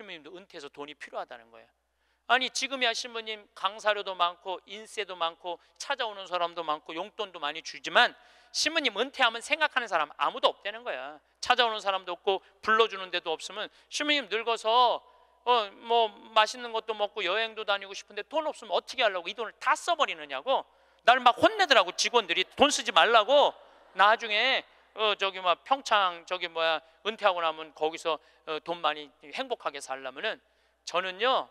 신부님도 은퇴해서 돈이 필요하다는 거예요. 아니 지금이야 신부님 강사료도 많고 인세도 많고 찾아오는 사람도 많고 용돈도 많이 주지만 신부님 은퇴하면 생각하는 사람 아무도 없다는 거야. 찾아오는 사람도 없고 불러주는 데도 없으면 신부님 늙어서 어 뭐 맛있는 것도 먹고 여행도 다니고 싶은데 돈 없으면 어떻게 하려고 이 돈을 다 써버리느냐고 나를 막 혼내더라고 직원들이 돈 쓰지 말라고 나중에 어 저기 막 뭐 평창 저기 뭐야 은퇴하고 나면 거기서 어돈 많이 행복하게 살려면은 저는요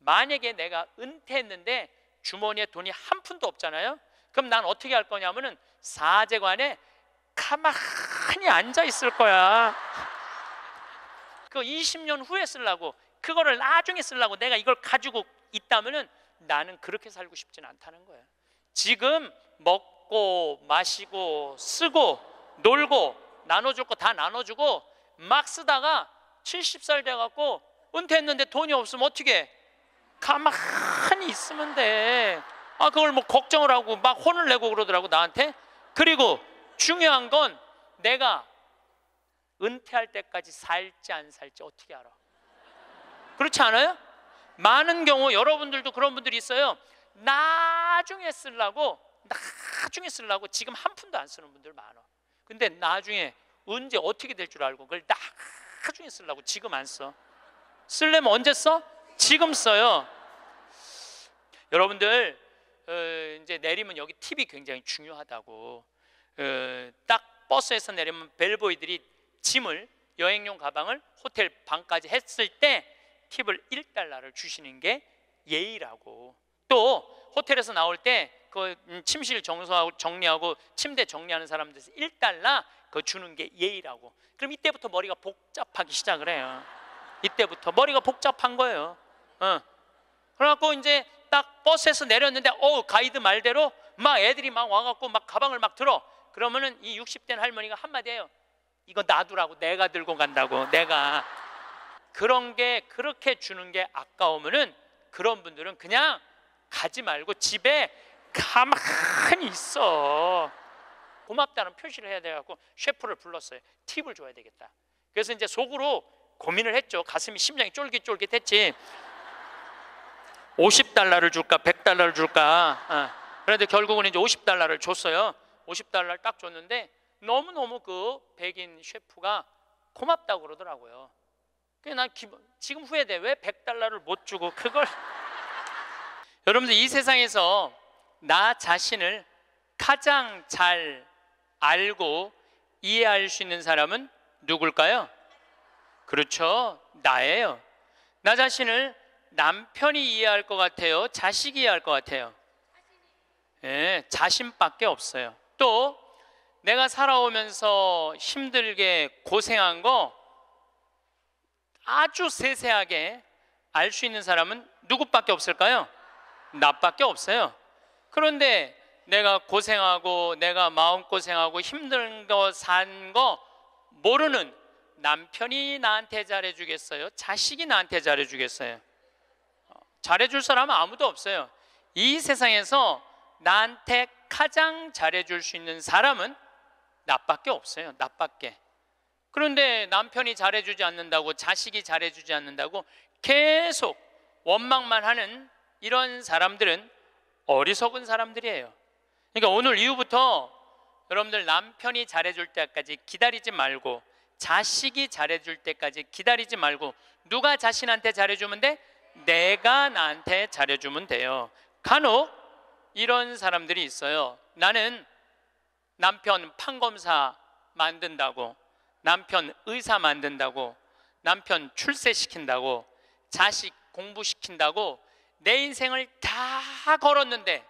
만약에 내가 은퇴했는데 주머니에 돈이 한 푼도 없잖아요. 그럼 난 어떻게 할 거냐면은 사제관에 가만히 앉아 있을 거야. 그 20년 후에 쓰려고 그거를 나중에 쓰려고 내가 이걸 가지고 있다면은 나는 그렇게 살고 싶진 않다는 거야. 지금 먹고 마시고 쓰고 놀고 나눠줄 거 다 나눠주고 막 쓰다가 70살 돼갖고 은퇴했는데 돈이 없으면 어떻게 가만히 있으면 돼. 아 그걸 뭐 걱정을 하고 막 혼을 내고 그러더라고 나한테. 그리고 중요한 건 내가 은퇴할 때까지 살지 안 살지 어떻게 알아? 그렇지 않아요? 많은 경우 여러분들도 그런 분들이 있어요. 나중에 쓰려고 나중에 쓰려고 지금 한 푼도 안 쓰는 분들 많아. 근데 나중에 언제 어떻게 될 줄 알고 그걸 나중에 쓰려고 지금 안 써. 쓸려면 언제 써? 지금 써요. 여러분들 어, 이제 내리면 여기 팁이 굉장히 중요하다고. 어, 딱 버스에서 내리면 벨보이들이 짐을 여행용 가방을 호텔 방까지 했을 때 팁을 1달러를 주시는 게 예의라고. 또 호텔에서 나올 때그 음, 침실 정수하고 정리하고 침대 정리하는 사람들에서 1달러 그 주는 게 예의라고. 그럼 이때부터 머리가 복잡하기 시작을 해요. 이때부터 머리가 복잡한 거예요. 어. 그래갖고 이제 딱 버스에서 내렸는데 어 가이드 말대로 막 애들이 막 와갖고 막 가방을 막 들어. 그러면은 이 60대 할머니가 한마디 해요. 이거 놔두라고 내가 들고 간다고 내가 그런 게 그렇게 주는 게 아까우면은 그런 분들은 그냥 가지 말고 집에 가만히 있어. 고맙다는 표시를 해야 돼갖고 셰프를 불렀어요. 팁을 줘야 되겠다. 그래서 이제 속으로 고민을 했죠. 가슴이 심장이 쫄깃쫄깃했지. 50달러를 줄까 100달러를 줄까 어. 그런데 결국은 이제 50달러를 줬어요 50달러를 딱 줬는데 너무너무 그 백인 셰프가 고맙다고 그러더라고요 그래난 지금 후회돼 왜 100달러를 못 주고 그걸 여러분들 이 세상에서 나 자신을 가장 잘 알고 이해할 수 있는 사람은 누굴까요? 그렇죠. 나예요. 나 자신을 남편이 이해할 것 같아요. 자식이 이해할 것 같아요. 예, 자신밖에 없어요. 또 내가 살아오면서 힘들게 고생한 거 아주 세세하게 알 수 있는 사람은 누구밖에 없을까요? 나밖에 없어요. 그런데 내가 고생하고 내가 마음고생하고 힘든 거 산거 거 모르는 남편이 나한테 잘해주겠어요? 자식이 나한테 잘해주겠어요? 잘해줄 사람은 아무도 없어요. 이 세상에서 나한테 가장 잘해줄 수 있는 사람은 나밖에 없어요. 나밖에. 그런데 남편이 잘해주지 않는다고 자식이 잘해주지 않는다고 계속 원망만 하는 이런 사람들은 어리석은 사람들이에요. 그러니까 오늘 이후부터 여러분들 남편이 잘해줄 때까지 기다리지 말고 자식이 잘해줄 때까지 기다리지 말고 누가 자신한테 잘해주면 돼? 내가 나한테 잘해주면 돼요. 간혹 이런 사람들이 있어요. 나는 남편 판검사 만든다고, 남편 의사 만든다고, 남편 출세시킨다고, 자식 공부시킨다고 내 인생을 다 걸었는데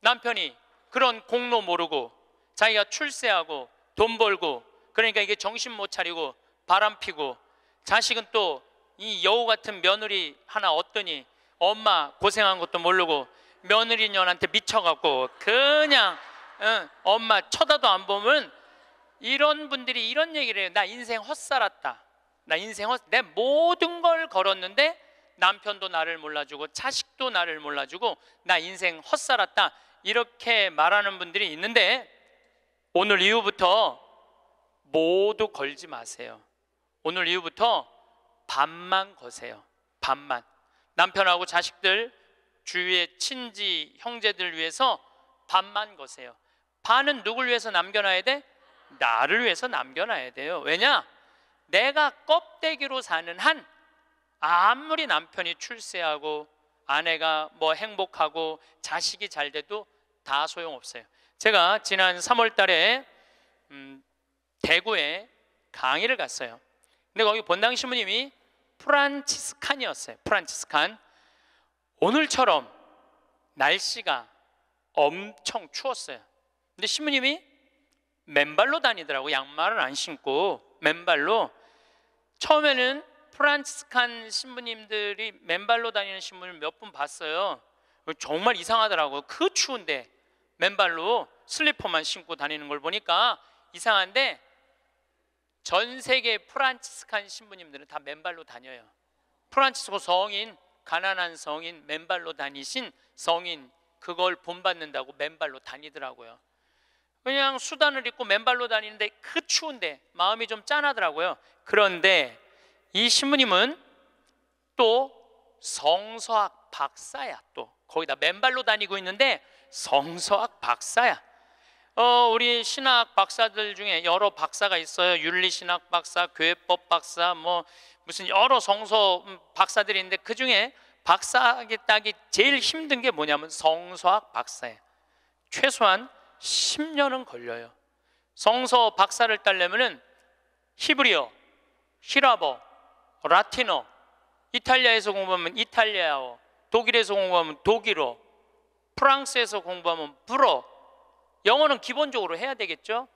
남편이 그런 공로 모르고 자기가 출세하고 돈 벌고 그러니까 이게 정신 못 차리고 바람 피고 자식은 또 이 여우 같은 며느리 하나 얻더니 엄마 고생한 것도 모르고 며느리년한테 미쳐갖고 그냥 응, 엄마 쳐다도 안 보면 이런 분들이 이런 얘기를 해요. 나 인생 헛살았다. 나 인생 헛, 내 모든 걸 걸었는데 남편도 나를 몰라주고 자식도 나를 몰라주고 나 인생 헛살았다 이렇게 말하는 분들이 있는데 오늘 이후부터 모두 걸지 마세요. 오늘 이후부터 반만 거세요. 반만. 남편하고 자식들 주위의 친지 형제들 위해서 반만 거세요. 반은 누굴 위해서 남겨놔야 돼? 나를 위해서 남겨놔야 돼요. 왜냐? 내가 껍데기로 사는 한 아무리 남편이 출세하고 아내가 뭐 행복하고 자식이 잘 돼도 다 소용없어요. 제가 지난 3월 달에 음, 대구에 강의를 갔어요. 근데 거기 본당 신부님이 프란치스칸이었어요. 프란치스칸. 오늘처럼 날씨가 엄청 추웠어요. 근데 신부님이 맨발로 다니더라고. 양말을 안 신고 맨발로. 처음에는 프란치스칸 신부님들이 맨발로 다니는 신부님몇 분 봤어요. 정말 이상하더라고요. 그 추운데 맨발로 슬리퍼만 신고 다니는 걸 보니까 이상한데 전 세계 프란치스칸 신부님들은 다 맨발로 다녀요. 프란치스코 성인, 가난한 성인, 맨발로 다니신 성인 그걸 본받는다고 맨발로 다니더라고요. 그냥 수단을 입고 맨발로 다니는데 그 추운데 마음이 좀 짠하더라고요. 그런데 이 신부님은 또 성서학 박사야 또 거기다 맨발로 다니고 있는데 성서학 박사야 어, 우리 신학 박사들 중에 여러 박사가 있어요 윤리신학 박사, 교회법 박사 뭐 무슨 여러 성서 음, 박사들이 있는데 그 중에 박사학이 따기 제일 힘든 게 뭐냐면 성서학 박사예요 최소한 10년은 걸려요 성서 박사를 따려면 히브리어, 히라버, 라틴어, 이탈리아에서 공부하면 이탈리아어, 독일에서 공부하면 독일어, 프랑스에서 공부하면 불어, 영어는 기본적으로 해야 되겠죠?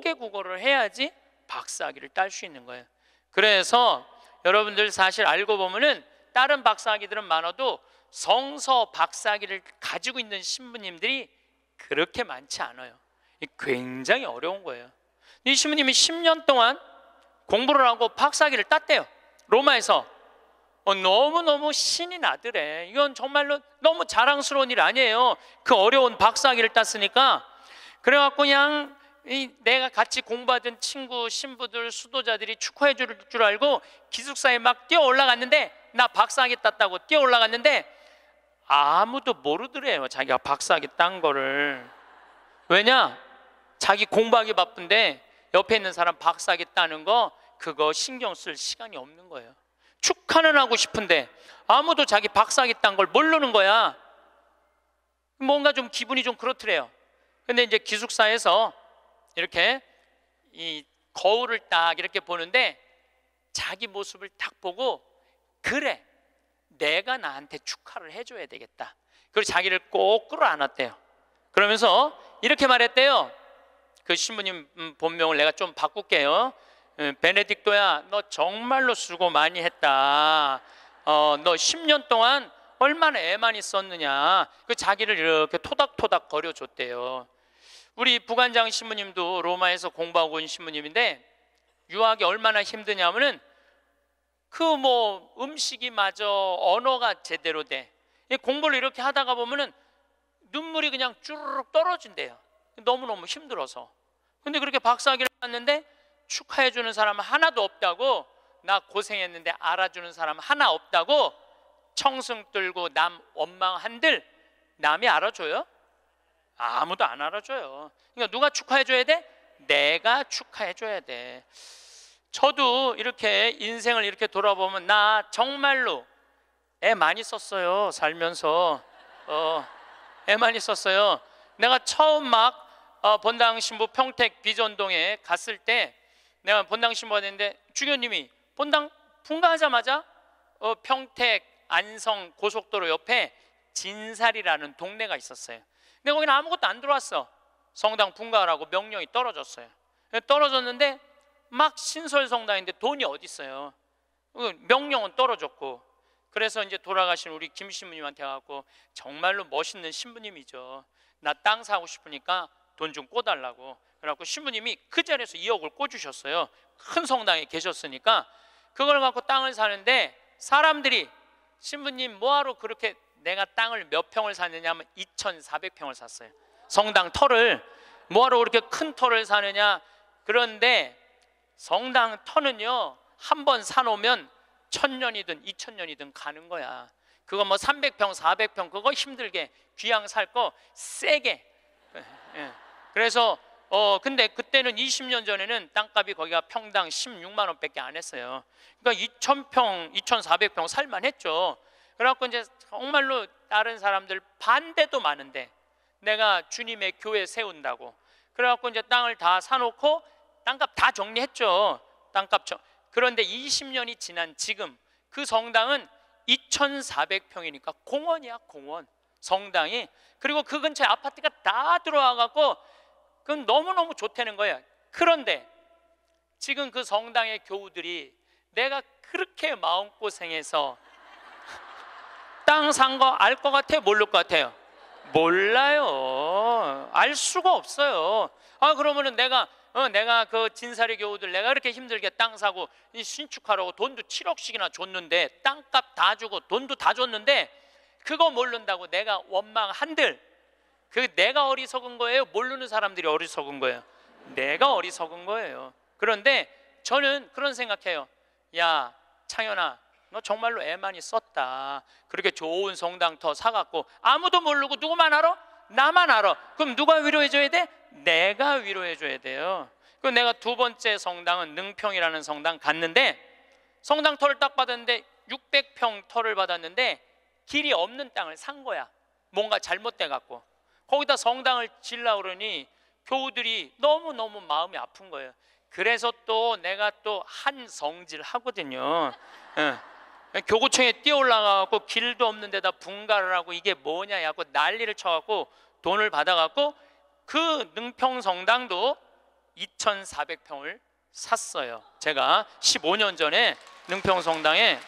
5개 국어를 해야지 박사학위를 딸 수 있는 거예요. 그래서 여러분들 사실 알고 보면은 다른 박사학위들은 많아도 성서 박사학위를 가지고 있는 신부님들이 그렇게 많지 않아요. 굉장히 어려운 거예요. 이 신부님이 10년 동안 공부를 하고 박사학위를 땄대요. 로마에서 어, 너무너무 신이 나더래. 이건 정말로 너무 자랑스러운 일 아니에요. 그 어려운 박사학위를 땄으니까. 그래갖고 그냥 이, 내가 같이 공부하던 친구, 신부들, 수도자들이 축하해 줄 줄 알고 기숙사에 막 뛰어 올라갔는데 나 박사학위 땄다고 뛰어 올라갔는데 아무도 모르더래요. 자기가 박사학위 딴 거를. 왜냐? 자기 공부하기 바쁜데 옆에 있는 사람 박사학위 따는 거 그거 신경 쓸 시간이 없는 거예요. 축하는 하고 싶은데 아무도 자기 박사학위 딴걸 모르는 거야. 뭔가 좀 기분이 좀 그렇더래요. 근데 이제 기숙사에서 이렇게 이 거울을 딱 이렇게 보는데 자기 모습을 딱 보고 그래 내가 나한테 축하를 해줘야 되겠다. 그리고 자기를 꼭 끌어안았대요. 그러면서 이렇게 말했대요. 그 신부님 음, 본명을 내가 좀 바꿀게요. 예, 베네딕토야, 너 정말로 수고 많이 했다. 어, 너 10년 동안 얼마나 애만이 썼느냐. 그 자기를 이렇게 토닥토닥 거려줬대요. 우리 부관장 신부님도 로마에서 공부하고 온 신부님인데 유학이 얼마나 힘드냐면은 그 뭐 음식이 마저 언어가 제대로 돼 공부를 이렇게 하다가 보면은 눈물이 그냥 쭈르륵 떨어진대요 너무너무 힘들어서 근데 그렇게 박사학위를 갔는데 축하해 주는 사람 하나도 없다고 나 고생했는데 알아주는 사람 하나 없다고 청승 들고 남 원망한들 남이 알아줘요? 아무도 안 알아줘요. 그러니까 누가 축하해 줘야 돼? 내가 축하해 줘야 돼. 저도 이렇게 인생을 이렇게 돌아보면 나 정말로 애 많이 썼어요. 살면서 어, 애 많이 썼어요. 내가 처음 막 어, 본당 신부 평택 비전동에 갔을 때 내가 본당 신부했는데 주교님이 본당 분가하자마자 어, 평택 안성 고속도로 옆에 진살이라는 동네가 있었어요. 근데 거기는 아무것도 안 들어왔어. 성당 분가라고 명령이 떨어졌어요. 떨어졌는데 막 신설 성당인데 돈이 어디 있어요? 그 명령은 떨어졌고 그래서 이제 돌아가신 우리 김 신부님한테 가고 정말로 멋있는 신부님이죠. 나 땅 사고 싶으니까 돈좀 꿔달라고 그래갖고 신부님이 그 자리에서 2억을 꽂으셨어요. 큰 성당에 계셨으니까 그걸 갖고 땅을 사는데 사람들이 신부님 뭐하러 그렇게 내가 땅을 몇 평을 샀느냐 하면 2,400평을 샀어요. 성당 터를 뭐하러 그렇게 큰 터를 사느냐 그런데 성당 터는요 한 번 사놓으면 천년이든 이천년이든 가는 거야 그거 뭐 300평 400평 그거 힘들게 귀양 살 거 세게 예, 예. 그래서 어 근데 그때는 20년 전에는 땅값이 거기가 평당 16만 원밖에 안 했어요. 그러니까 2,000평, 2,400평 살만했죠. 그래갖고 이제 정말로 다른 사람들 반대도 많은데 내가 주님의 교회 세운다고 그래갖고 이제 땅을 다 사놓고 땅값 다 정리했죠. 땅값 정. 그런데 20년이 지난 지금 그 성당은 2,400평이니까 공원이야 공원 성당이 그리고 그 근처에 아파트가 다 들어와갖고 그건 너무너무 좋다는 거예요. 그런데 지금 그 성당의 교우들이 내가 그렇게 마음고생해서 땅 산 거 알 것 같아요? 모를 것 같아요? 몰라요. 알 수가 없어요. 아, 그러면은 내가, 어, 내가 그 진사리 교우들 내가 이렇게 힘들게 땅 사고 신축하라고 돈도 7억씩이나 줬는데 땅값 다 주고 돈도 다 줬는데 그거 모른다고 내가 원망한들 그 내가 어리석은 거예요? 모르는 사람들이 어리석은 거예요? 내가 어리석은 거예요. 그런데 저는 그런 생각해요. 야, 창현아, 너 정말로 애 많이 썼다. 그렇게 좋은 성당터 사갖고 아무도 모르고 누구만 알아? 나만 알아. 그럼 누가 위로해줘야 돼? 내가 위로해줘야 돼요. 그 내가 두 번째 성당은 능평이라는 성당 갔는데 성당터를 딱 받았는데 600평 터를 받았는데 길이 없는 땅을 산 거야. 뭔가 잘못돼 갖고. 거기다 성당을 질라 그러니 교우들이 너무너무 마음이 아픈 거예요. 그래서 또 내가 또 한 성질 하거든요. 예. 교구청에 뛰어올라가고 길도 없는 데다 분가를 하고 이게 뭐냐 하고 난리를 쳐갖고 돈을 받아갖고 그 능평성당도 2,400평을 샀어요. 제가 15년 전에 능평성당에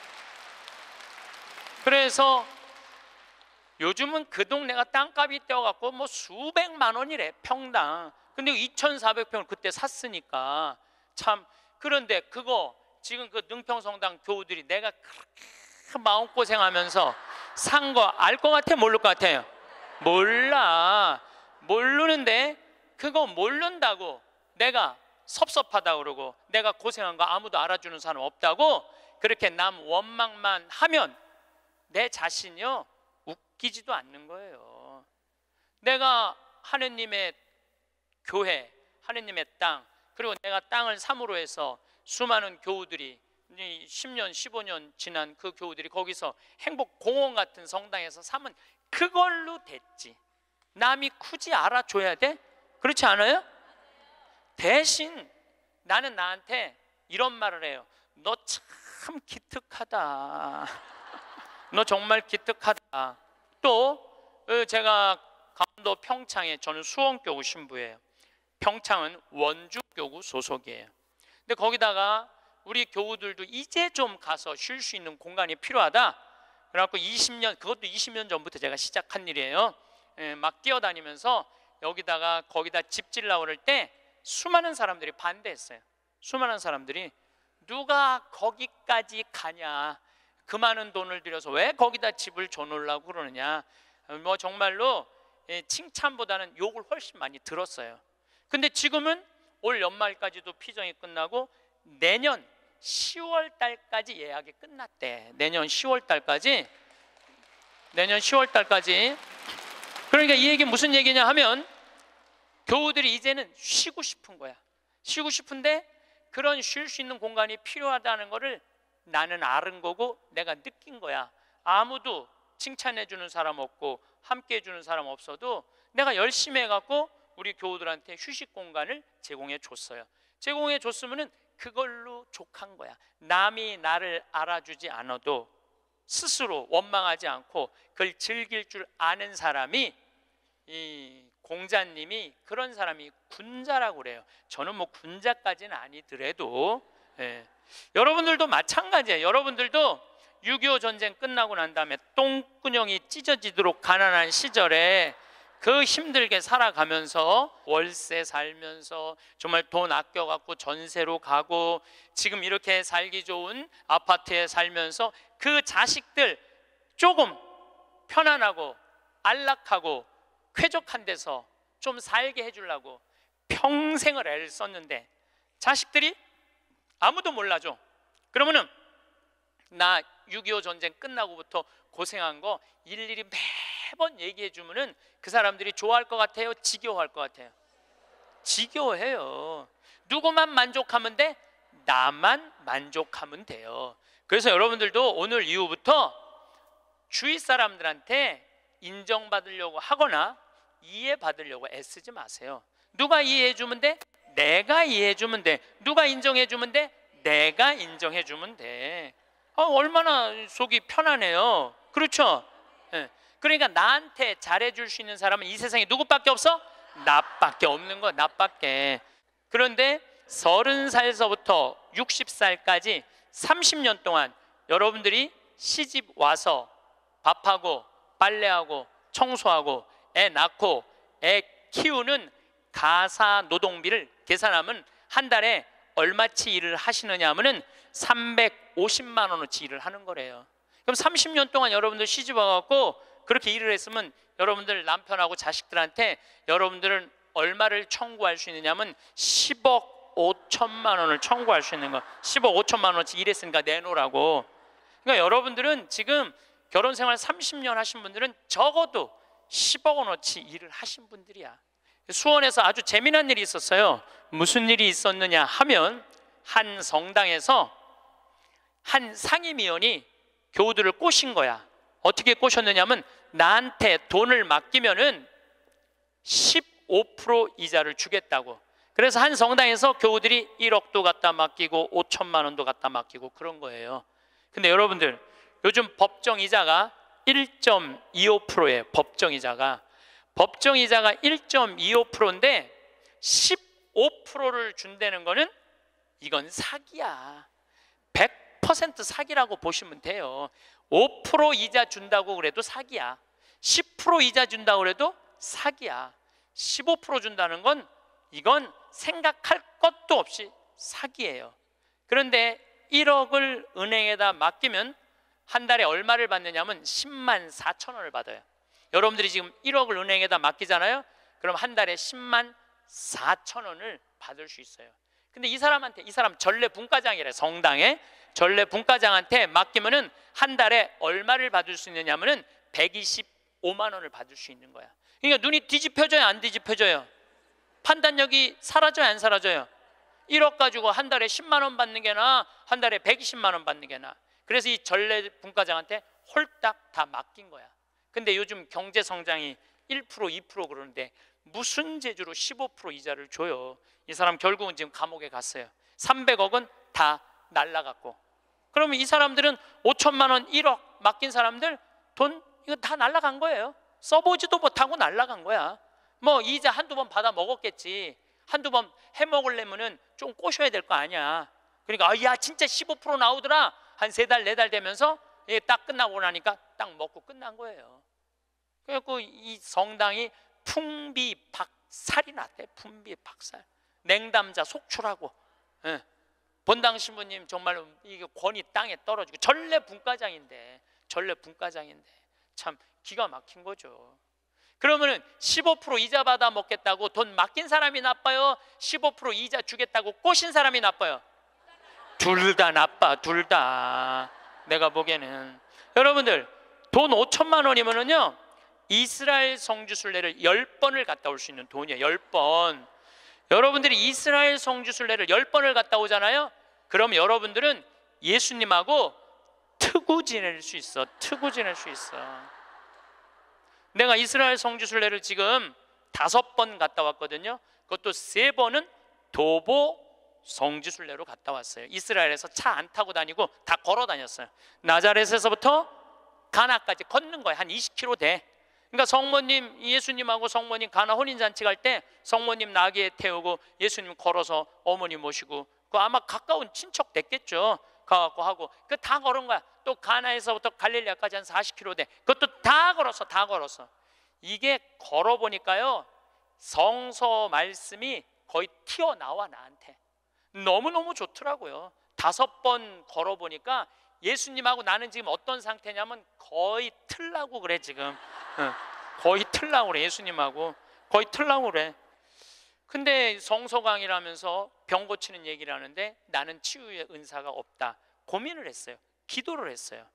그래서 요즘은 그 동네가 땅값이 뛰어갖고 뭐 수백만 원이래 평당. 근데 2,400평을 그때 샀으니까 참 그런데 그거 지금 그 능평성당 교우들이 내가 그렇게 마음고생하면서 산 거알것 같아 모를 것 같아요? 몰라 모르는데 그거 모른다고 내가 섭섭하다 그러고 내가 고생한 거 아무도 알아주는 사람 없다고 그렇게 남 원망만 하면 내 자신이요 웃기지도 않는 거예요. 내가 하느님의 교회, 하느님의 땅, 그리고 내가 땅을 삼으로 해서 수많은 교우들이 10년, 15년 지난 그 교우들이 거기서 행복 공원 같은 성당에서 삼은 그걸로 됐지. 남이 굳이 알아줘야 돼? 그렇지 않아요? 대신 나는 나한테 이런 말을 해요. 너 참 기특하다. 너 정말 기특하다. 또 어, 제가 강원도 평창에 저는 수원교구 신부예요. 평창은 원주교구 소속이에요. 근데 거기다가 우리 교우들도 이제 좀 가서 쉴 수 있는 공간이 필요하다. 그래갖고 20년 그것도 20년 전부터 제가 시작한 일이에요. 예, 막 뛰어다니면서 여기다가 거기다 집질라 오를 때 수많은 사람들이 반대했어요. 수많은 사람들이 누가 거기까지 가냐? 그 많은 돈을 들여서 왜 거기다 집을 줘놓으려고 그러느냐 뭐 정말로 예, 칭찬보다는 욕을 훨씬 많이 들었어요 근데 지금은 올 연말까지도 피정이 끝나고 내년 10월 달까지 예약이 끝났대 내년 10월 달까지 내년 10월 달까지 그러니까 이 얘기 무슨 얘기냐 하면 교우들이 이제는 쉬고 싶은 거야 쉬고 싶은데 그런 쉴 수 있는 공간이 필요하다는 것을 나는 아는 거고 내가 느낀 거야. 아무도 칭찬해 주는 사람 없고 함께 해 주는 사람 없어도 내가 열심히 해 갖고 우리 교우들한테 휴식 공간을 제공해 줬어요. 제공해 줬으면은 그걸로 족한 거야. 남이 나를 알아주지 않아도 스스로 원망하지 않고 그걸 즐길 줄 아는 사람이 이 공자님이 그런 사람이 군자라고 그래요. 저는 뭐 군자까지는 아니더라도 예. 여러분들도 마찬가지예요. 여러분들도 6.25 전쟁 끝나고 난 다음에 똥구녕이 찢어지도록 가난한 시절에 그 힘들게 살아가면서 월세 살면서 정말 돈 아껴갖고 전세로 가고 지금 이렇게 살기 좋은 아파트에 살면서 그 자식들 조금 편안하고 안락하고 쾌적한 데서 좀 살게 해주려고 평생을 애를 썼는데 자식들이 아무도 몰라줘. 그러면은 나 6.25 전쟁 끝나고부터 고생한 거 일일이 매번 얘기해 주면은 그 사람들이 좋아할 것 같아요? 지겨워할 것 같아요? 지겨워해요. 누구만 만족하면 돼? 나만 만족하면 돼요. 그래서 여러분들도 오늘 이후부터 주위 사람들한테 인정받으려고 하거나 이해받으려고 애쓰지 마세요. 누가 이해해 주면 돼? 내가 이해해주면 돼. 누가 인정해주면 돼? 내가 인정해주면 돼. 아, 얼마나 속이 편하네요. 그렇죠? 네. 그러니까 나한테 잘해줄 수 있는 사람은 이 세상에 누구밖에 없어? 나밖에 없는 거야, 나밖에. 그런데 서른 살서부터 육십 살까지 삼십 년 동안 여러분들이 시집 와서 밥하고 빨래하고 청소하고 애 낳고 애 키우는 가사 노동비를 계산하면 그 한 달에 얼마치 일을 하시느냐 하면은 350만 원어치 일을 하는 거래요. 그럼 30년 동안 여러분들 시집 와갖고 그렇게 일을 했으면 여러분들 남편하고 자식들한테 여러분들은 얼마를 청구할 수 있느냐면 하 10억 5천만 원을 청구할 수 있는 거. 10억 5천만 원치 어 일했으니까 내놓으라고. 그러니까 여러분들은 지금 결혼 생활 30년 하신 분들은 적어도 10억 원어치 일을 하신 분들이야. 수원에서 아주 재미난 일이 있었어요. 무슨 일이 있었느냐 하면 한 성당에서 한 상임위원이 교우들을 꼬신 거야. 어떻게 꼬셨느냐면 나한테 돈을 맡기면은 15% 이자를 주겠다고. 그래서 한 성당에서 교우들이 1억도 갖다 맡기고 5천만 원도 갖다 맡기고 그런 거예요. 근데 여러분들 요즘 법정 이자가 1 2 5예 법정 이자가. 법정 이자가 1.25%인데 15%를 준다는 거는 이건 사기야. 100% 사기라고 보시면 돼요. 5% 이자 준다고 그래도 사기야. 10% 이자 준다고 그래도 사기야. 15% 준다는 건 이건 생각할 것도 없이 사기예요. 그런데 1억을 은행에다 맡기면 한 달에 얼마를 받느냐면 10만 4천 원을 받아요. 여러분들이 지금 1억을 은행에다 맡기잖아요. 그럼 한 달에 10만 4천 원을 받을 수 있어요. 근데 이 사람한테 이 사람 전례 분과장이래 성당에 전례 분과장한테 맡기면은 한 달에 얼마를 받을 수 있느냐면은 125만 원을 받을 수 있는 거야. 그러니까 눈이 뒤집혀져요, 안 뒤집혀져요. 판단력이 사라져요, 안 사라져요. 1억 가지고 한 달에 10만 원 받는 게나 한 달에 120만 원 받는 게나. 그래서 이 전례 분과장한테 홀딱 다 맡긴 거야. 근데 요즘 경제 성장이 1% 2% 그러는데 무슨 재주로 15% 이자를 줘요 이 사람 결국은 지금 감옥에 갔어요 300억은 다 날라갔고 그러면 이 사람들은 5천만 원 1억 맡긴 사람들 돈 이거 다 날라간 거예요 써보지도 못하고 날라간 거야 뭐 이자 한두 번 받아 먹었겠지 한두 번 해먹으려면 은좀 꼬셔야 될 거 아니야 그러니까 아, 야 진짜 15% 나오더라 한 세달네달 네 되면서 이딱 예, 끝나고 나니까 딱 먹고 끝난 거예요. 그래갖이 성당이 풍비박살이 났대. 풍비박살. 냉담자 속출하고. 예. 본당 신부님 정말 이게 권위 땅에 떨어지고 전래 분과장인데 전래 분과장인데 참 기가 막힌 거죠. 그러면은 15% 이자 받아 먹겠다고 돈 맡긴 사람이 나빠요. 15% 이자 주겠다고 꼬신 사람이 나빠요. 둘 다 나빠. 둘 다. 내가 보기에는 여러분들 돈 5천만 원이면은요 이스라엘 성주순례를 10번을 갔다 올 수 있는 돈이에요 10번 여러분들이 이스라엘 성주순례를 10번을 갔다 오잖아요 그럼 여러분들은 예수님하고 트구 지낼 수 있어 트구 지낼 수 있어 내가 이스라엘 성주순례를 지금 다섯 번 갔다 왔거든요 그것도 세 번은 도보 성지순례로 갔다 왔어요. 이스라엘에서 차 안 타고 다니고 다 걸어 다녔어요. 나자렛에서부터 가나까지 걷는 거예요. 한 20km 돼. 그러니까 성모님 예수님하고 성모님 가나 혼인잔치 갈 때 성모님 나귀에 태우고 예수님 걸어서 어머니 모시고 그 아마 가까운 친척 됐겠죠. 가갖고 하고 그 다 걸은 거야. 또 가나에서부터 갈릴리아까지 한 40km 돼. 그것도 다걸어서다걸어서 이게 걸어 보니까요 성서 말씀이 거의 튀어나와 나한테. 너무너무 좋더라고요. 다섯 번 걸어보니까 예수님하고 나는 지금 어떤 상태냐면 거의 틀라고 그래 지금 거의 틀라고 그래 예수님하고 거의 틀라고 그래 근데 성서강이라면서 병 고치는 얘기를 하는데 나는 치유의 은사가 없다 고민을 했어요 기도를 했어요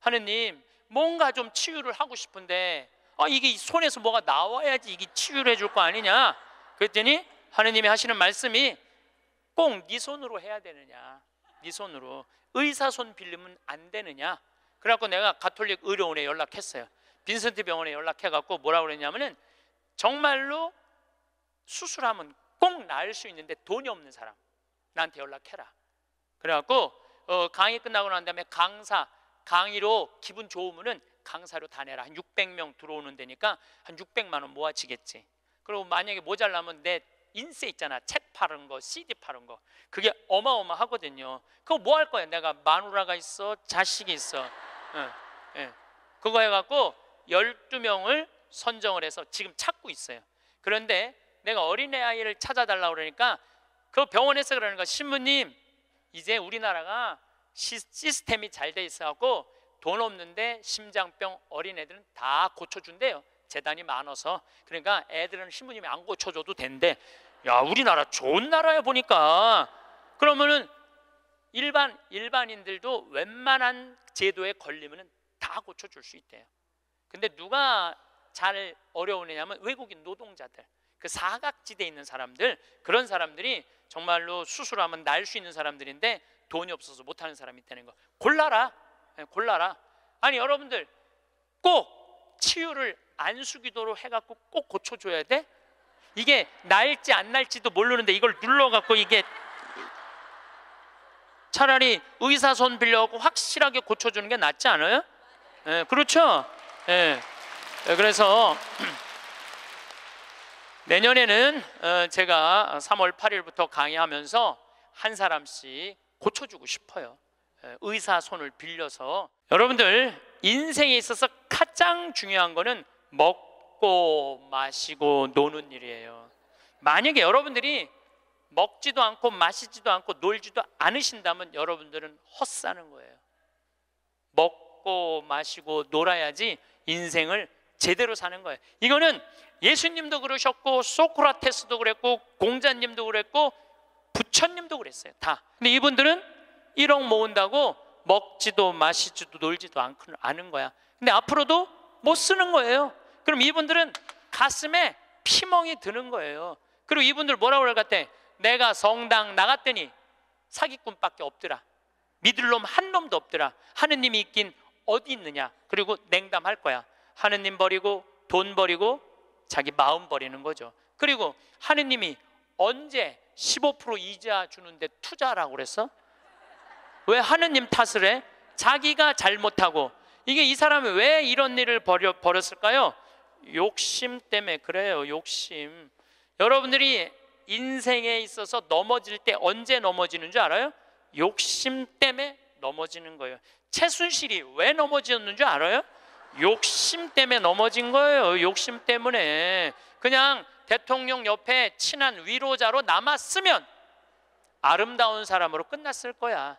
하느님 뭔가 좀 치유를 하고 싶은데 아, 이게 손에서 뭐가 나와야지 이게 치유를 해줄 거 아니냐 그랬더니 하느님이 하시는 말씀이 꼭네 손으로 해야 되느냐? 네 손으로 의사 손 빌리면 안 되느냐? 그래갖고 내가 가톨릭 의료원에 연락했어요. 빈센트 병원에 연락해갖고 뭐라 고 그랬냐면은 정말로 수술하면 꼭 나을 수 있는데 돈이 없는 사람 나한테 연락해라. 그래갖고 어, 강의 끝나고 난 다음에 강사 강의로 기분 좋으면은 강사로 다 내라 한 600명 들어오는 데니까 한 600만 원 모아지겠지. 그리고 만약에 모자라면 내 인쇄 있잖아. 책 파는 거, CD 파는 거. 그게 어마어마하거든요. 그거 뭐 할 거야? 내가 마누라가 있어, 자식이 있어. 응, 응. 예. 그거 해갖고 12명을 선정을 해서 지금 찾고 있어요. 그런데 내가 어린애아이를 찾아달라 고 그러니까 그 병원에서 그러는 거야 신부님 이제 우리나라가 시스템이 잘 돼 있어갖고 돈 없는데 심장병 어린애들은 다 고쳐준대요 재단이 많아서 그러니까 애들은 신부님이 안 고쳐줘도 된대 야, 우리나라 좋은 나라야 보니까. 그러면은 일반 일반인들도 웬만한 제도에 걸리면은 다 고쳐 줄수 있대요. 근데 누가 잘 어려우느냐면 외국인 노동자들. 그 사각지대에 있는 사람들, 그런 사람들이 정말로 수술하면 날 수 있는 사람들인데 돈이 없어서 못 하는 사람이 되는 거. 골라라. 예, 골라라. 아니, 여러분들 꼭 치유를 안수기도로 해 갖고 꼭 고쳐 줘야 돼? 이게 날지 안 날지도 모르는데 이걸 눌러갖고 이게 차라리 의사 손 빌려갖고 확실하게 고쳐주는 게 낫지 않아요? 예, 그렇죠? 예. 예 그래서 내년에는 어, 제가 3월 8일부터 강의하면서 한 사람씩 고쳐주고 싶어요. 예, 의사 손을 빌려서 여러분들 인생에 있어서 가장 중요한 거는 먹 먹고 마시고 노는 일이에요. 만약에 여러분들이 먹지도 않고 마시지도 않고 놀지도 않으신다면 여러분들은 헛사는 거예요. 먹고 마시고 놀아야지 인생을 제대로 사는 거예요. 이거는 예수님도 그러셨고 소크라테스도 그랬고 공자님도 그랬고 부처님도 그랬어요. 다. 근데 이분들은 1억 모은다고 먹지도 마시지도 놀지도 않은 거야. 근데 앞으로도 못 쓰는 거예요. 그럼 이분들은 가슴에 피멍이 드는 거예요. 그리고 이분들 뭐라고 그럴 것 내가 성당 나갔더니 사기꾼밖에 없더라. 믿을 놈 한 놈도 없더라. 하느님이 있긴 어디 있느냐? 그리고 냉담할 거야. 하느님 버리고 돈 버리고 자기 마음 버리는 거죠. 그리고 하느님이 언제 15% 이자 주는데 투자라고 그랬어? 왜 하느님 탓을 해? 자기가 잘못하고 이게 이 사람이 왜 이런 일을 벌여, 벌였을까요? 욕심 때문에 그래요. 욕심. 여러분들이 인생에 있어서 넘어질 때 언제 넘어지는 줄 알아요? 욕심 때문에 넘어지는 거예요. 최순실이 왜 넘어졌는 줄 알아요? 욕심 때문에 넘어진 거예요. 욕심 때문에. 그냥 대통령 옆에 친한 위로자로 남았으면 아름다운 사람으로 끝났을 거야.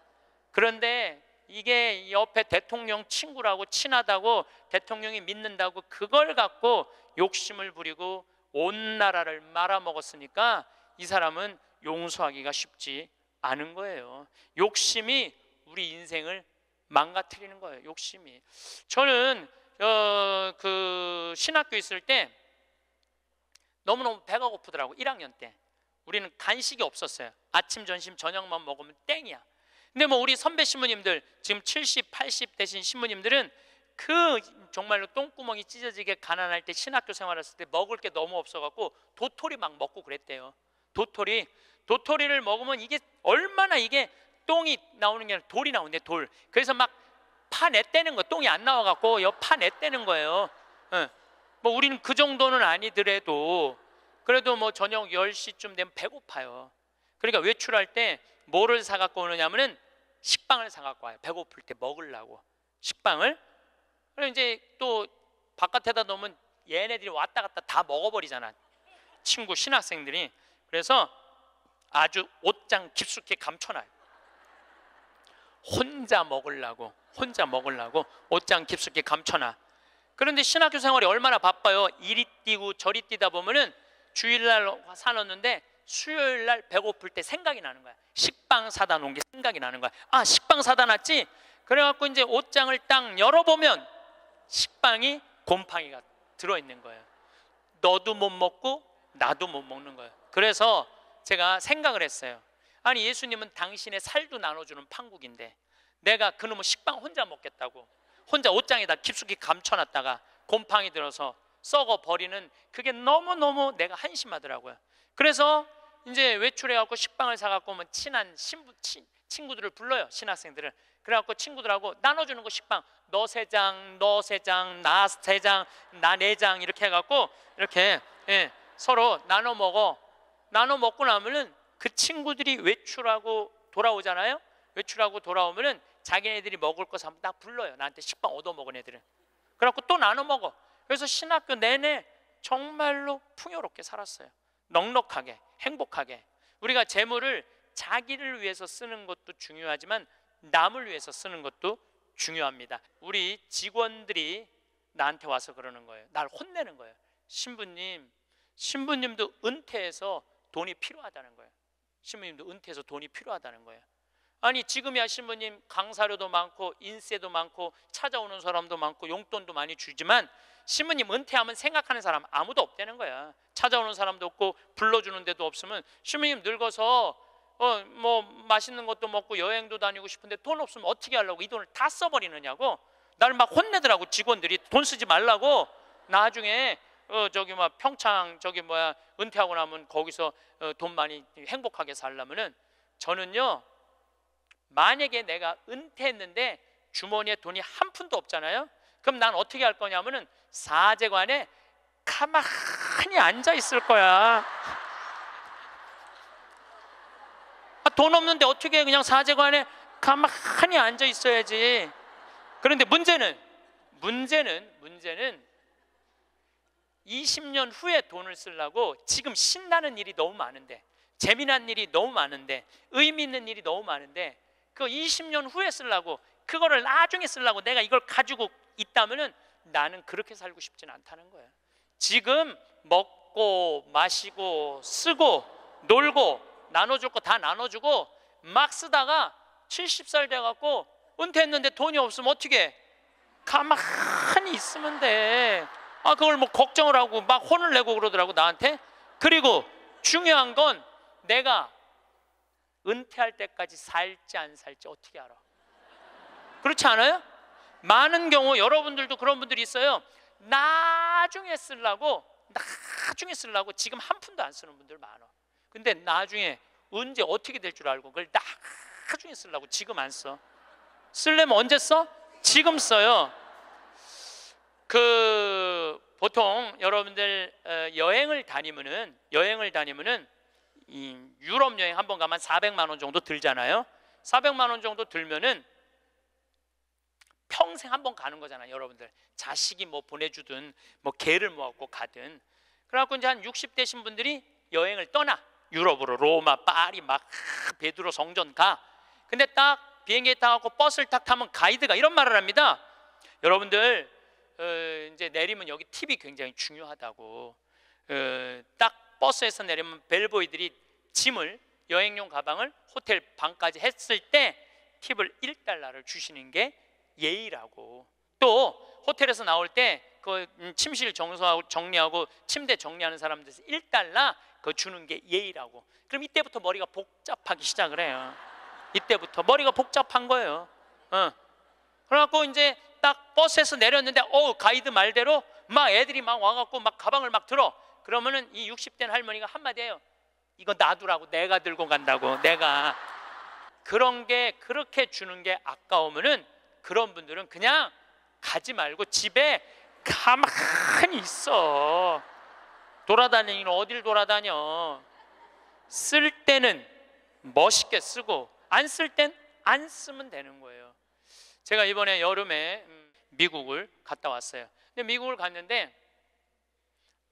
그런데 이게 옆에 대통령 친구라고 친하다고 대통령이 믿는다고 그걸 갖고 욕심을 부리고 온 나라를 말아먹었으니까 이 사람은 용서하기가 쉽지 않은 거예요. 욕심이 우리 인생을 망가뜨리는 거예요. 욕심이. 저는 어, 그 신학교 있을 때 너무너무 배가 고프더라고. 1학년 때. 우리는 간식이 없었어요. 아침, 점심, 저녁만 먹으면 땡이야. 근데 뭐 우리 선배 신부님들 지금 70, 80 되신 신부님들은 그 정말로 똥구멍이 찢어지게 가난할 때 신학교 생활했을 때 먹을 게 너무 없어갖고 도토리 막 먹고 그랬대요. 도토리 도토리를 먹으면 이게 얼마나 이게 똥이 나오는 게 아니라 돌이 나오는데 돌. 그래서 막파냈떼는거 똥이 안 나와갖고 여파냈떼는 거예요. 네. 뭐 우리는 그 정도는 아니더라도 그래도 뭐 저녁 10시쯤 되면 배고파요. 그러니까 외출할 때 뭐를 사갖고 오느냐면은 식빵을 사갖고 와요. 배고플 때 먹으려고 식빵을. 그리고 이제 또 바깥에다 놓으면 얘네들이 왔다 갔다 다 먹어버리잖아. 친구 신학생들이 그래서 아주 옷장 깊숙이 감춰놔요. 혼자 먹으려고 혼자 먹으려고 옷장 깊숙이 감춰놔. 그런데 신학교 생활이 얼마나 바빠요. 이리 뛰고 저리 뛰다 보면은 주일날 사놓는데 수요일 날 배고플 때 생각이 나는 거야. 식빵 사다 놓은 게 생각이 나는 거야. 아, 식빵 사다 놨지? 그래갖고 이제 옷장을 딱 열어보면 식빵이 곰팡이가 들어있는 거예요. 너도 못 먹고 나도 못 먹는 거예요. 그래서 제가 생각을 했어요. 아니, 예수님은 당신의 살도 나눠주는 판국인데 내가 그놈의 식빵 혼자 먹겠다고 혼자 옷장에다 깊숙이 감춰놨다가 곰팡이 들어서 썩어 버리는 그게 너무너무 내가 한심하더라고요. 그래서 이제 외출해갖고 식빵을 사갖고 오면 뭐 친한 신부, 친, 친구들을 불러요 신학생들을 그래갖고 친구들하고 나눠주는 거 식빵 너 세 장, 너 세 장, 나 세 장, 나 네 장 이렇게 해갖고 이렇게 예, 서로 나눠 먹어 나눠 먹고 나면은 그 친구들이 외출하고 돌아오잖아요 외출하고 돌아오면은 자기네들이 먹을 것을 한번 딱 불러요 나한테 식빵 얻어먹은 애들은 그래갖고 또 나눠 먹어 그래서 신학교 내내 정말로 풍요롭게 살았어요 넉넉하게 행복하게 우리가 재물을 자기를 위해서 쓰는 것도 중요하지만 남을 위해서 쓰는 것도 중요합니다. 우리 직원들이 나한테 와서 그러는 거예요. 날 혼내는 거예요. 신부님, 신부님도 은퇴해서 돈이 필요하다는 거예요. 신부님도 은퇴해서 돈이 필요하다는 거예요. 아니 지금이야 신부님 강사료도 많고 인세도 많고 찾아오는 사람도 많고 용돈도 많이 주지만 신부님 은퇴하면 생각하는 사람 아무도 없다는 거야. 찾아오는 사람도 없고 불러주는 데도 없으면 신부님 늙어서 어, 뭐 맛있는 것도 먹고 여행도 다니고 싶은데 돈 없으면 어떻게 하려고 이 돈을 다 써버리느냐고 날막 혼내더라고 직원들이 돈 쓰지 말라고 나중에 어 저기 막 평창 저기 뭐야 은퇴하고 나면 거기서 어, 돈 많이 행복하게 살려면은 저는요 만약에 내가 은퇴했는데 주머니에 돈이 한 푼도 없잖아요 그럼 난 어떻게 할 거냐면은 사제관에 가만히 앉아 있을 거야. 아, 돈 없는데 어떻게 그냥 사제관에 가만히 앉아 있어야지. 그런데 문제는 문제는 문제는 20년 후에 돈을 쓰려고 지금 신나는 일이 너무 많은데 재미난 일이 너무 많은데 의미 있는 일이 너무 많은데 그 20년 후에 쓰려고 그거를 나중에 쓰려고 내가 이걸 가지고 있다면 나는 그렇게 살고 싶진 않다는 거예요. 지금 먹고 마시고 쓰고 놀고 나눠줄 거 다 나눠주고 막 쓰다가 70살 돼갖고 은퇴했는데 돈이 없으면 어떻게 가만히 있으면 돼. 아 그걸 뭐 걱정을 하고 막 혼을 내고 그러더라고 나한테. 그리고 중요한 건 내가 은퇴할 때까지 살지 안 살지 어떻게 알아? 그렇지 않아요? 많은 경우 여러분들도 그런 분들이 있어요. 나중에 쓰려고 나중에 쓰려고 지금 한 푼도 안 쓰는 분들 많아. 근데 나중에 언제 어떻게 될 줄 알고 그걸 나중에 쓰려고 지금 안 써. 쓸려면 언제 써? 지금 써요. 그 보통 여러분들 어, 여행을 다니면은 여행을 다니면은 유럽 여행 한 번 가면 400만 원 정도 들잖아요. 400만 원 정도 들면은 평생 한 번 가는 거잖아요, 여러분들. 자식이 뭐 보내주든 뭐 개를 모았고 가든. 그래갖고 이제 한 60대신 분들이 여행을 떠나 유럽으로 로마, 파리 막 베드로 성전 가. 근데 딱 비행기에 타고 버스를 탁 타면 가이드가 이런 말을 합니다. 여러분들 어, 이제 내리면 여기 팁이 굉장히 중요하다고. 어, 딱 버스에서 내리면 벨보이들이 짐을 여행용 가방을 호텔 방까지 했을 때 팁을 1달러를 주시는 게 예의라고 또 호텔에서 나올 때그 음, 침실 정수하고 정리하고 침대 정리하는 사람들 1달러 그 주는 게 예의라고 그럼 이때부터 머리가 복잡하기 시작을 해요 이때부터 머리가 복잡한 거예요 응. 어. 그래갖고 이제 딱 버스에서 내렸는데 어 가이드 말대로 막 애들이 막 와갖고 막 가방을 막 들어 그러면은 이6 0대 할머니가 한마디 해요 이거 놔두라고 내가 들고 간다고 내가 그런 게 그렇게 주는 게 아까우면은 그런 분들은 그냥 가지 말고 집에 가만히 있어. 돌아다니는 어딜 돌아다녀. 쓸 때는 멋있게 쓰고 안 쓸 땐 안 쓰면 되는 거예요. 제가 이번에 여름에 음, 미국을 갔다 왔어요. 근데 미국을 갔는데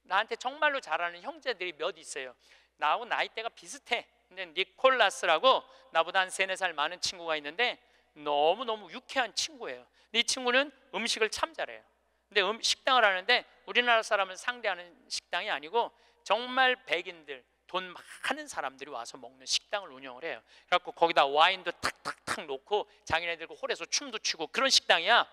나한테 정말로 잘하는 형제들이 몇 있어요. 나하고 나이대가 비슷해. 근데 니콜라스라고 나보다 한 3, 4살 많은 친구가 있는데 너무너무 유쾌한 친구예요. 이 친구는 음식을 참 잘해요. 근데 음, 식당을 하는데 우리나라 사람을 상대하는 식당이 아니고 정말 백인들 돈 많은 사람들이 와서 먹는 식당을 운영을 해요. 그래갖고 거기다 와인도 탁탁탁 놓고 자기네들 홀에서 춤도 추고 그런 식당이야.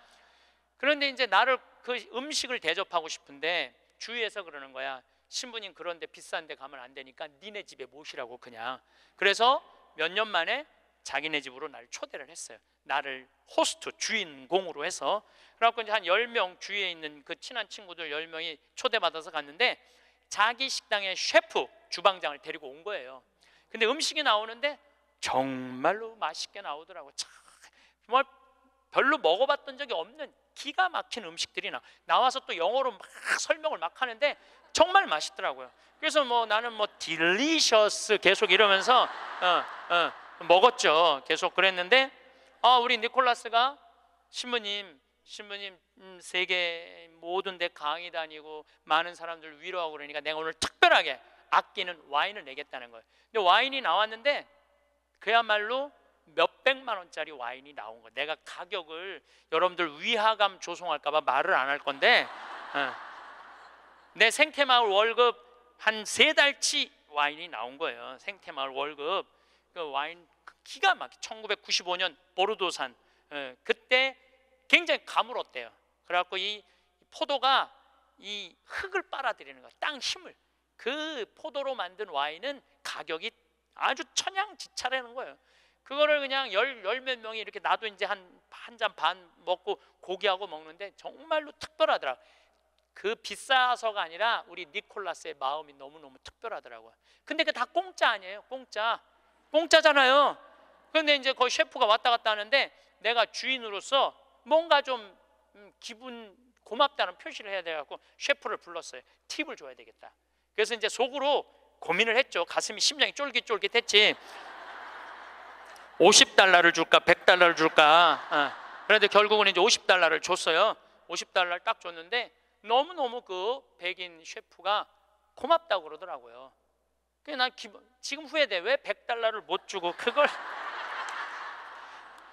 그런데 이제 나를 그 음식을 대접하고 싶은데 주위에서 그러는 거야. 신부님 그런데 비싼데 가면 안 되니까 니네 집에 모시라고 그냥. 그래서 몇 년 만에 자기네 집으로 날 초대를 했어요. 나를 호스트 주인공으로 해서 그래갖고 이제 한 10명 주위에 있는 그 친한 친구들 10명이 초대받아서 갔는데 자기 식당의 셰프 주방장을 데리고 온 거예요. 근데 음식이 나오는데 정말로 맛있게 나오더라고. 참 정말 별로 먹어봤던 적이 없는 기가 막힌 음식들이 나 나와서 또 영어로 막 설명을 막 하는데 정말 맛있더라고요. 그래서 뭐 나는 뭐 딜리셔스 계속 이러면서 어, 어, 먹었죠. 계속 그랬는데 아, 우리 니콜라스가 신부님, 신부님 음, 세계 모든 데 강의 다니고 많은 사람들 위로하고 그러니까 내가 오늘 특별하게 아끼는 와인을 내겠다는 거예요. 근데 와인이 나왔는데 그야말로 몇백만 원짜리 와인이 나온 거. 예요 내가 가격을 여러분들 위화감 조성할까 봐 말을 안 할 건데 어. 내 생태마을 월급 한 세 달치 와인이 나온 거예요. 생태마을 월급 그 와인 그 기가 막 1995년 보르도산 예, 그때 굉장히 가물었대요. 그래갖고 이 포도가 이 흙을 빨아들이는 거, 야땅 힘을 그 포도로 만든 와인은 가격이 아주 천양지차라는 거예요. 그거를 그냥 열 열 몇 명이 이렇게 나도 이제 한한잔 반 먹고 고기하고 먹는데 정말로 특별하더라. 그 비싸서가 아니라 우리 니콜라스의 마음이 너무너무 특별하더라고요. 근데 그 다 공짜 아니에요. 공짜. 공짜잖아요. 그런데 이제 거의 셰프가 왔다 갔다 하는데 내가 주인으로서 뭔가 좀 음, 기분 고맙다는 표시를 해야 돼갖고 셰프를 불렀어요. 팁을 줘야 되겠다. 그래서 이제 속으로 고민을 했죠. 가슴이 심장이 쫄깃쫄깃했지. 50달러를 줄까 100달러를 줄까. 어. 그런데 결국은 이제 50달러를 줬어요. 50달러를 딱 줬는데 너무너무 그 백인 셰프가 고맙다고 그러더라고요. 그게 난 기, 지금 후회돼. 왜 100달러를 못 주고 그걸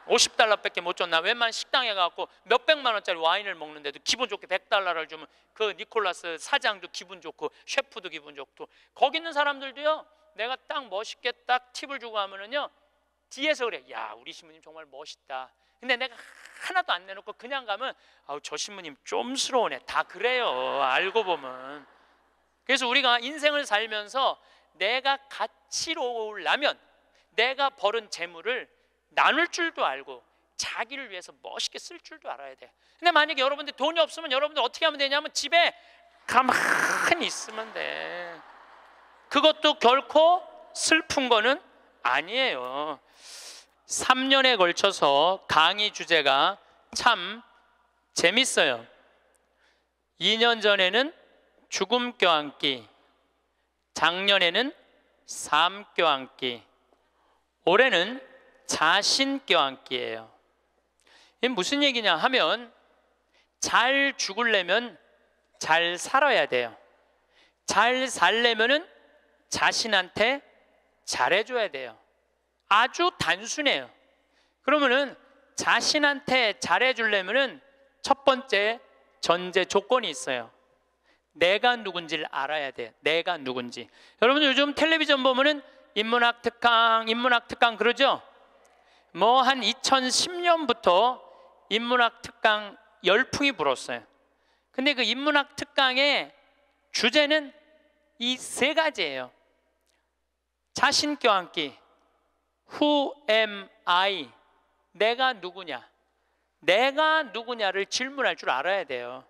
50달러밖에 못 줬나? 웬만 식당에 가고 몇백만 원짜리 와인을 먹는데도 기분 좋게 100달러를 주면 그 니콜라스 사장도 기분 좋고 셰프도 기분 좋고 거기 있는 사람들도요. 내가 딱 멋있게 딱 팁을 주고 하면은요. 뒤에서 그래. 야, 우리 신부님 정말 멋있다. 근데 내가 하나도 안 내놓고 그냥 가면 아우, 저 신부님 좀스러우네. 다 그래요. 알고 보면. 그래서 우리가 인생을 살면서 내가 가치로우려면 내가 벌은 재물을 나눌 줄도 알고 자기를 위해서 멋있게 쓸 줄도 알아야 돼. 근데 만약에 여러분들 돈이 없으면 여러분들 어떻게 하면 되냐면 집에 가만히 있으면 돼. 그것도 결코 슬픈 거는 아니에요. 3년에 걸쳐서 강의 주제가 참 재밌어요. 2년 전에는 죽음 껴안기 작년에는 삼교환기, 올해는 자신교환기예요. 이 무슨 얘기냐 하면 잘 죽으려면 잘 살아야 돼요. 잘살려면 자신한테 잘해줘야 돼요. 아주 단순해요. 그러면 자신한테 잘해주려면첫 번째 전제 조건이 있어요. 내가 누군지를 알아야 돼. 내가 누군지. 여러분 요즘 텔레비전 보면은 인문학 특강, 인문학 특강 그러죠? 뭐 한 2010년부터 인문학 특강 열풍이 불었어요. 근데 그 인문학 특강의 주제는 이 세 가지예요. 자신 껴안기, Who am I? 내가 누구냐? 내가 누구냐를 질문할 줄 알아야 돼요.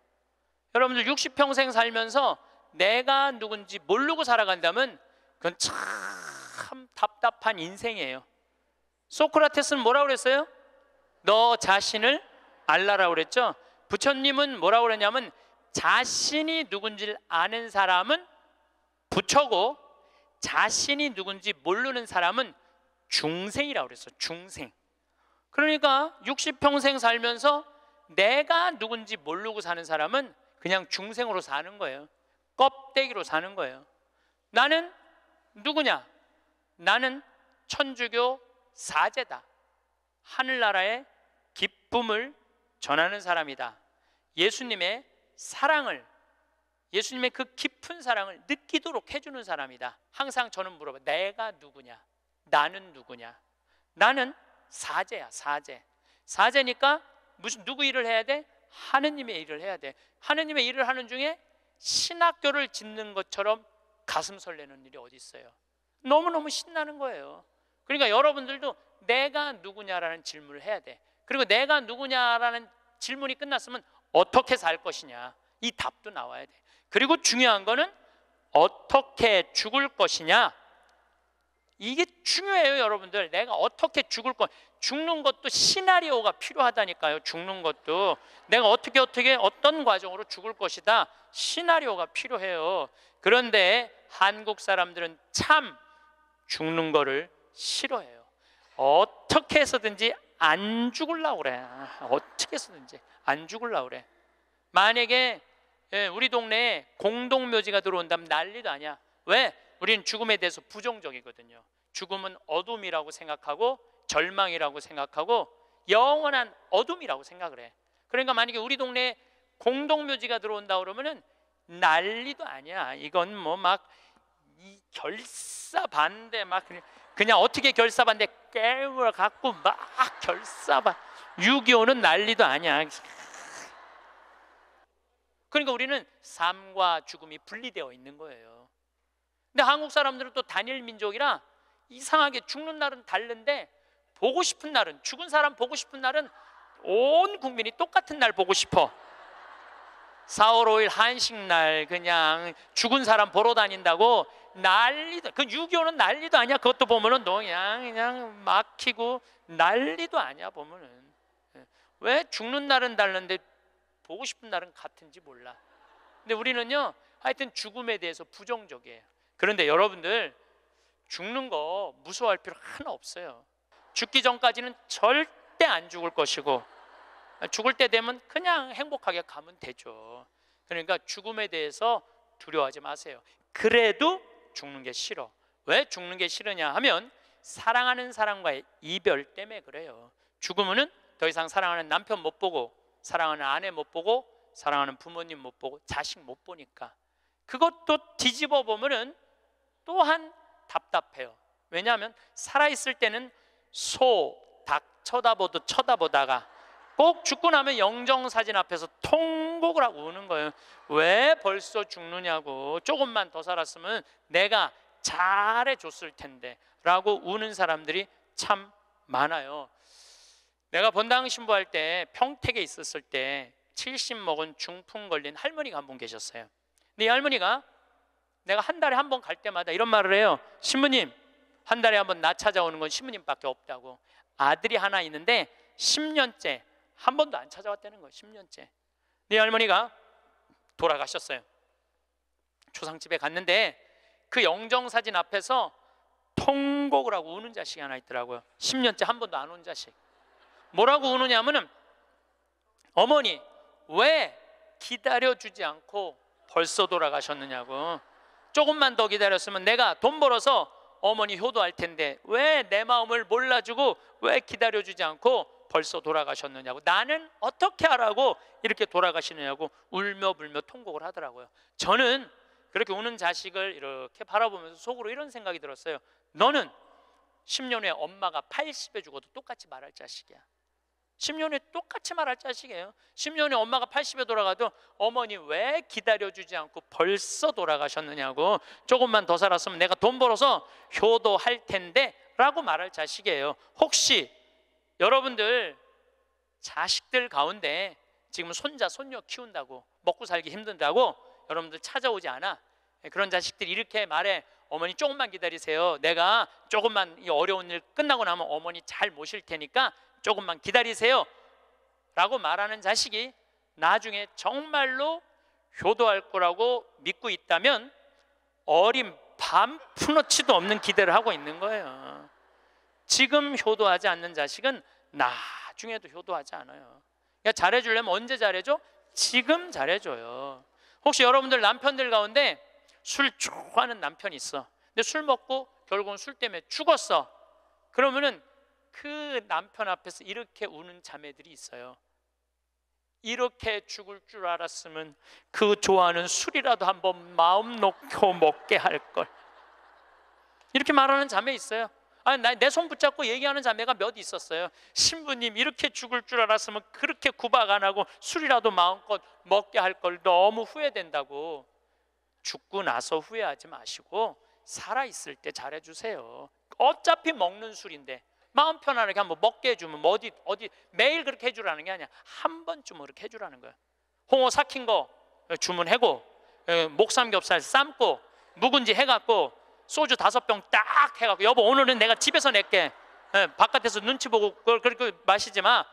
여러분들 60평생 살면서 내가 누군지 모르고 살아간다면 그건 참 답답한 인생이에요 소크라테스는 뭐라고 그랬어요? 너 자신을 알라라고 그랬죠 부처님은 뭐라고 그랬냐면 자신이 누군지를 아는 사람은 부처고 자신이 누군지 모르는 사람은 중생이라고 그랬어 중생 그러니까 60평생 살면서 내가 누군지 모르고 사는 사람은 그냥 중생으로 사는 거예요. 껍데기로 사는 거예요. 나는 누구냐? 나는 천주교 사제다. 하늘나라의 기쁨을 전하는 사람이다. 예수님의 사랑을 예수님의 그 깊은 사랑을 느끼도록 해주는 사람이다. 항상 저는 물어봐. 내가 누구냐? 나는 누구냐? 나는 사제야, 사제. 사제니까 무슨 누구 일을 해야 돼? 하느님의 일을 해야 돼. 하느님의 일을 하는 중에 신학교를 짓는 것처럼 가슴 설레는 일이 어디 있어요? 너무너무 신나는 거예요. 그러니까 여러분들도 내가 누구냐라는 질문을 해야 돼. 그리고 내가 누구냐라는 질문이 끝났으면 어떻게 살 것이냐. 이 답도 나와야 돼. 그리고 중요한 거는 어떻게 죽을 것이냐. 이게 중요해요, 여러분들. 내가 어떻게 죽을 건 죽는 것도 시나리오가 필요하다니까요. 죽는 것도 내가 어떻게 어떻게 어떤 과정으로 죽을 것이다. 시나리오가 필요해요. 그런데 한국 사람들은 참 죽는 거를 싫어해요. 어떻게 해서든지 안 죽을라 그래. 어떻게 해서든지 안 죽을라 그래. 만약에 예, 우리 동네에 공동묘지가 들어온다면 난리도 아니야. 왜? 우리는 죽음에 대해서 부정적이거든요. 죽음은 어둠이라고 생각하고 절망이라고 생각하고 영원한 어둠이라고 생각을 해. 그러니까 만약에 우리 동네 공동묘지가 들어온다 그러면은 난리도 아니야. 이건 뭐 막 결사 반대 막 그냥, 그냥 어떻게 결사 반대 게임을 갖고 막 결사 반 6.25는 난리도 아니야. 그러니까 우리는 삶과 죽음이 분리되어 있는 거예요. 근데 한국 사람들은 또 단일 민족이라 이상하게 죽는 날은 다른데 보고 싶은 날은 죽은 사람 보고 싶은 날은 온 국민이 똑같은 날 보고 싶어. 4월 5일 한식 날 그냥 죽은 사람 보러 다닌다고 난리도 그6 2 5는 난리도 아니야. 그것도 보면은 그냥 그냥 막히고 난리도 아니야 보면은. 예. 왜 죽는 날은 다른데 보고 싶은 날은 같은지 몰라. 근데 우리는요. 하여튼 죽음에 대해서 부정적이에요. 그런데 여러분들 죽는 거 무서워할 필요 하나 없어요. 죽기 전까지는 절대 안 죽을 것이고 죽을 때 되면 그냥 행복하게 가면 되죠. 그러니까 죽음에 대해서 두려워하지 마세요. 그래도 죽는 게 싫어. 왜 죽는 게 싫으냐 하면 사랑하는 사람과의 이별 때문에 그래요. 죽으면은 더 이상 사랑하는 남편 못 보고 사랑하는 아내 못 보고 사랑하는 부모님 못 보고 자식 못 보니까 그것도 뒤집어 보면은 또한 답답해요. 왜냐하면 살아있을 때는 소, 닭 쳐다보듯 쳐다보다가 꼭 죽고 나면 영정사진 앞에서 통곡을 하고 우는 거예요. 왜 벌써 죽느냐고 조금만 더 살았으면 내가 잘해줬을 텐데 라고 우는 사람들이 참 많아요. 내가 본당 신부할 때 평택에 있었을 때70 먹은 중풍 걸린 할머니가 한 분 계셨어요. 근데 이 할머니가 내가 한 달에 한 번 갈 때마다 이런 말을 해요. 신부님, 한 달에 한 번 나 찾아오는 건 신부님밖에 없다고. 아들이 하나 있는데 10년째 한 번도 안 찾아왔다는 거예요. 10년째. 네 할머니가 돌아가셨어요. 초상집에 갔는데 그 영정사진 앞에서 통곡을 하고 우는 자식이 하나 있더라고요. 10년째 한 번도 안 온 자식. 뭐라고 우느냐면은 어머니 왜 기다려 주지 않고 벌써 돌아가셨느냐고. 조금만 더 기다렸으면 내가 돈 벌어서 어머니 효도할 텐데 왜 내 마음을 몰라주고 왜 기다려주지 않고 벌써 돌아가셨느냐고 나는 어떻게 하라고 이렇게 돌아가시느냐고 울며 불며 통곡을 하더라고요 저는 그렇게 우는 자식을 이렇게 바라보면서 속으로 이런 생각이 들었어요 너는 10년 후에 엄마가 80에 죽어도 똑같이 말할 자식이야 10년에 똑같이 말할 자식이에요 10년에 엄마가 80에 돌아가도 어머니 왜 기다려주지 않고 벌써 돌아가셨느냐고 조금만 더 살았으면 내가 돈 벌어서 효도할 텐데 라고 말할 자식이에요 혹시 여러분들 자식들 가운데 지금 손자 손녀 키운다고 먹고 살기 힘든다고 여러분들 찾아오지 않아 예, 그런 자식들이 이렇게 말해 어머니 조금만 기다리세요 내가 조금만 이 어려운 일 끝나고 나면 어머니 잘 모실 테니까 조금만 기다리세요. 라고 말하는 자식이 나중에 정말로 효도할 거라고 믿고 있다면 어린 반 푸너치도 없는 기대를 하고 있는 거예요. 지금 효도하지 않는 자식은 나중에도 효도하지 않아요. 그러니까 잘해주려면 언제 잘해줘? 지금 잘해줘요. 혹시 여러분들 남편들 가운데 술 좋아하는 남편 있어. 근데 술 먹고 결국은 술 때문에 죽었어. 그러면은 그 남편 앞에서 이렇게 우는 자매들이 있어요. 이렇게 죽을 줄 알았으면 그 좋아하는 술이라도 한 번 마음 놓고 먹게 할 걸. 이렇게 말하는 자매 있어요. 아니, 내손 붙잡고 얘기하는 자매가 몇 있었어요. 신부님, 이렇게 죽을 줄 알았으면 그렇게 구박 안 하고 술이라도 마음껏 먹게 할 걸 너무 후회된다고. 죽고 나서 후회하지 마시고, 살아있을 때 잘해주세요. 어차피 먹는 술인데, 마음 편안하게 한 번 먹게 해주면 뭐 어디 어디 매일 그렇게 해주라는 게 아니야 한 번쯤 그렇게 해주라는 거야 홍어 삭힌 거 어, 주문하고 어, 목삼겹살 삶고 묵은지 해갖고 소주 다섯 병 딱 해갖고 여보 오늘은 내가 집에서 낼게 어, 바깥에서 눈치 보고 그걸 그렇게 마시지 마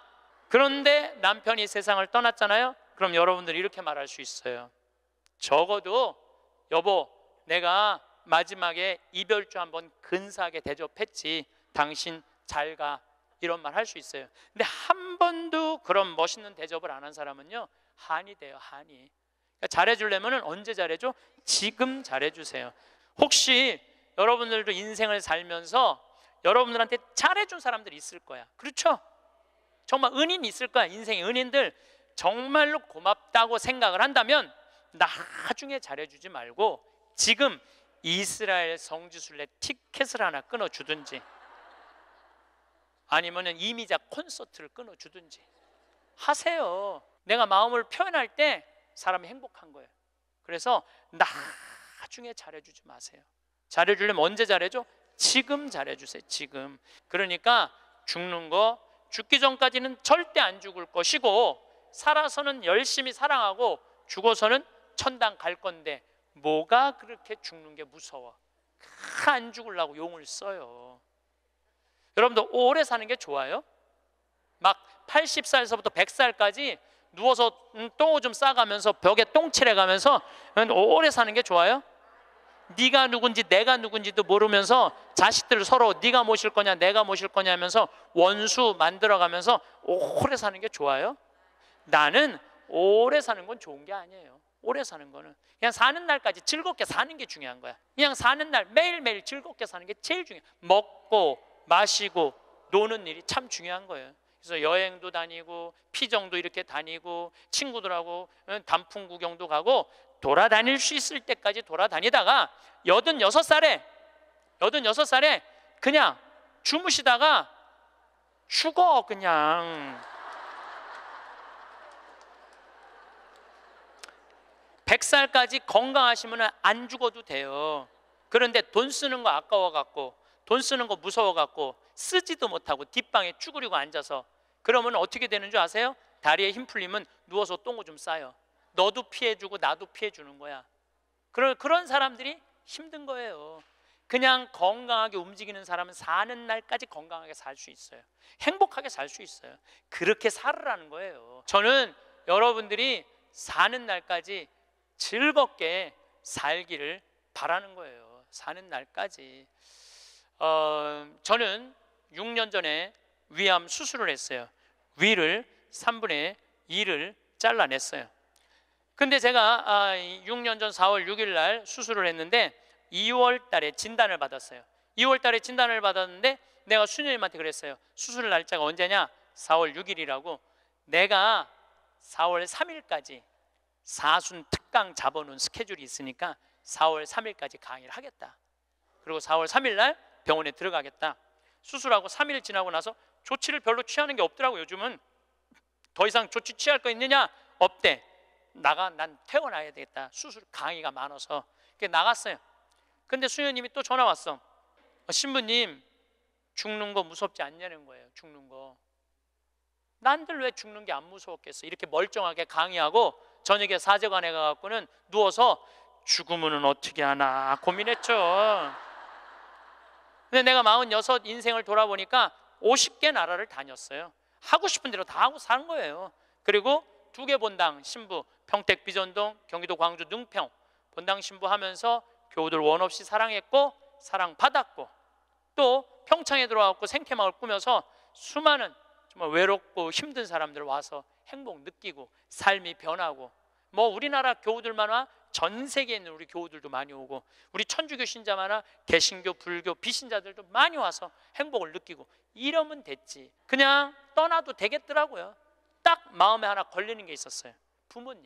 그런데 남편이 세상을 떠났잖아요 그럼 여러분들 이 이렇게 말할 수 있어요 적어도 여보 내가 마지막에 이별주 한번 근사하게 대접했지 당신 잘 가. 이런 말 할 수 있어요. 근데 한 번도 그런 멋있는 대접을 안 한 사람은요. 한이 돼요. 한이. 그러니까 잘해주려면 언제 잘해줘? 지금 잘해주세요. 혹시 여러분들도 인생을 살면서 여러분들한테 잘해준 사람들 있을 거야. 그렇죠? 정말 은인 있을 거야. 인생의 은인들 정말로 고맙다고 생각을 한다면 나중에 잘해주지 말고 지금 이스라엘 성지순례 티켓을 하나 끊어주든지 아니면 이미자 콘서트를 끊어 주든지 하세요. 내가 마음을 표현할 때 사람이 행복한 거예요. 그래서 나중에 잘해 주지 마세요. 잘해 주려면 언제 잘해 줘? 지금 잘해 주세요. 지금. 그러니까 죽는 거 죽기 전까지는 절대 안 죽을 것이고 살아서는 열심히 사랑하고 죽어서는 천당 갈 건데 뭐가 그렇게 죽는 게 무서워? 안 죽으려고 용을 써요. 여러분도 오래 사는 게 좋아요? 막 80살에서부터 100살까지 누워서 음, 똥을 좀 싸가면서 벽에 똥칠해 가면서 오래 사는 게 좋아요? 네가 누군지 내가 누군지도 모르면서 자식들 서로 네가 모실 거냐 내가 모실 거냐 하면서 원수 만들어 가면서 오래 사는 게 좋아요? 나는 오래 사는 건 좋은 게 아니에요. 오래 사는 거는 그냥 사는 날까지 즐겁게 사는 게 중요한 거야. 그냥 사는 날 매일매일 즐겁게 사는 게 제일 중요해. 먹고 마시고 노는 일이 참 중요한 거예요. 그래서 여행도 다니고 피정도 이렇게 다니고 친구들하고 단풍 구경도 가고 돌아다닐 수 있을 때까지 돌아다니다가 여든 여섯 살에 여든 여섯 살에 그냥 주무시다가 죽어 그냥 100살까지 건강하시면 안 죽어도 돼요. 그런데 돈 쓰는 거 아까워 갖고 돈 쓰는 거 무서워갖고 쓰지도 못하고 뒷방에 쭈그리고 앉아서 그러면 어떻게 되는 줄 아세요? 다리에 힘 풀리면 누워서 똥을 좀 싸요. 너도 피해주고 나도 피해주는 거야. 그런 그런 사람들이 힘든 거예요. 그냥 건강하게 움직이는 사람은 사는 날까지 건강하게 살 수 있어요. 행복하게 살 수 있어요. 그렇게 살으라는 거예요. 저는 여러분들이 사는 날까지 즐겁게 살기를 바라는 거예요. 사는 날까지. 어, 저는 6년 전에 위암 수술을 했어요. 위를 3분의 2를 잘라냈어요. 근데 제가 아, 6년 전 4월 6일 날 수술을 했는데 2월 달에 진단을 받았어요. 2월 달에 진단을 받았는데 내가 수녀님한테 그랬어요. 수술 날짜가 언제냐? 4월 6일이라고. 내가 4월 3일까지 사순 특강 잡아놓은 스케줄이 있으니까 4월 3일까지 강의를 하겠다. 그리고 4월 3일 날 병원에 들어가겠다. 수술하고 3일 지나고 나서 조치를 별로 취하는 게 없더라고요. 즘은더 이상 조치 취할 거 있느냐? 없대. 나가 난 퇴원해야 되겠다. 수술 강의가 많아서. 그게 나갔어요. 근데 수녀님이 또 전화 왔어. 어, 신부님 죽는 거 무섭지 않냐는 거예요. 죽는 거. 난들 왜 죽는 게 안 무서웠겠어? 이렇게 멀쩡하게 강의하고 저녁에 사제관에 가갖고는 누워서 죽음은 어떻게 하나 고민했죠. 근데 내가 46 인생을 돌아보니까 50개 나라를 다녔어요. 하고 싶은 대로 다 하고 사는 거예요. 그리고 두 개 본당 신부 평택 비전동 경기도 광주 능평 본당 신부 하면서 교우들 원 없이 사랑했고 사랑받았고 또 평창에 들어와서 생태망을 꾸며서 수많은 정말 외롭고 힘든 사람들 와서 행복 느끼고 삶이 변하고 뭐 우리나라 교우들만 와전 세계에 는 우리 교우들도 많이 오고 우리 천주교 신자마나 개신교, 불교, 비신자들도 많이 와서 행복을 느끼고 이러면 됐지 그냥 떠나도 되겠더라고요 딱 마음에 하나 걸리는 게 있었어요 부모님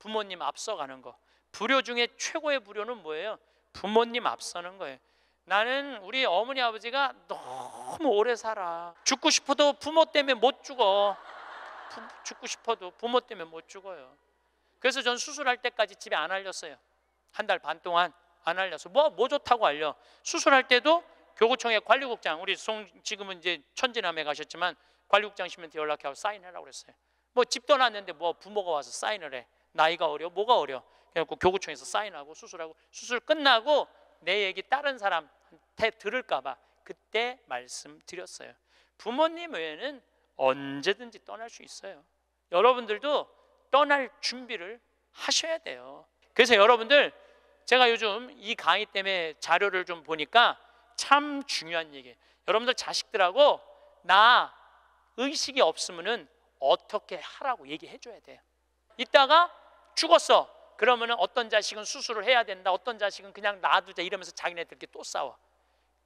부모님 앞서가는 거 불효 중에 최고의 불효는 뭐예요? 부모님 앞서는 거예요 나는 우리 어머니 아버지가 너무 오래 살아 죽고 싶어도 부모 때문에 못 죽어 죽고 싶어도 부모 때문에 못 죽어요 그래서 전 수술할 때까지 집에 안 알렸어요. 한 달 반 동안 안 알려서 뭐, 뭐 좋다고 알려. 수술할 때도 교구청의 관리국장, 우리 송, 지금은 이제 천진함에 가셨지만 관리국장시면테 연락해서 사인해라고 그랬어요. 뭐 집 떠났는데 뭐 부모가 와서 사인을 해. 나이가 어려, 뭐가 어려. 그래갖고 교구청에서 사인하고 수술하고 수술 끝나고 내 얘기 다른 사람한테 들을까봐 그때 말씀드렸어요. 부모님 외에는 언제든지 떠날 수 있어요. 여러분들도 떠날 준비를 하셔야 돼요. 그래서 여러분들 제가 요즘 이 강의 때문에 자료를 좀 보니까 참 중요한 얘기. 여러분들 자식들하고 나 의식이 없으면은 어떻게 하라고 얘기해 줘야 돼요. 이따가 죽었어. 그러면은 어떤 자식은 수술을 해야 된다. 어떤 자식은 그냥 놔두자 이러면서 자기네들끼리 또 싸워.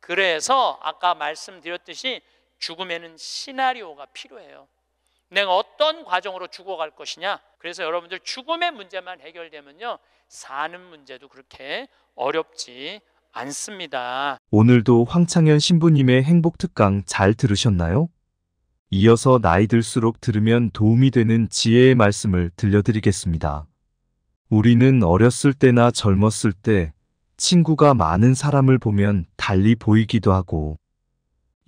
그래서 아까 말씀드렸듯이 죽음에는 시나리오가 필요해요. 내가 어떤 과정으로 죽어갈 것이냐 그래서 여러분들 죽음의 문제만 해결되면요 사는 문제도 그렇게 어렵지 않습니다 오늘도 황창현 신부님의 행복특강 잘 들으셨나요? 이어서 나이 들수록 들으면 도움이 되는 지혜의 말씀을 들려드리겠습니다. 우리는 어렸을 때나 젊었을 때 친구가 많은 사람을 보면 달리 보이기도 하고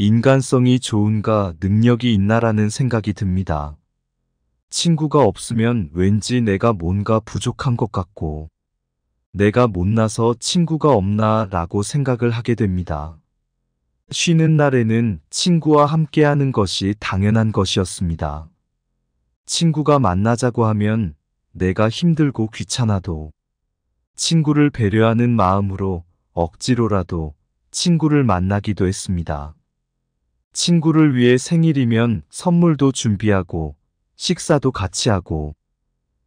인간성이 좋은가 능력이 있나라는 생각이 듭니다. 친구가 없으면 왠지 내가 뭔가 부족한 것 같고 내가 못나서 친구가 없나 라고 생각을 하게 됩니다. 쉬는 날에는 친구와 함께하는 것이 당연한 것이었습니다. 친구가 만나자고 하면 내가 힘들고 귀찮아도 친구를 배려하는 마음으로 억지로라도 친구를 만나기도 했습니다. 친구를 위해 생일이면 선물도 준비하고 식사도 같이 하고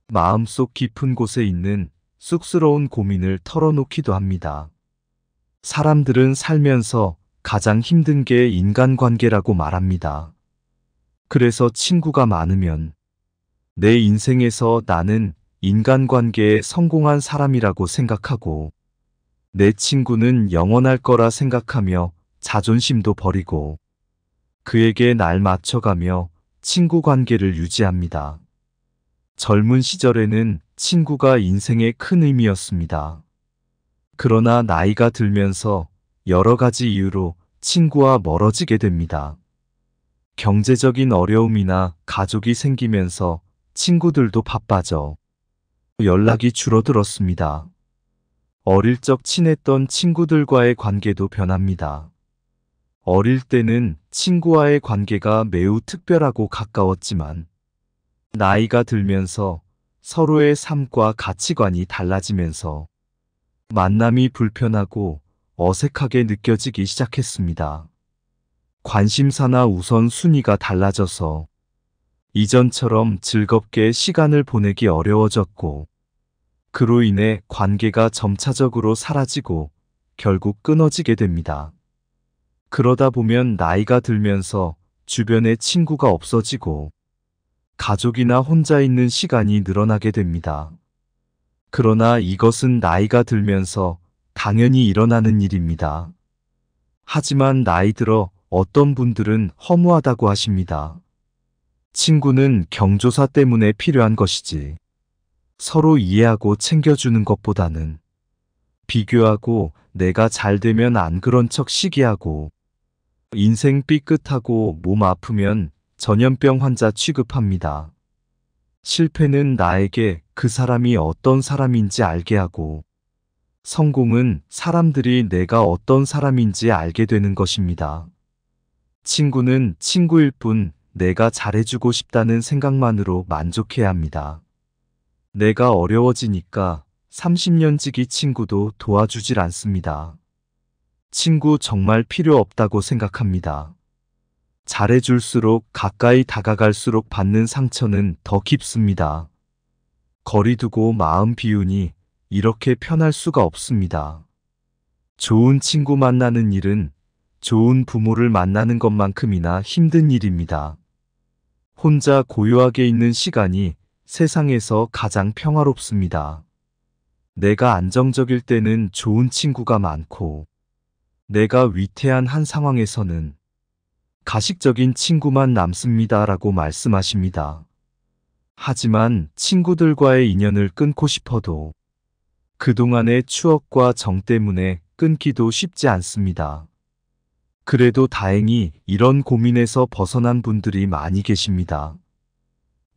마음속 깊은 곳에 있는 쑥스러운 고민을 털어놓기도 합니다. 사람들은 살면서 가장 힘든 게 인간관계라고 말합니다. 그래서 친구가 많으면 내 인생에서 나는 인간관계에 성공한 사람이라고 생각하고 내 친구는 영원할 거라 생각하며 자존심도 버리고 그에게 날 맞춰가며 친구 관계를 유지합니다. 젊은 시절에는 친구가 인생의 큰 의미였습니다. 그러나 나이가 들면서 여러 가지 이유로 친구와 멀어지게 됩니다. 경제적인 어려움이나 가족이 생기면서 친구들도 바빠져 연락이 줄어들었습니다. 어릴 적 친했던 친구들과의 관계도 변합니다. 어릴 때는 친구와의 관계가 매우 특별하고 가까웠지만 나이가 들면서 서로의 삶과 가치관이 달라지면서 만남이 불편하고 어색하게 느껴지기 시작했습니다. 관심사나 우선순위가 달라져서 이전처럼 즐겁게 시간을 보내기 어려워졌고 그로 인해 관계가 점차적으로 사라지고 결국 끊어지게 됩니다. 그러다 보면 나이가 들면서 주변에 친구가 없어지고 가족이나 혼자 있는 시간이 늘어나게 됩니다. 그러나 이것은 나이가 들면서 당연히 일어나는 일입니다. 하지만 나이 들어 어떤 분들은 허무하다고 하십니다. 친구는 경조사 때문에 필요한 것이지 서로 이해하고 챙겨주는 것보다는 비교하고 내가 잘 되면 안 그런 척 시기하고 인생 삐끗하고 몸 아프면 전염병 환자 취급합니다. 실패는 나에게 그 사람이 어떤 사람인지 알게 하고 성공은 사람들이 내가 어떤 사람인지 알게 되는 것입니다. 친구는 친구일 뿐 내가 잘해주고 싶다는 생각만으로 만족해야 합니다. 내가 어려워지니까 30년 지기 친구도 도와주질 않습니다. 친구 정말 필요 없다고 생각합니다. 잘해줄수록 가까이 다가갈수록 받는 상처는 더 깊습니다. 거리 두고 마음 비우니 이렇게 편할 수가 없습니다. 좋은 친구 만나는 일은 좋은 부모를 만나는 것만큼이나 힘든 일입니다. 혼자 고요하게 있는 시간이 세상에서 가장 평화롭습니다. 내가 안정적일 때는 좋은 친구가 많고 내가 위태한 한 상황에서는 가식적인 친구만 남습니다. 라고 말씀하십니다. 하지만 친구들과의 인연을 끊고 싶어도 그동안의 추억과 정 때문에 끊기도 쉽지 않습니다. 그래도 다행히 이런 고민에서 벗어난 분들이 많이 계십니다.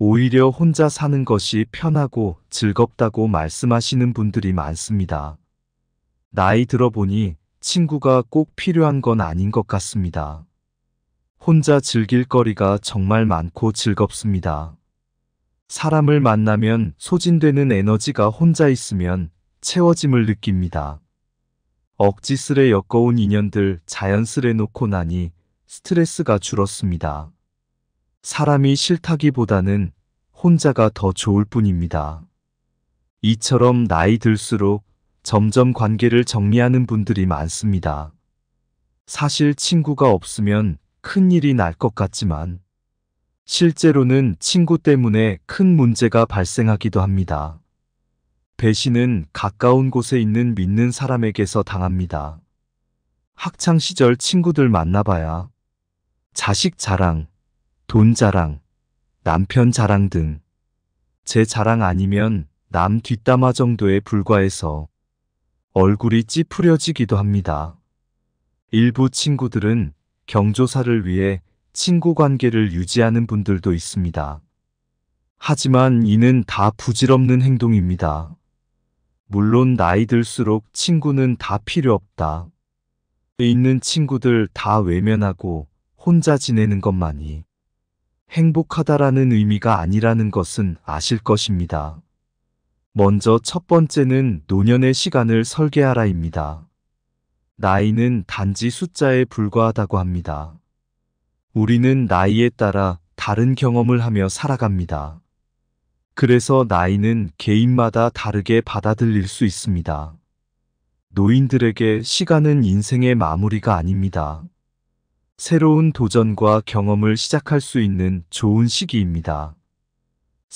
오히려 혼자 사는 것이 편하고 즐겁다고 말씀하시는 분들이 많습니다. 나이 들어보니 친구가 꼭 필요한 건 아닌 것 같습니다. 혼자 즐길 거리가 정말 많고 즐겁습니다. 사람을 만나면 소진되는 에너지가 혼자 있으면 채워짐을 느낍니다. 억지스레 엮어온 인연들 자연스레 놓고 나니 스트레스가 줄었습니다. 사람이 싫다기보다는 혼자가 더 좋을 뿐입니다. 이처럼 나이 들수록 점점 관계를 정리하는 분들이 많습니다. 사실 친구가 없으면 큰일이 날 것 같지만 실제로는 친구 때문에 큰 문제가 발생하기도 합니다. 배신은 가까운 곳에 있는 믿는 사람에게서 당합니다. 학창 시절 친구들 만나봐야 자식 자랑, 돈 자랑, 남편 자랑 등 제 자랑 아니면 남 뒷담화 정도에 불과해서 얼굴이 찌푸려지기도 합니다. 일부 친구들은 경조사를 위해 친구 관계를 유지하는 분들도 있습니다. 하지만 이는 다 부질없는 행동입니다. 물론 나이 들수록 친구는 다 필요 없다. 있는 친구들 다 외면하고 혼자 지내는 것만이 행복하다라는 의미가 아니라는 것은 아실 것입니다. 먼저 첫 번째는 노년의 시간을 설계하라입니다. 나이는 단지 숫자에 불과하다고 합니다. 우리는 나이에 따라 다른 경험을 하며 살아갑니다. 그래서 나이는 개인마다 다르게 받아들일 수 있습니다. 노인들에게 시간은 인생의 마무리가 아닙니다. 새로운 도전과 경험을 시작할 수 있는 좋은 시기입니다.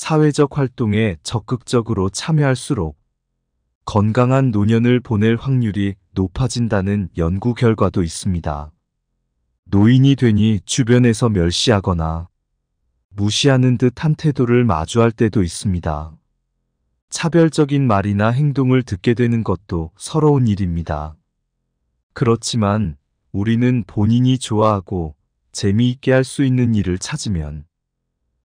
사회적 활동에 적극적으로 참여할수록 건강한 노년을 보낼 확률이 높아진다는 연구 결과도 있습니다. 노인이 되니 주변에서 멸시하거나 무시하는 듯한 태도를 마주할 때도 있습니다. 차별적인 말이나 행동을 듣게 되는 것도 서러운 일입니다. 그렇지만 우리는 본인이 좋아하고 재미있게 할 수 있는 일을 찾으면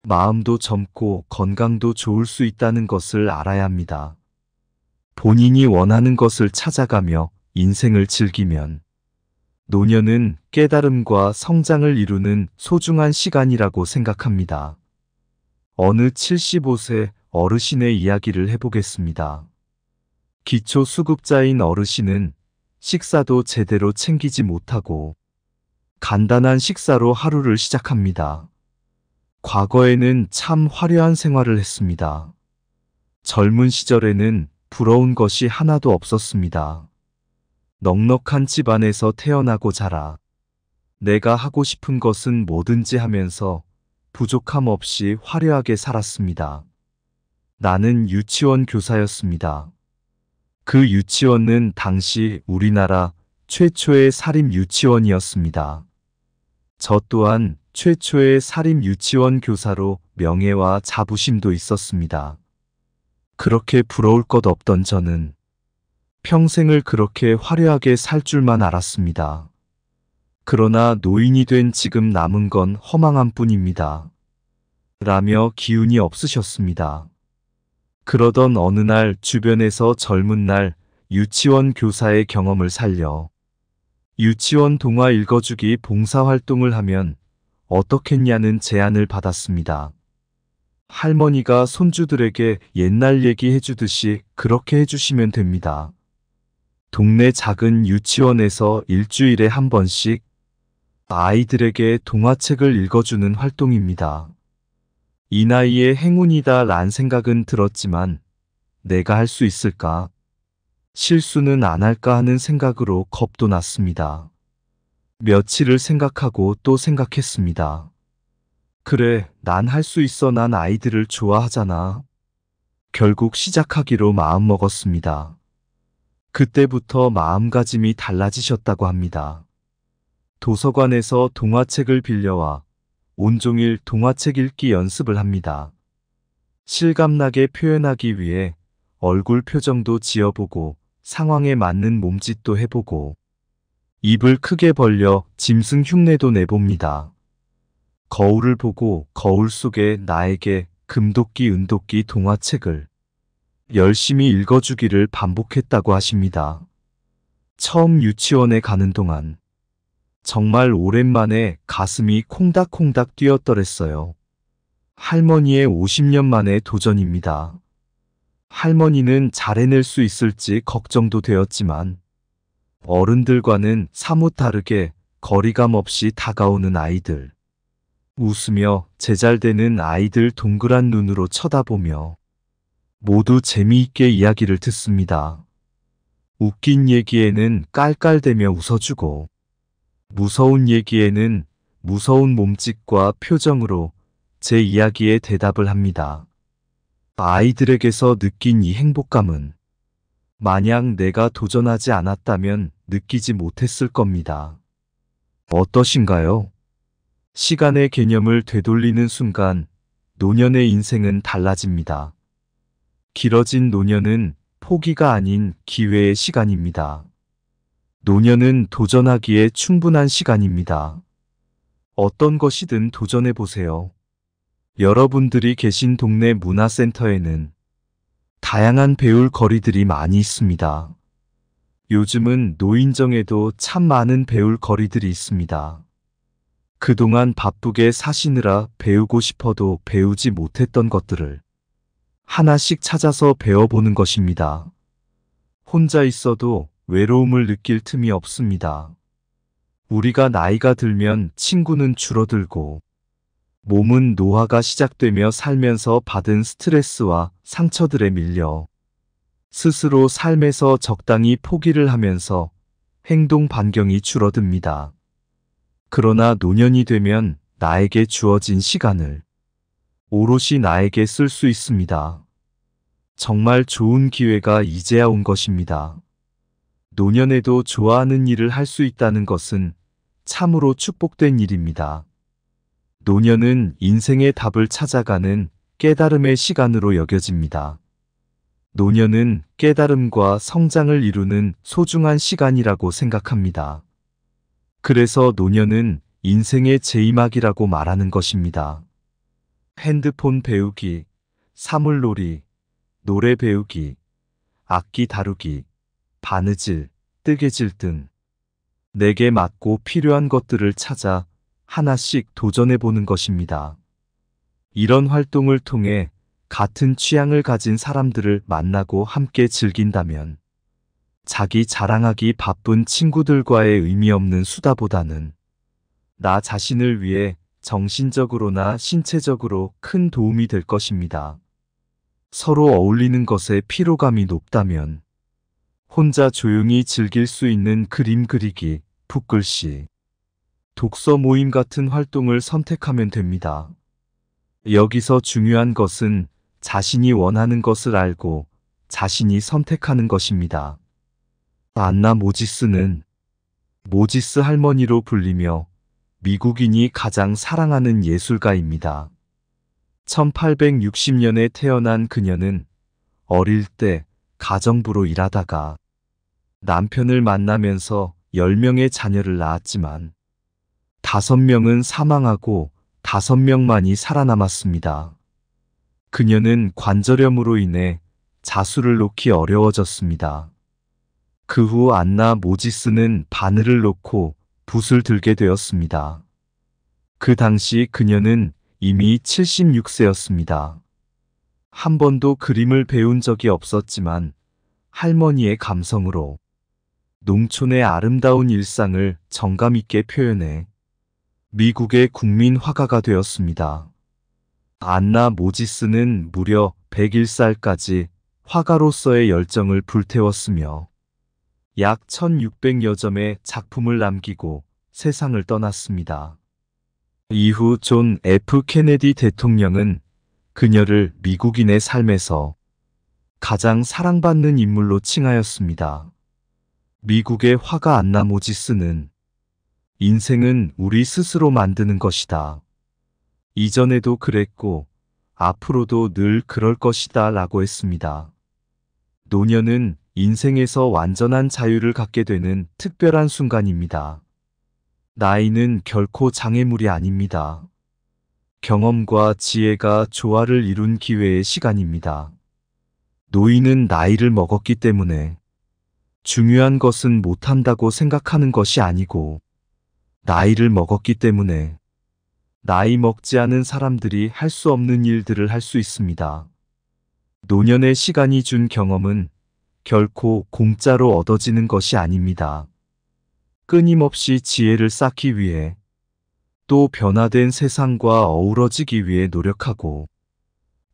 마음도 젊고 건강도 좋을 수 있다는 것을 알아야 합니다. 본인이 원하는 것을 찾아가며 인생을 즐기면 노년은 깨달음과 성장을 이루는 소중한 시간이라고 생각합니다. 어느 75세 어르신의 이야기를 해보겠습니다. 기초 수급자인 어르신은 식사도 제대로 챙기지 못하고 간단한 식사로 하루를 시작합니다. 과거에는 참 화려한 생활을 했습니다. 젊은 시절에는 부러운 것이 하나도 없었습니다. 넉넉한 집안에서 태어나고 자라 내가 하고 싶은 것은 뭐든지 하면서 부족함 없이 화려하게 살았습니다. 나는 유치원 교사였습니다. 그 유치원은 당시 우리나라 최초의 사립 유치원이었습니다. 저 또한 최초의 사립 유치원 교사로 명예와 자부심도 있었습니다. 그렇게 부러울 것 없던 저는 평생을 그렇게 화려하게 살 줄만 알았습니다. 그러나 노인이 된 지금 남은 건허망한 뿐입니다. 라며 기운이 없으셨습니다. 그러던 어느 날 주변에서 젊은 날 유치원 교사의 경험을 살려 유치원 동화 읽어주기 봉사활동을 하면 어떻겠냐는 제안을 받았습니다. 할머니가 손주들에게 옛날 얘기해 주듯이 그렇게 해주시면 됩니다. 동네 작은 유치원에서 일주일에 한 번씩 아이들에게 동화책을 읽어주는 활동입니다. 이 나이에 행운이다 란 생각은 들었지만 내가 할 수 있을까? 실수는 안 할까 하는 생각으로 겁도 났습니다. 며칠을 생각하고 또 생각했습니다. 그래, 난 할 수 있어. 난 아이들을 좋아하잖아. 결국 시작하기로 마음먹었습니다. 그때부터 마음가짐이 달라지셨다고 합니다. 도서관에서 동화책을 빌려와 온종일 동화책 읽기 연습을 합니다. 실감나게 표현하기 위해 얼굴 표정도 지어보고 상황에 맞는 몸짓도 해보고 입을 크게 벌려 짐승 흉내도 내봅니다. 거울을 보고 거울 속에 나에게 금도끼 은도끼 동화책을 열심히 읽어주기를 반복했다고 하십니다. 처음 유치원에 가는 동안 정말 오랜만에 가슴이 콩닥콩닥 뛰었더랬어요. 할머니의 50년 만의 도전입니다. 할머니는 잘해낼 수 있을지 걱정도 되었지만 어른들과는 사뭇 다르게 거리감 없이 다가오는 아이들. 웃으며 제잘되는 아이들 동그란 눈으로 쳐다보며 모두 재미있게 이야기를 듣습니다. 웃긴 얘기에는 깔깔대며 웃어주고 무서운 얘기에는 무서운 몸짓과 표정으로 제 이야기에 대답을 합니다. 아이들에게서 느낀 이 행복감은 만약 내가 도전하지 않았다면 느끼지 못했을 겁니다. 어떠신가요? 시간의 개념을 되돌리는 순간 노년의 인생은 달라집니다. 길어진 노년은 포기가 아닌 기회의 시간입니다. 노년은 도전하기에 충분한 시간입니다. 어떤 것이든 도전해보세요. 여러분들이 계신 동네 문화센터에는 다양한 배울 거리들이 많이 있습니다. 요즘은 노인정에도 참 많은 배울 거리들이 있습니다. 그동안 바쁘게 사시느라 배우고 싶어도 배우지 못했던 것들을 하나씩 찾아서 배워보는 것입니다. 혼자 있어도 외로움을 느낄 틈이 없습니다. 우리가 나이가 들면 친구는 줄어들고 몸은 노화가 시작되며 살면서 받은 스트레스와 상처들에 밀려 스스로 삶에서 적당히 포기를 하면서 행동 반경이 줄어듭니다. 그러나 노년이 되면 나에게 주어진 시간을 오롯이 나에게 쓸 수 있습니다. 정말 좋은 기회가 이제야 온 것입니다. 노년에도 좋아하는 일을 할 수 있다는 것은 참으로 축복된 일입니다. 노년은 인생의 답을 찾아가는 깨달음의 시간으로 여겨집니다. 노년은 깨달음과 성장을 이루는 소중한 시간이라고 생각합니다. 그래서 노년은 인생의 제이막이라고 말하는 것입니다. 핸드폰 배우기, 사물놀이, 노래 배우기, 악기 다루기, 바느질, 뜨개질 등 내게 맞고 필요한 것들을 찾아 하나씩 도전해 보는 것입니다. 이런 활동을 통해 같은 취향을 가진 사람들을 만나고 함께 즐긴다면 자기 자랑하기 바쁜 친구들과의 의미 없는 수다보다는 나 자신을 위해 정신적으로나 신체적으로 큰 도움이 될 것입니다. 서로 어울리는 것에 피로감이 높다면 혼자 조용히 즐길 수 있는 그림 그리기, 붓글씨, 독서 모임 같은 활동을 선택하면 됩니다. 여기서 중요한 것은 자신이 원하는 것을 알고 자신이 선택하는 것입니다. 안나 모지스는 모지스 할머니로 불리며 미국인이 가장 사랑하는 예술가입니다. 1860년에 태어난 그녀는 어릴 때 가정부로 일하다가 남편을 만나면서 10명의 자녀를 낳았지만 다섯 명은 사망하고 다섯 명만이 살아남았습니다. 그녀는 관절염으로 인해 자수를 놓기 어려워졌습니다. 그 후 안나 모지스는 바늘을 놓고 붓을 들게 되었습니다. 그 당시 그녀는 이미 76세였습니다. 한 번도 그림을 배운 적이 없었지만 할머니의 감성으로 농촌의 아름다운 일상을 정감 있게 표현해 미국의 국민 화가가 되었습니다. 안나 모지스는 무려 101살까지 화가로서의 열정을 불태웠으며 약 1600여 점의 작품을 남기고 세상을 떠났습니다. 이후 존 F. 케네디 대통령은 그녀를 미국인의 삶에서 가장 사랑받는 인물로 칭하였습니다. 미국의 화가 안나 모지스는 인생은 우리 스스로 만드는 것이다. 이전에도 그랬고, 앞으로도 늘 그럴 것이다 라고 했습니다. 노년은 인생에서 완전한 자유를 갖게 되는 특별한 순간입니다. 나이는 결코 장애물이 아닙니다. 경험과 지혜가 조화를 이룬 기회의 시간입니다. 노인은 나이를 먹었기 때문에 중요한 것은 못한다고 생각하는 것이 아니고 나이를 먹었기 때문에 나이 먹지 않은 사람들이 할 수 없는 일들을 할 수 있습니다. 노년의 시간이 준 경험은 결코 공짜로 얻어지는 것이 아닙니다. 끊임없이 지혜를 쌓기 위해 또 변화된 세상과 어우러지기 위해 노력하고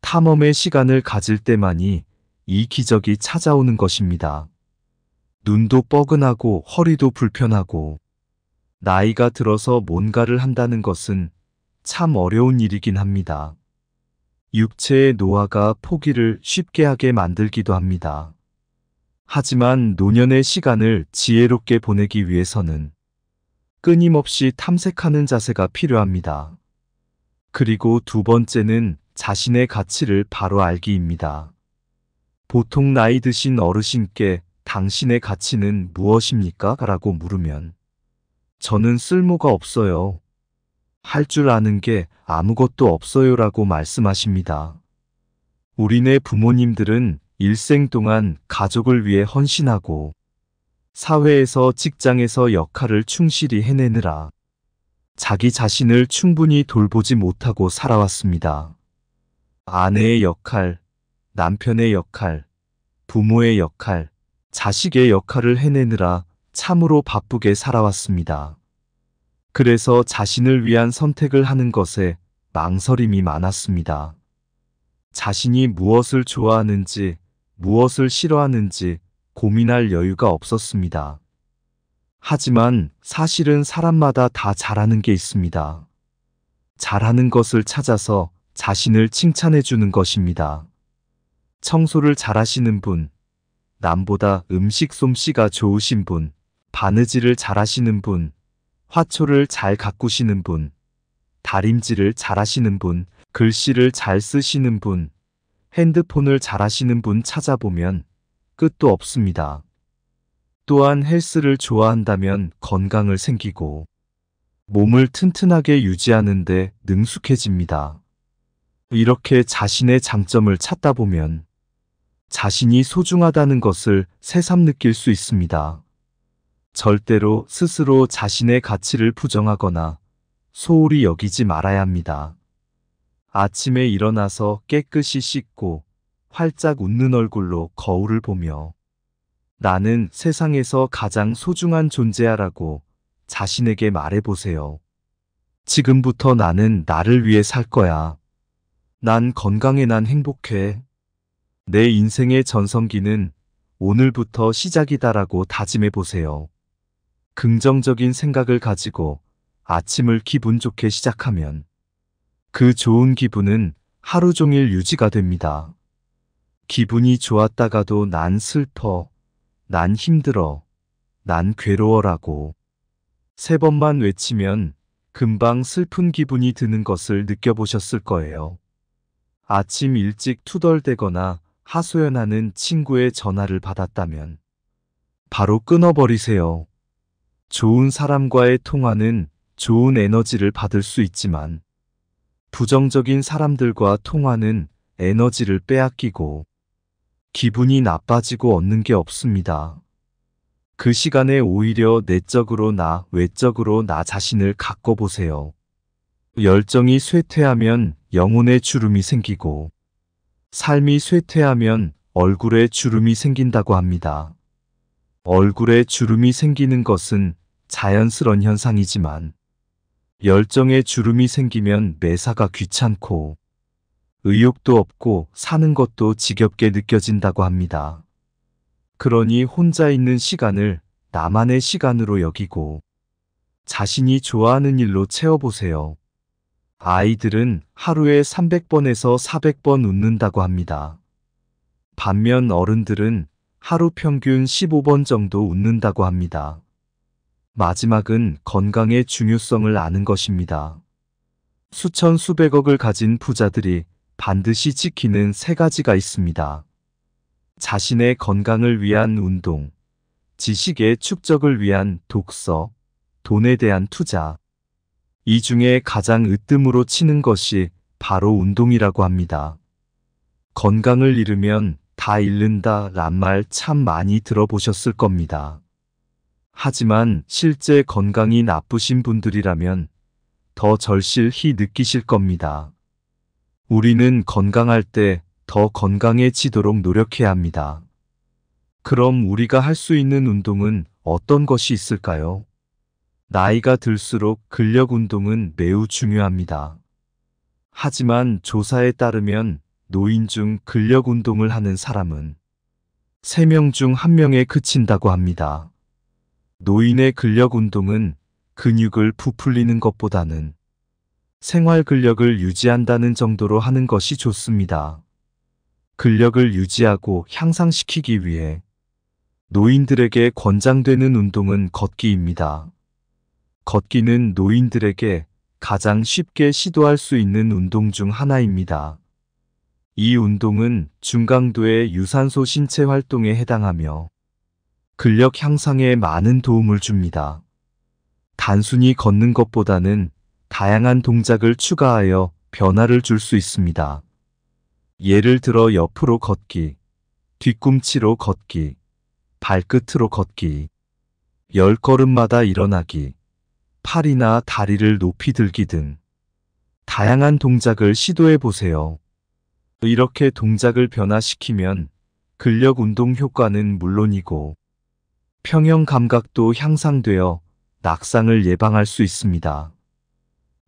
탐험의 시간을 가질 때만이 이 기적이 찾아오는 것입니다. 눈도 뻐근하고 허리도 불편하고 나이가 들어서 뭔가를 한다는 것은 참 어려운 일이긴 합니다. 육체의 노화가 포기를 쉽게 하게 만들기도 합니다. 하지만 노년의 시간을 지혜롭게 보내기 위해서는 끊임없이 탐색하는 자세가 필요합니다. 그리고 두 번째는 자신의 가치를 바로 알기입니다. 보통 나이 드신 어르신께 당신의 가치는 무엇입니까? 라고 물으면 저는 쓸모가 없어요. 할 줄 아는 게 아무것도 없어요라고 말씀하십니다. 우리네 부모님들은 일생 동안 가족을 위해 헌신하고 사회에서 직장에서 역할을 충실히 해내느라 자기 자신을 충분히 돌보지 못하고 살아왔습니다. 아내의 역할, 남편의 역할, 부모의 역할, 자식의 역할을 해내느라 참으로 바쁘게 살아왔습니다. 그래서 자신을 위한 선택을 하는 것에 망설임이 많았습니다. 자신이 무엇을 좋아하는지, 무엇을 싫어하는지 고민할 여유가 없었습니다. 하지만 사실은 사람마다 다 잘하는 게 있습니다. 잘하는 것을 찾아서 자신을 칭찬해 주는 것입니다. 청소를 잘하시는 분, 남보다 음식 솜씨가 좋으신 분, 바느질을 잘하시는 분, 화초를 잘 가꾸시는 분, 다림질을 잘하시는 분, 글씨를 잘 쓰시는 분, 핸드폰을 잘하시는 분 찾아보면 끝도 없습니다. 또한 헬스를 좋아한다면 건강을 생기고 몸을 튼튼하게 유지하는데 능숙해집니다. 이렇게 자신의 장점을 찾다 보면 자신이 소중하다는 것을 새삼 느낄 수 있습니다. 절대로 스스로 자신의 가치를 부정하거나 소홀히 여기지 말아야 합니다. 아침에 일어나서 깨끗이 씻고 활짝 웃는 얼굴로 거울을 보며 나는 세상에서 가장 소중한 존재야라고 자신에게 말해보세요. 지금부터 나는 나를 위해 살 거야. 난 건강해 난 행복해. 내 인생의 전성기는 오늘부터 시작이다라고 다짐해보세요. 긍정적인 생각을 가지고 아침을 기분 좋게 시작하면 그 좋은 기분은 하루 종일 유지가 됩니다. 기분이 좋았다가도 난 슬퍼, 난 힘들어, 난 괴로워라고 세 번만 외치면 금방 슬픈 기분이 드는 것을 느껴보셨을 거예요. 아침 일찍 투덜대거나 하소연하는 친구의 전화를 받았다면 바로 끊어버리세요. 좋은 사람과의 통화는 좋은 에너지를 받을 수 있지만 부정적인 사람들과 통화는 에너지를 빼앗기고 기분이 나빠지고 얻는 게 없습니다. 그 시간에 오히려 내적으로 나, 외적으로 나 자신을 가꿔 보세요. 열정이 쇠퇴하면 영혼에 주름이 생기고 삶이 쇠퇴하면 얼굴에 주름이 생긴다고 합니다. 얼굴에 주름이 생기는 것은 자연스러운 현상이지만 열정에 주름이 생기면 매사가 귀찮고 의욕도 없고 사는 것도 지겹게 느껴진다고 합니다. 그러니 혼자 있는 시간을 나만의 시간으로 여기고 자신이 좋아하는 일로 채워보세요. 아이들은 하루에 300번에서 400번 웃는다고 합니다. 반면 어른들은 하루 평균 15번 정도 웃는다고 합니다. 마지막은 건강의 중요성을 아는 것입니다. 수천 수백억을 가진 부자들이 반드시 지키는 세 가지가 있습니다. 자신의 건강을 위한 운동, 지식의 축적을 위한 독서, 돈에 대한 투자. 이 중에 가장 으뜸으로 치는 것이 바로 운동이라고 합니다. 건강을 잃으면 다 잃는다 란말 참 많이 들어보셨을 겁니다. 하지만 실제 건강이 나쁘신 분들이라면 더 절실히 느끼실 겁니다. 우리는 건강할 때 더 건강해지도록 노력해야 합니다. 그럼 우리가 할 수 있는 운동은 어떤 것이 있을까요? 나이가 들수록 근력 운동은 매우 중요합니다. 하지만 조사에 따르면 노인 중 근력 운동을 하는 사람은 3명 중 1명에 그친다고 합니다. 노인의 근력 운동은 근육을 부풀리는 것보다는 생활 근력을 유지한다는 정도로 하는 것이 좋습니다. 근력을 유지하고 향상시키기 위해 노인들에게 권장되는 운동은 걷기입니다. 걷기는 노인들에게 가장 쉽게 시도할 수 있는 운동 중 하나입니다. 이 운동은 중강도의 유산소 신체 활동에 해당하며 근력 향상에 많은 도움을 줍니다. 단순히 걷는 것보다는 다양한 동작을 추가하여 변화를 줄 수 있습니다. 예를 들어 옆으로 걷기, 뒤꿈치로 걷기, 발끝으로 걷기, 열 걸음마다 일어나기, 팔이나 다리를 높이 들기 등 다양한 동작을 시도해 보세요. 이렇게 동작을 변화시키면 근력 운동 효과는 물론이고 평형 감각도 향상되어 낙상을 예방할 수 있습니다.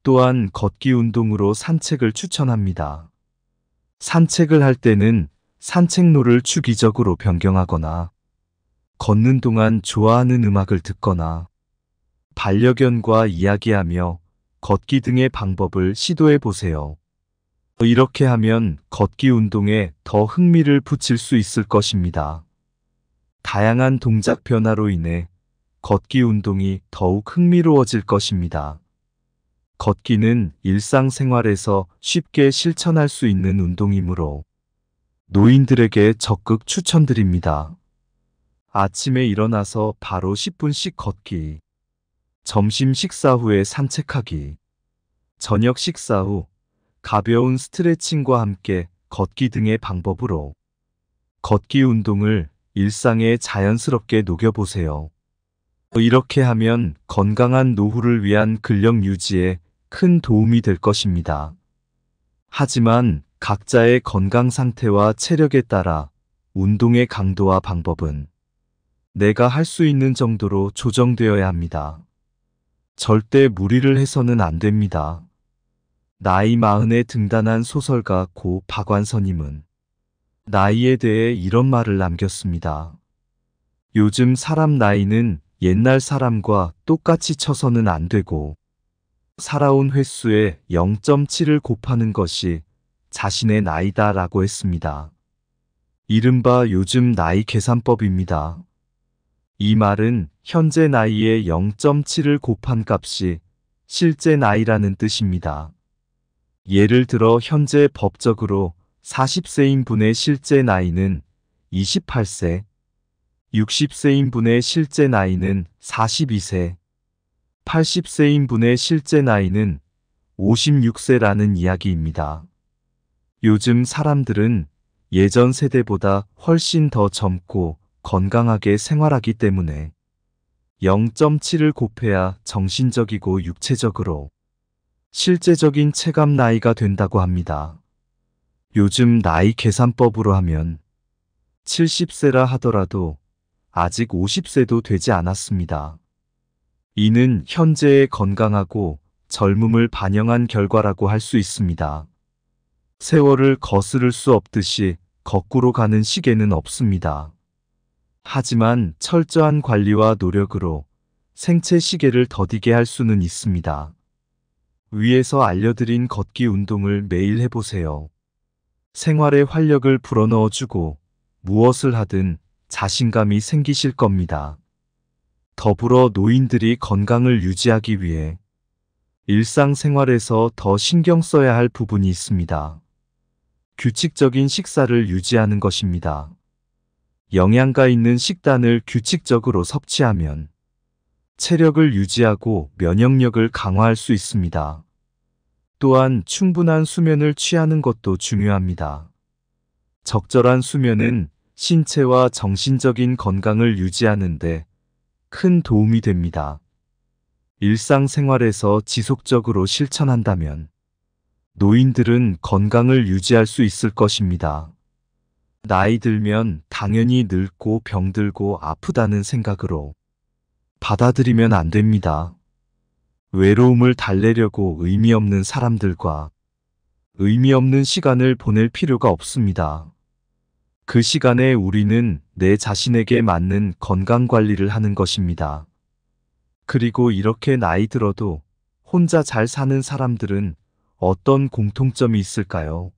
또한 걷기 운동으로 산책을 추천합니다. 산책을 할 때는 산책로를 주기적으로 변경하거나 걷는 동안 좋아하는 음악을 듣거나 반려견과 이야기하며 걷기 등의 방법을 시도해 보세요. 이렇게 하면 걷기 운동에 더 흥미를 붙일 수 있을 것입니다. 다양한 동작 변화로 인해 걷기 운동이 더욱 흥미로워질 것입니다. 걷기는 일상생활에서 쉽게 실천할 수 있는 운동이므로 노인들에게 적극 추천드립니다. 아침에 일어나서 바로 10분씩 걷기, 점심 식사 후에 산책하기, 저녁 식사 후 가벼운 스트레칭과 함께 걷기 등의 방법으로 걷기 운동을 일상에 자연스럽게 녹여보세요. 이렇게 하면 건강한 노후를 위한 근력 유지에 큰 도움이 될 것입니다. 하지만 각자의 건강 상태와 체력에 따라 운동의 강도와 방법은 내가 할 수 있는 정도로 조정되어야 합니다. 절대 무리를 해서는 안 됩니다. 나이 마흔에 등단한 소설가 고 박완서님은 나이에 대해 이런 말을 남겼습니다. 요즘 사람 나이는 옛날 사람과 똑같이 쳐서는 안 되고 살아온 횟수의 0.7을 곱하는 것이 자신의 나이다 라고 했습니다. 이른바 요즘 나이 계산법입니다. 이 말은 현재 나이의 0.7을 곱한 값이 실제 나이라는 뜻입니다. 예를 들어 현재 법적으로 40세인 분의 실제 나이는 28세, 60세인 분의 실제 나이는 42세, 80세인 분의 실제 나이는 56세라는 이야기입니다. 요즘 사람들은 예전 세대보다 훨씬 더 젊고 건강하게 생활하기 때문에 0.7을 곱해야 정신적이고 육체적으로 실제적인 체감 나이가 된다고 합니다. 요즘 나이 계산법으로 하면 70세라 하더라도 아직 50세도 되지 않았습니다. 이는 현재의 건강하고 젊음을 반영한 결과라고 할 수 있습니다. 세월을 거스를 수 없듯이 거꾸로 가는 시계는 없습니다. 하지만 철저한 관리와 노력으로 생체 시계를 더디게 할 수는 있습니다. 위에서 알려드린 걷기 운동을 매일 해보세요. 생활에 활력을 불어넣어주고 무엇을 하든 자신감이 생기실 겁니다. 더불어 노인들이 건강을 유지하기 위해 일상생활에서 더 신경 써야 할 부분이 있습니다. 규칙적인 식사를 유지하는 것입니다. 영양가 있는 식단을 규칙적으로 섭취하면 체력을 유지하고 면역력을 강화할 수 있습니다. 또한 충분한 수면을 취하는 것도 중요합니다. 적절한 수면은 신체와 정신적인 건강을 유지하는데 큰 도움이 됩니다. 일상생활에서 지속적으로 실천한다면 노인들은 건강을 유지할 수 있을 것입니다. 나이 들면 당연히 늙고 병들고 아프다는 생각으로 받아들이면 안 됩니다. 외로움을 달래려고 의미 없는 사람들과 의미 없는 시간을 보낼 필요가 없습니다. 그 시간에 우리는 내 자신에게 맞는 건강관리를 하는 것입니다. 그리고 이렇게 나이 들어도 혼자 잘 사는 사람들은 어떤 공통점이 있을까요?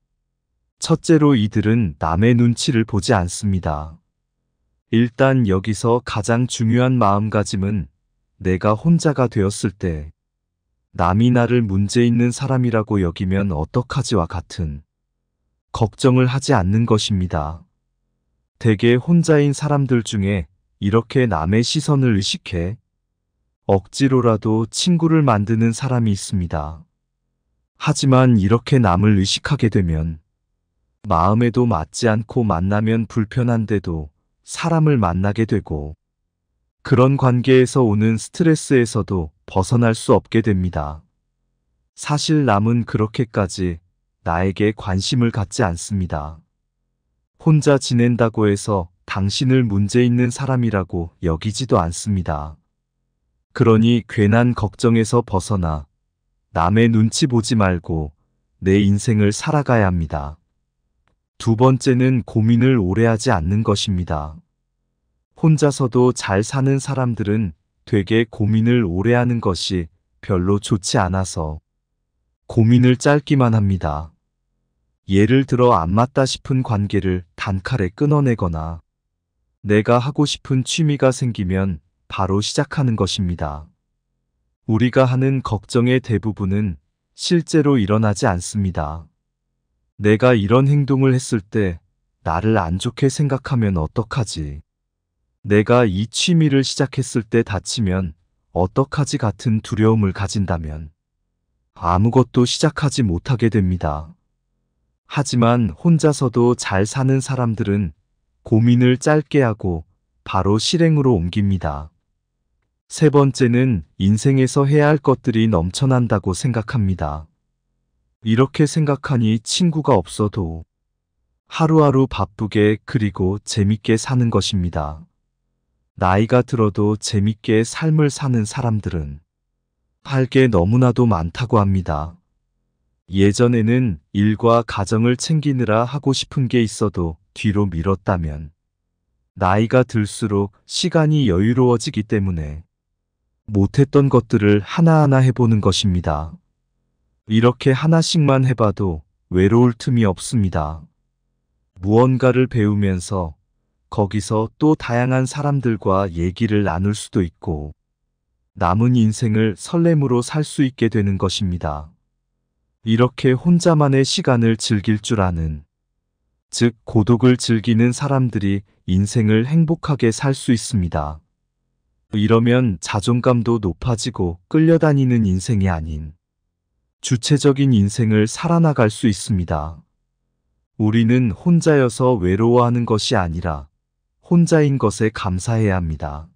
첫째로 이들은 남의 눈치를 보지 않습니다. 일단 여기서 가장 중요한 마음가짐은 내가 혼자가 되었을 때 남이 나를 문제 있는 사람이라고 여기면 어떡하지와 같은 걱정을 하지 않는 것입니다. 대개 혼자인 사람들 중에 이렇게 남의 시선을 의식해 억지로라도 친구를 만드는 사람이 있습니다. 하지만 이렇게 남을 의식하게 되면 마음에도 맞지 않고 만나면 불편한데도 사람을 만나게 되고 그런 관계에서 오는 스트레스에서도 벗어날 수 없게 됩니다. 사실 남은 그렇게까지 나에게 관심을 갖지 않습니다. 혼자 지낸다고 해서 당신을 문제 있는 사람이라고 여기지도 않습니다. 그러니 괜한 걱정에서 벗어나 남의 눈치 보지 말고 내 인생을 살아가야 합니다. 두 번째는 고민을 오래 하지 않는 것입니다. 혼자서도 잘 사는 사람들은 되게 고민을 오래 하는 것이 별로 좋지 않아서 고민을 짧기만 합니다. 예를 들어 안 맞다 싶은 관계를 단칼에 끊어내거나 내가 하고 싶은 취미가 생기면 바로 시작하는 것입니다. 우리가 하는 걱정의 대부분은 실제로 일어나지 않습니다. 내가 이런 행동을 했을 때 나를 안 좋게 생각하면 어떡하지? 내가 이 취미를 시작했을 때 다치면 어떡하지 같은 두려움을 가진다면 아무것도 시작하지 못하게 됩니다. 하지만 혼자서도 잘 사는 사람들은 고민을 짧게 하고 바로 실행으로 옮깁니다. 세 번째는 인생에서 해야 할 것들이 넘쳐난다고 생각합니다. 이렇게 생각하니 친구가 없어도 하루하루 바쁘게 그리고 재밌게 사는 것입니다. 나이가 들어도 재밌게 삶을 사는 사람들은 할 게 너무나도 많다고 합니다. 예전에는 일과 가정을 챙기느라 하고 싶은 게 있어도 뒤로 밀었다면 나이가 들수록 시간이 여유로워지기 때문에 못했던 것들을 하나하나 해보는 것입니다. 이렇게 하나씩만 해봐도 외로울 틈이 없습니다. 무언가를 배우면서 거기서 또 다양한 사람들과 얘기를 나눌 수도 있고 남은 인생을 설렘으로 살 수 있게 되는 것입니다. 이렇게 혼자만의 시간을 즐길 줄 아는 즉 고독을 즐기는 사람들이 인생을 행복하게 살 수 있습니다. 이러면 자존감도 높아지고 끌려다니는 인생이 아닌 주체적인 인생을 살아나갈 수 있습니다. 우리는 혼자여서 외로워하는 것이 아니라 혼자인 것에 감사해야 합니다.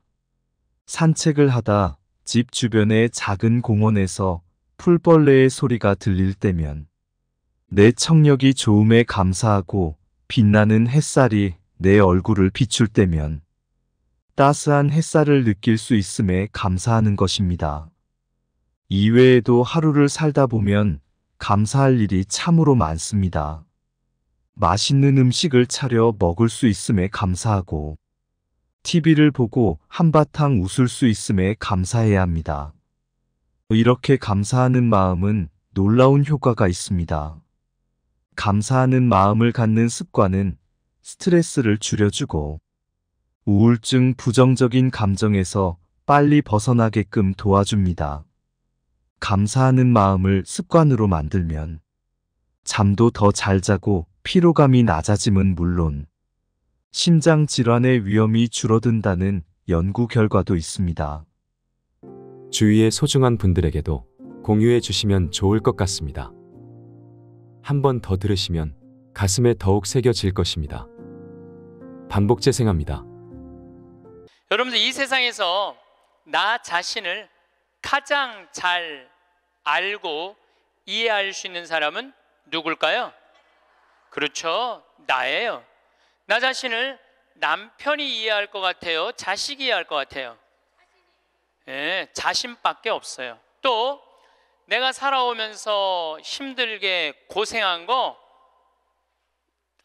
산책을 하다 집 주변의 작은 공원에서 풀벌레의 소리가 들릴 때면 내 청력이 좋음에 감사하고 빛나는 햇살이 내 얼굴을 비출 때면 따스한 햇살을 느낄 수 있음에 감사하는 것입니다. 이외에도 하루를 살다 보면 감사할 일이 참으로 많습니다. 맛있는 음식을 차려 먹을 수 있음에 감사하고 TV를 보고 한바탕 웃을 수 있음에 감사해야 합니다. 이렇게 감사하는 마음은 놀라운 효과가 있습니다. 감사하는 마음을 갖는 습관은 스트레스를 줄여주고 우울증 부정적인 감정에서 빨리 벗어나게끔 도와줍니다. 감사하는 마음을 습관으로 만들면 잠도 더 잘 자고 피로감이 낮아짐은 물론 심장 질환의 위험이 줄어든다는 연구 결과도 있습니다. 주위의 소중한 분들에게도 공유해 주시면 좋을 것 같습니다. 한 번 더 들으시면 가슴에 더욱 새겨질 것입니다. 반복 재생합니다. 여러분들 이 세상에서 나 자신을 가장 잘 알고 이해할 수 있는 사람은 누굴까요? 그렇죠. 나예요. 나 자신을 남편이 이해할 것 같아요. 자식이 이해할 것 같아요. 예, 자신밖에 없어요. 또 내가 살아오면서 힘들게 고생한 거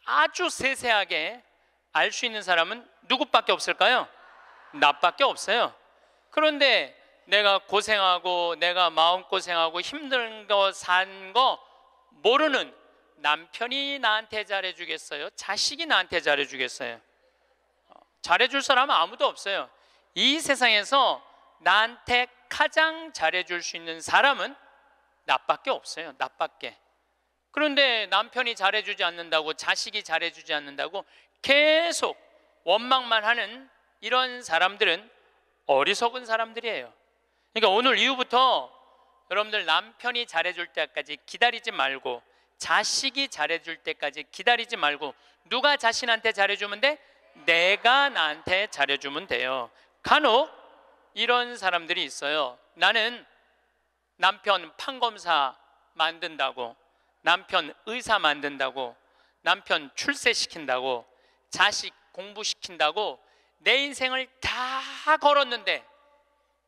아주 세세하게 알 수 있는 사람은 누구밖에 없을까요? 나밖에 없어요. 그런데 내가 고생하고 내가 마음고생하고 힘든 거 산거 거 모르는 남편이 나한테 잘해주겠어요? 자식이 나한테 잘해주겠어요? 어, 잘해줄 사람은 아무도 없어요. 이 세상에서 나한테 가장 잘해줄 수 있는 사람은 나밖에 없어요. 나밖에. 그런데 남편이 잘해주지 않는다고 자식이 잘해주지 않는다고 계속 원망만 하는 이런 사람들은 어리석은 사람들이에요. 그러니까 오늘 이후부터 여러분들 남편이 잘해줄 때까지 기다리지 말고 자식이 잘해줄 때까지 기다리지 말고 누가 자신한테 잘해주면 돼? 내가 나한테 잘해주면 돼요. 간혹 이런 사람들이 있어요. 나는 남편 판검사 만든다고, 남편 의사 만든다고, 남편 출세시킨다고, 자식 공부시킨다고 내 인생을 다 걸었는데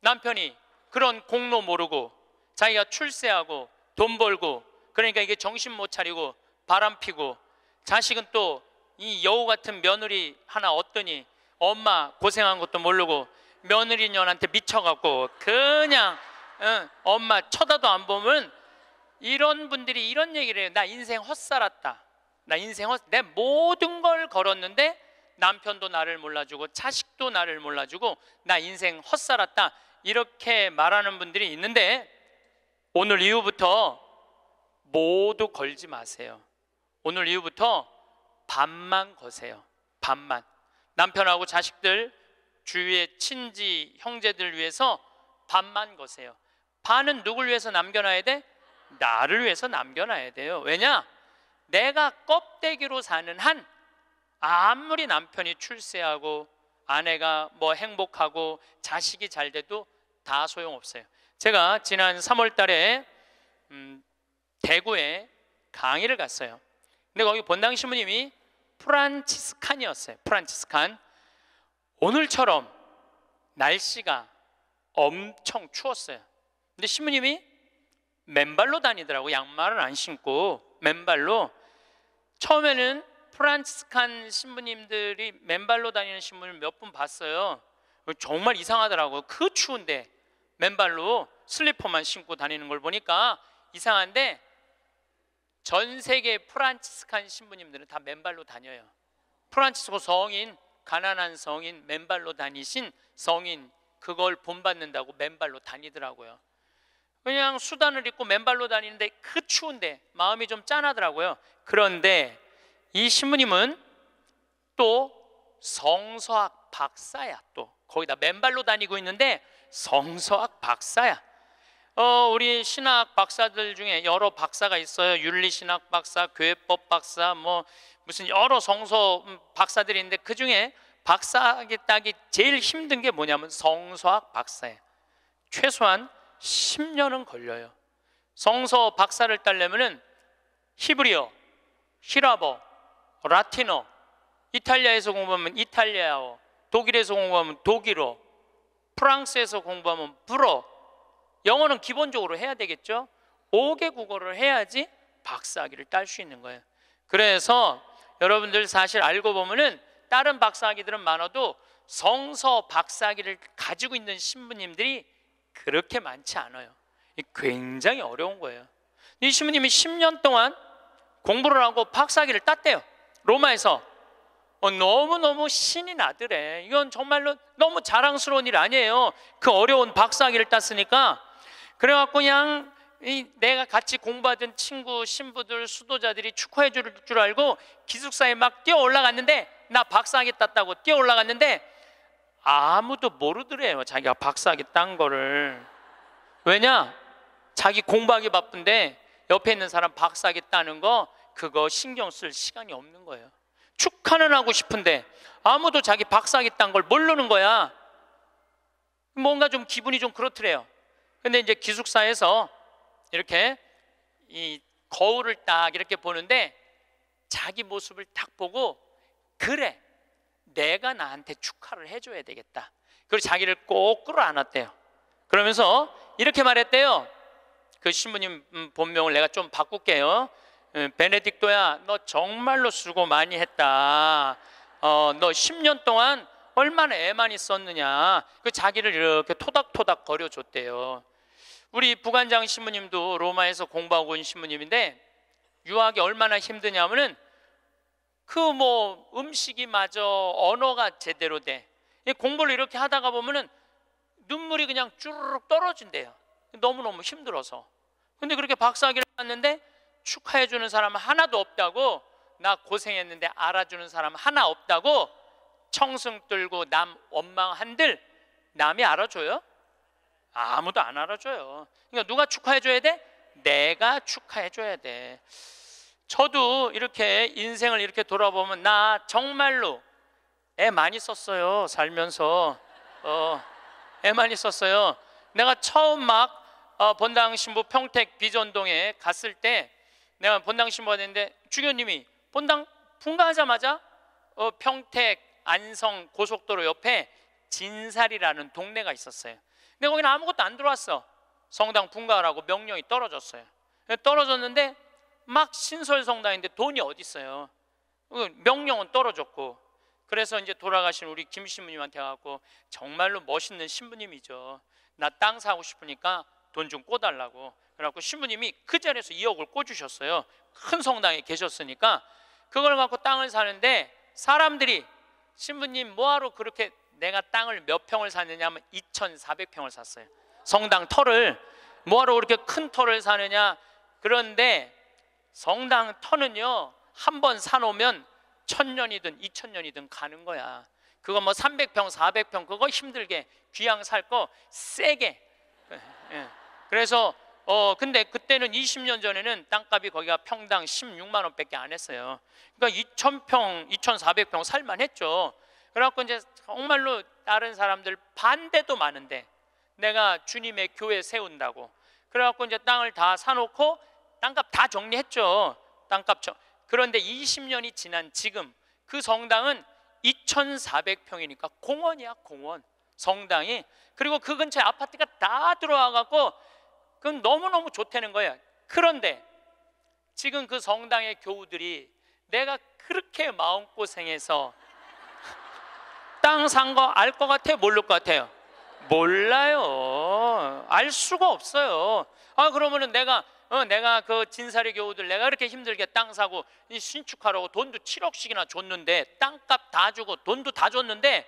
남편이 그런 공로 모르고 자기가 출세하고 돈 벌고 그러니까 이게 정신 못 차리고 바람 피고 자식은 또 이 여우 같은 며느리 하나 얻더니 엄마 고생한 것도 모르고 며느리년한테 미쳐갖고 그냥 응, 엄마 쳐다도 안 보면 이런 분들이 이런 얘기를 해요. 나 인생 헛살았다. 나 인생 헛, 내 모든 걸 걸었는데 남편도 나를 몰라주고 자식도 나를 몰라주고 나 인생 헛살았다. 이렇게 말하는 분들이 있는데 오늘 이후부터 모두 걸지 마세요. 오늘 이후부터 반만 거세요. 반만. 남편하고 자식들, 주위의 친지, 형제들 위해서 반만 거세요. 반은 누굴 위해서 남겨놔야 돼? 나를 위해서 남겨놔야 돼요. 왜냐? 내가 껍데기로 사는 한 아무리 남편이 출세하고 아내가 뭐 행복하고 자식이 잘 돼도 다 소용없어요. 제가 지난 3월 달에 음, 대구에 강의를 갔어요. 근데 거기 본당 신부님이 프란치스칸이었어요. 프란치스칸. 오늘처럼 날씨가 엄청 추웠어요. 근데 신부님이 맨발로 다니더라고. 양말을 안 신고 맨발로. 처음에는 프란치스칸 신부님들이 맨발로 다니는 신부님 몇 분 봤어요. 정말 이상하더라고요. 그 추운데 맨발로 슬리퍼만 신고 다니는 걸 보니까 이상한데 전 세계 프란치스칸 신부님들은 다 맨발로 다녀요. 프란치스코 성인, 가난한 성인, 맨발로 다니신 성인 그걸 본받는다고 맨발로 다니더라고요. 그냥 수단을 입고 맨발로 다니는데 그 추운데 마음이 좀 짠하더라고요. 그런데 이 신부님은 또 성서학 박사야 또 거기다 맨발로 다니고 있는데 성서학 박사야 어, 우리 신학 박사들 중에 여러 박사가 있어요. 윤리신학 박사, 교회법 박사, 뭐 무슨 여러 성서 음, 박사들이 있는데 그 중에 박사학위 따기 제일 힘든 게 뭐냐면 성서학 박사예요. 최소한 10년은 걸려요. 성서 박사를 따려면 히브리어, 히라버, 라틴어, 이탈리아에서 공부하면 이탈리아어, 독일에서 공부하면 독일어, 프랑스에서 공부하면 불어, 영어는 기본적으로 해야 되겠죠. 5개 국어를 해야지 박사학위를 딸 수 있는 거예요. 그래서 여러분들 사실 알고 보면은 다른 박사학위들은 많아도 성서 박사학위를 가지고 있는 신부님들이 그렇게 많지 않아요. 굉장히 어려운 거예요. 이 신부님이 10년 동안 공부를 하고 박사학위를 땄대요. 로마에서 어, 너무너무 신이 나더래. 이건 정말로 너무 자랑스러운 일 아니에요. 그 어려운 박사학위를 땄으니까 그래갖고 그냥 내가 같이 공부하던 친구, 신부들, 수도자들이 축하해 줄 줄 알고 기숙사에 막 뛰어 올라갔는데 나 박사학위 땄다고 뛰어 올라갔는데 아무도 모르더래요. 자기가 박사학위 딴 거를. 왜냐? 자기 공부하기 바쁜데 옆에 있는 사람 박사학위 따는 거 그거 신경 쓸 시간이 없는 거예요. 축하는 하고 싶은데 아무도 자기 박사학위 딴걸 모르는 거야. 뭔가 좀 기분이 좀 그렇더래요. 근데 이제 기숙사에서 이렇게 이 거울을 딱 이렇게 보는데 자기 모습을 딱 보고 그래 내가 나한테 축하를 해줘야 되겠다 그리고 자기를 꼭 끌어안았대요 그러면서 이렇게 말했대요 그 신부님 음, 본명을 내가 좀 바꿀게요 음, 베네딕토야 너 정말로 수고 많이 했다 어, 너 10년 동안 얼마나 애만 있었느냐 그 자기를 이렇게 토닥토닥 거려줬대요 우리 부관장 신부님도 로마에서 공부하고 온 신부님인데 유학이 얼마나 힘드냐면은 그 뭐 음식이 마저 언어가 제대로 돼 공부를 이렇게 하다가 보면은 눈물이 그냥 쭈르륵 떨어진대요. 너무너무 힘들어서. 근데 그렇게 박사학위를 받는데 축하해 주는 사람 하나도 없다고 나 고생했는데 알아주는 사람 하나 없다고 청승 뚫고남 원망 한들 남이 알아줘요? 아무도 안 알아줘요. 그러니까 누가 축하해줘야 돼? 내가 축하해줘야 돼. 저도 이렇게 인생을 이렇게 돌아보면 나 정말로 애 많이 썼어요. 살면서 어, 애 많이 썼어요. 내가 처음 막 어, 본당 신부 평택 비전동에 갔을 때 내가 본당 신부가 됐는데 주교님이 본당 분가하자마자 어, 평택 안성 고속도로 옆에 진살이라는 동네가 있었어요. 근데 거기는 아무것도 안 들어왔어. 성당 분가라고 명령이 떨어졌어요. 떨어졌는데 막 신설 성당인데 돈이 어디 있어요? 그 명령은 떨어졌고 그래서 이제 돌아가신 우리 김 신부님한테 가고 정말로 멋있는 신부님이죠. 나 땅 사고 싶으니까 돈좀 꿔달라고. 그래갖고 신부님이 그 자리에서 2억을 꿔주셨어요. 큰 성당에 계셨으니까 그걸 갖고 땅을 사는데 사람들이 신부님 뭐하러 그렇게 내가 땅을 몇 평을 샀느냐 하면 2,400평을 샀어요. 성당 터를 뭐하러 그렇게 큰 터를 사느냐? 그런데 성당 터는요. 한 번 사놓으면 천년이든 이천년이든 가는 거야. 그거 뭐 300평, 400평 그거 힘들게 귀양 살 거 세게. 예. 그래서 어 근데 그때는 20년 전에는 땅값이 거기가 평당 16만 원밖에 안 했어요. 그러니까 2 0평 2,400평 살만 했죠. 그래갖고 이제 정말로 다른 사람들 반대도 많은데 내가 주님의 교회 세운다고 그래갖고 이제 땅을 다 사놓고 땅값 다 정리했죠 땅값 정... 그런데 20년이 지난 지금 그 성당은 2,400평이니까 공원이야 공원 성당이 그리고 그 근처에 아파트가 다 들어와갖고 그건 너무너무 좋다는 거야 그런데 지금 그 성당의 교우들이 내가 그렇게 마음고생해서 땅산거알것 같아요? 모를 것 같아요? 몰라요. 알 수가 없어요. 아 그러면은 내가 어, 내가 그 진사리 교우들 내가 이렇게 힘들게 땅 사고 신축하라고 돈도 7억씩이나 줬는데 땅값 다 주고 돈도 다 줬는데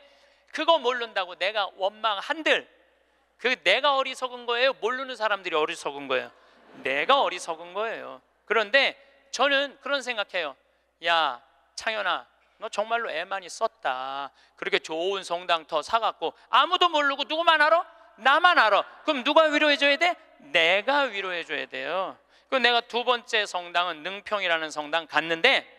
그거 모른다고 내가 원망한들 그 내가 어리석은 거예요? 모르는 사람들이 어리석은 거예요? 내가 어리석은 거예요. 그런데 저는 그런 생각해요. 야, 창현아, 너 정말로 애 많이 썼다. 그렇게 좋은 성당 터 사갖고 아무도 모르고 누구만 알아? 나만 알아. 그럼 누가 위로해줘야 돼? 내가 위로해줘야 돼요. 그 내가 두 번째 성당은 능평이라는 성당 갔는데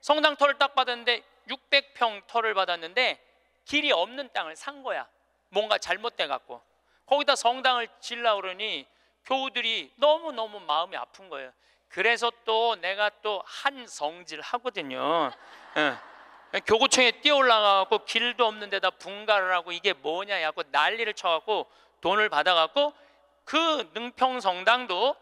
성당 터를 딱 받았는데 600평 터를 받았는데 길이 없는 땅을 산 거야. 뭔가 잘못돼 갖고 거기다 성당을 질라 그러니 교우들이 너무 너무 마음이 아픈 거예요. 그래서 또 내가 또 한 성질 하거든요. 예, 교구청에 뛰어올라가고 길도 없는 데다 분가를 하고 이게 뭐냐 하고 난리를 쳐갖고 돈을 받아갖고 그 능평성당도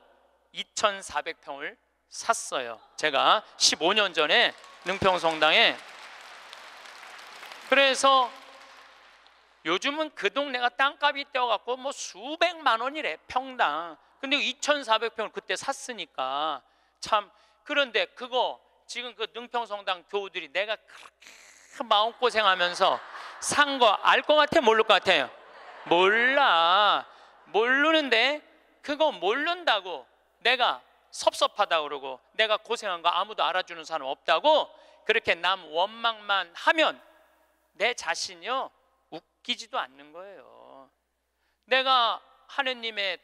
2,400평을 샀어요. 제가 15년 전에 능평성당에 그래서 요즘은 그 동네가 땅값이 뛰어갖고 뭐 수백만 원이래 평당 근데 2,400평을 그때 샀으니까 참 그런데 그거 지금 그 능평성당 교우들이 내가 그렇게 마음고생하면서 산 거 알 것 같아 모를 것 같아요? 몰라 모르는데 그거 모른다고 내가 섭섭하다 그러고 내가 고생한 거 아무도 알아주는 사람 없다고 그렇게 남 원망만 하면 내 자신이요 웃기지도 않는 거예요 내가 하느님의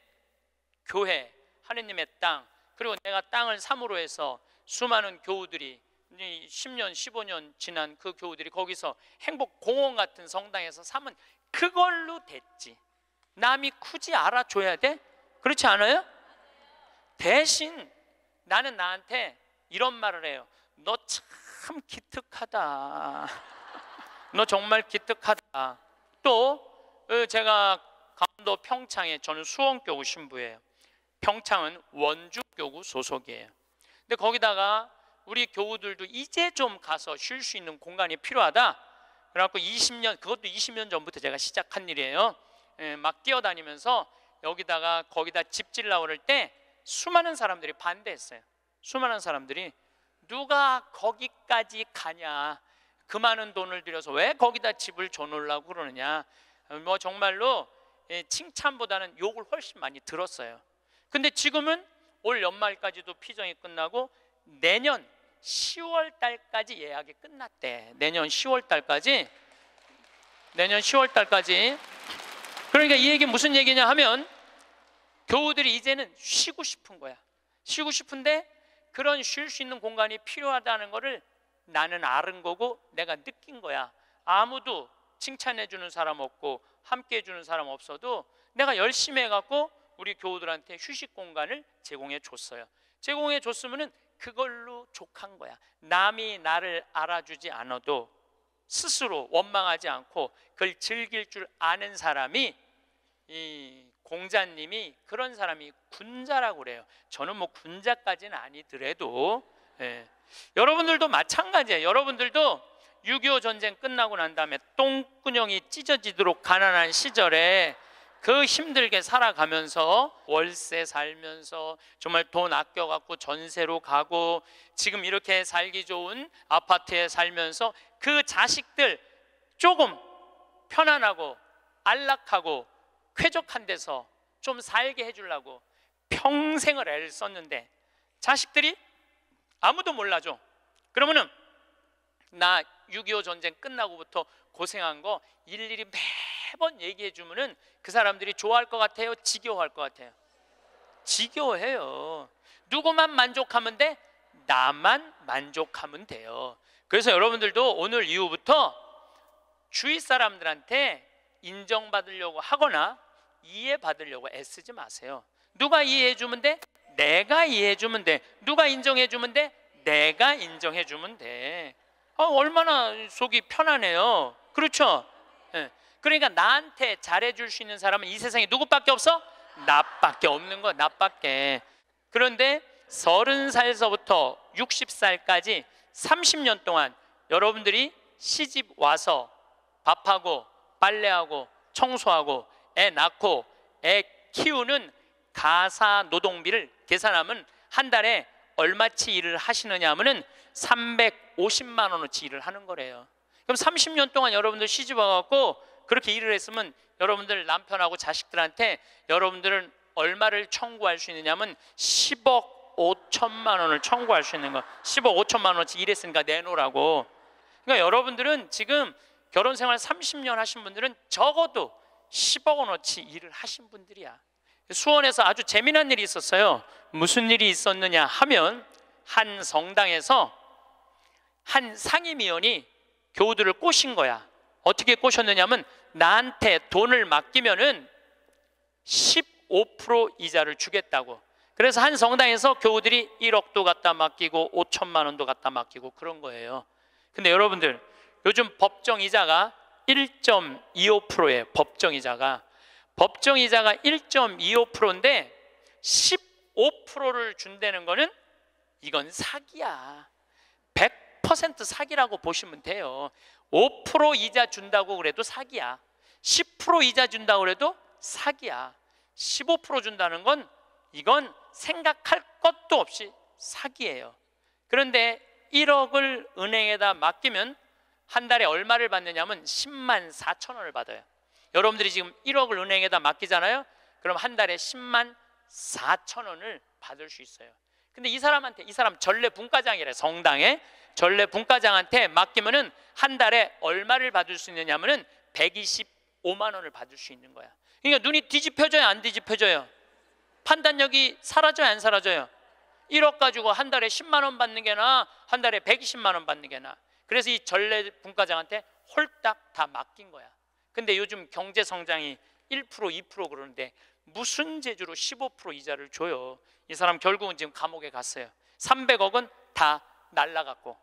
교회 하느님의 땅 그리고 내가 땅을 삼으로 해서 수많은 교우들이 10년, 15년 지난 그 교우들이 거기서 행복 공원 같은 성당에서 삼은 그걸로 됐지. 남이 굳이 알아줘야 돼? 그렇지 않아요? 대신 나는 나한테 이런 말을 해요. 너 참 기특하다. 너 정말 기특하다. 또 어, 제가 강원도 평창에 저는 수원교구 신부예요. 평창은 원주교구 소속이에요. 근데 거기다가 우리 교우들도 이제 좀 가서 쉴 수 있는 공간이 필요하다. 그래갖고 20년 그것도 20년 전부터 제가 시작한 일이에요. 예, 막 뛰어다니면서 여기다가 거기다 집질 나올 때 수많은 사람들이 반대했어요. 수많은 사람들이 누가 거기까지 가냐? 그 많은 돈을 들여서 왜 거기다 집을 줘놓으려고 그러느냐? 뭐 정말로 예, 칭찬보다는 욕을 훨씬 많이 들었어요. 근데 지금은 올 연말까지도 피정이 끝나고 내년 10월 달까지 예약이 끝났대. 내년 10월 달까지 내년 10월 달까지 그러니까 이 얘기 무슨 얘기냐 하면 교우들이 이제는 쉬고 싶은 거야. 쉬고 싶은데 그런 쉴 수 있는 공간이 필요하다는 거를 나는 아는 거고 내가 느낀 거야. 아무도 칭찬해 주는 사람 없고 함께 해 주는 사람 없어도 내가 열심히 해 갖고 우리 교우들한테 휴식 공간을 제공해 줬어요. 제공해 줬으면은 그걸로 족한 거야. 남이 나를 알아주지 않아도 스스로 원망하지 않고 그걸 즐길 줄 아는 사람이 이 공자님이 그런 사람이 군자라고 그래요. 저는 뭐 군자까지는 아니더라도 예. 여러분들도 마찬가지예요. 여러분들도 6.25 전쟁 끝나고 난 다음에 똥구녕이 찢어지도록 가난한 시절에 그 힘들게 살아가면서 월세 살면서 정말 돈 아껴갖고 전세로 가고 지금 이렇게 살기 좋은 아파트에 살면서 그 자식들 조금 편안하고 안락하고 쾌적한 데서 좀 살게 해주려고 평생을 애를 썼는데 자식들이 아무도 몰라줘 그러면은 나6.25 전쟁 끝나고부터 고생한 거 일일이 매번 얘기해 주면은 그 사람들이 좋아할 것 같아요? 지겨워할 것 같아요? 지겨워해요. 누구만 만족하면 돼? 나만 만족하면 돼요. 그래서 여러분들도 오늘 이후부터 주위 사람들한테 인정받으려고 하거나 이해받으려고 애쓰지 마세요. 누가 이해해주면 돼? 내가 이해해주면 돼. 누가 인정해주면 돼? 내가 인정해주면 돼. 아, 얼마나 속이 편안해요. 그렇죠? 예. 그러니까 나한테 잘해줄 수 있는 사람은 이 세상에 누구밖에 없어? 나밖에 없는 거야. 나밖에. 그런데 서른 살서부터 육십 살까지 삼십 년 동안 여러분들이 시집 와서 밥하고 빨래하고 청소하고 애 낳고 애 키우는 가사 노동비를 계산하면 한 달에 얼마치 일을 하시느냐 하면은 50만 원어치 일을 하는 거래요. 그럼 30년 동안 여러분들 시집 와갖고 그렇게 일을 했으면 여러분들 남편하고 자식들한테 여러분들은 얼마를 청구할 수 있느냐면 10억 5천만 원을 청구할 수 있는 거. 10억 5천만 원치 어 일했으니까 내놓으라고. 그러니까 여러분들은 지금 결혼 생활 30년 하신 분들은 적어도 10억 원어치 일을 하신 분들이야. 수원에서 아주 재미난 일이 있었어요. 무슨 일이 있었느냐 하면 한 성당에서 한 상임위원이 교우들을 꼬신 거야. 어떻게 꼬셨느냐면 나한테 돈을 맡기면은 15% 이자를 주겠다고. 그래서 한 성당에서 교우들이 1억도 갖다 맡기고 5천만 원도 갖다 맡기고 그런 거예요. 근데 여러분들 요즘 법정 이자가 1.25%예요. 법정 이자가 법정 이자가 1.25%인데 15%를 준다는 거는 이건 사기야. 10% 사기라고 보시면 돼요. 5% 이자 준다고 그래도 사기야. 10% 이자 준다고 그래도 사기야. 15% 준다는 건 이건 생각할 것도 없이 사기예요. 그런데 1억을 은행에다 맡기면 한 달에 얼마를 받느냐면 10만 4천 원을 받아요. 여러분들이 지금 1억을 은행에다 맡기잖아요. 그럼 한 달에 10만 4천 원을 받을 수 있어요. 근데 이 사람한테 이 사람 전례 분과장이래 성당에 전례 분과장한테 맡기면은 한 달에 얼마를 받을 수 있느냐면은 125만 원을 받을 수 있는 거야. 그러니까 눈이 뒤집혀져요, 안 뒤집혀져요. 판단력이 사라져요, 안 사라져요. 1억 가지고 한 달에 10만 원 받는 게나 한 달에 120만 원 받는 게나. 그래서 이 전례 분과장한테 홀딱 다 맡긴 거야. 근데 요즘 경제 성장이 1% 2% 그러는데 무슨 재주로 15% 이자를 줘요. 이 사람 결국은 지금 감옥에 갔어요. 300억은 다 날라갔고.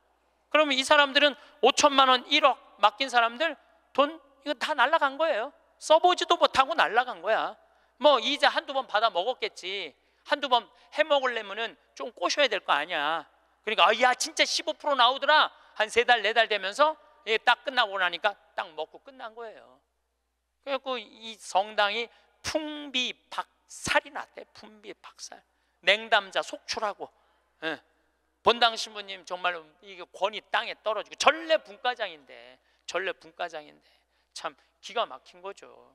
그러면 이 사람들은 5천만 원, 1억 맡긴 사람들 돈 이거 다 날라간 거예요. 써보지도 못하고 날라간 거야. 뭐 이자 한두 번 받아 먹었겠지. 한두 번 해먹으려면은 좀 꼬셔야 될 거 아니야. 그러니까 아, 야 진짜 15% 나오더라. 한 세 달, 네 달 되면서 딱 끝나고 나니까 딱 먹고 끝난 거예요. 그래갖고 이 성당이 풍비 박살이 났대. 풍비 박살. 냉담자 속출하고. 예. 본당 신부님 정말 이게 권이 땅에 떨어지고 전래 분과장인데 전래 분과장인데 참 기가 막힌 거죠.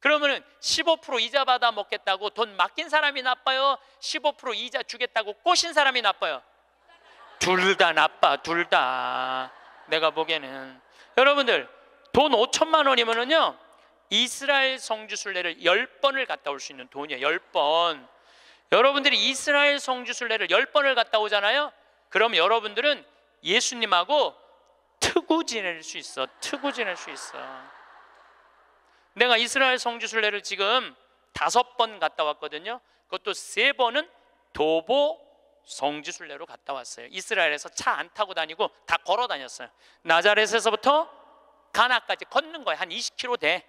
그러면15% 이자 받아 먹겠다고 돈 맡긴 사람이 나빠요. 15% 이자 주겠다고 꼬신 사람이 나빠요. 둘 다 나빠, 둘 다. 내가 보기에는 여러분들 돈 5천만 원이면은 이스라엘 성주순례를 10번을 갔다 올 수 있는 돈이에요. 10번. 여러분들이 이스라엘 성주순례를 10번을 갔다 오잖아요. 그럼 여러분들은 예수님하고 트고 지낼 수 있어. 트고 지낼 수 있어. 내가 이스라엘 성주순례를 지금 다섯 번 갔다 왔거든요. 그것도 세 번은 도보 성지순례로 갔다 왔어요. 이스라엘에서 차 안 타고 다니고 다 걸어 다녔어요. 나자렛에서부터 가나까지 걷는 거예요. 한 20km 돼.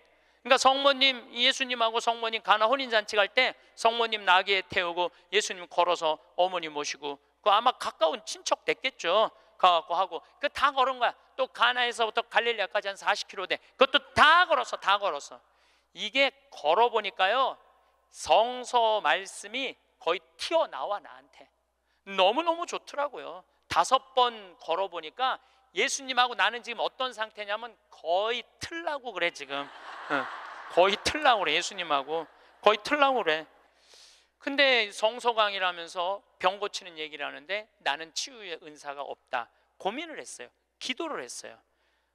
그러니까 성모님 예수님하고 성모님 가나 혼인잔치 갈 때 성모님 나귀에 태우고 예수님 걸어서 어머니 모시고 그 아마 가까운 친척 됐겠죠. 가갖고 하고 그 다 걸은 거야. 또 가나에서부터 갈릴리아까지 한 40km 돼. 그것도 다 걸어서 다 걸어서 이게 걸어 보니까요 성서 말씀이 거의 튀어나와 나한테 너무너무 좋더라고요 다섯 번 걸어보니까 예수님하고 나는 지금 어떤 상태냐면 거의 틀라고 그래 지금 거의 틀라고 그래 예수님하고 거의 틀라고 그래 근데 성서강이라면서 병 고치는 얘기를 하는데 나는 치유의 은사가 없다 고민을 했어요 기도를 했어요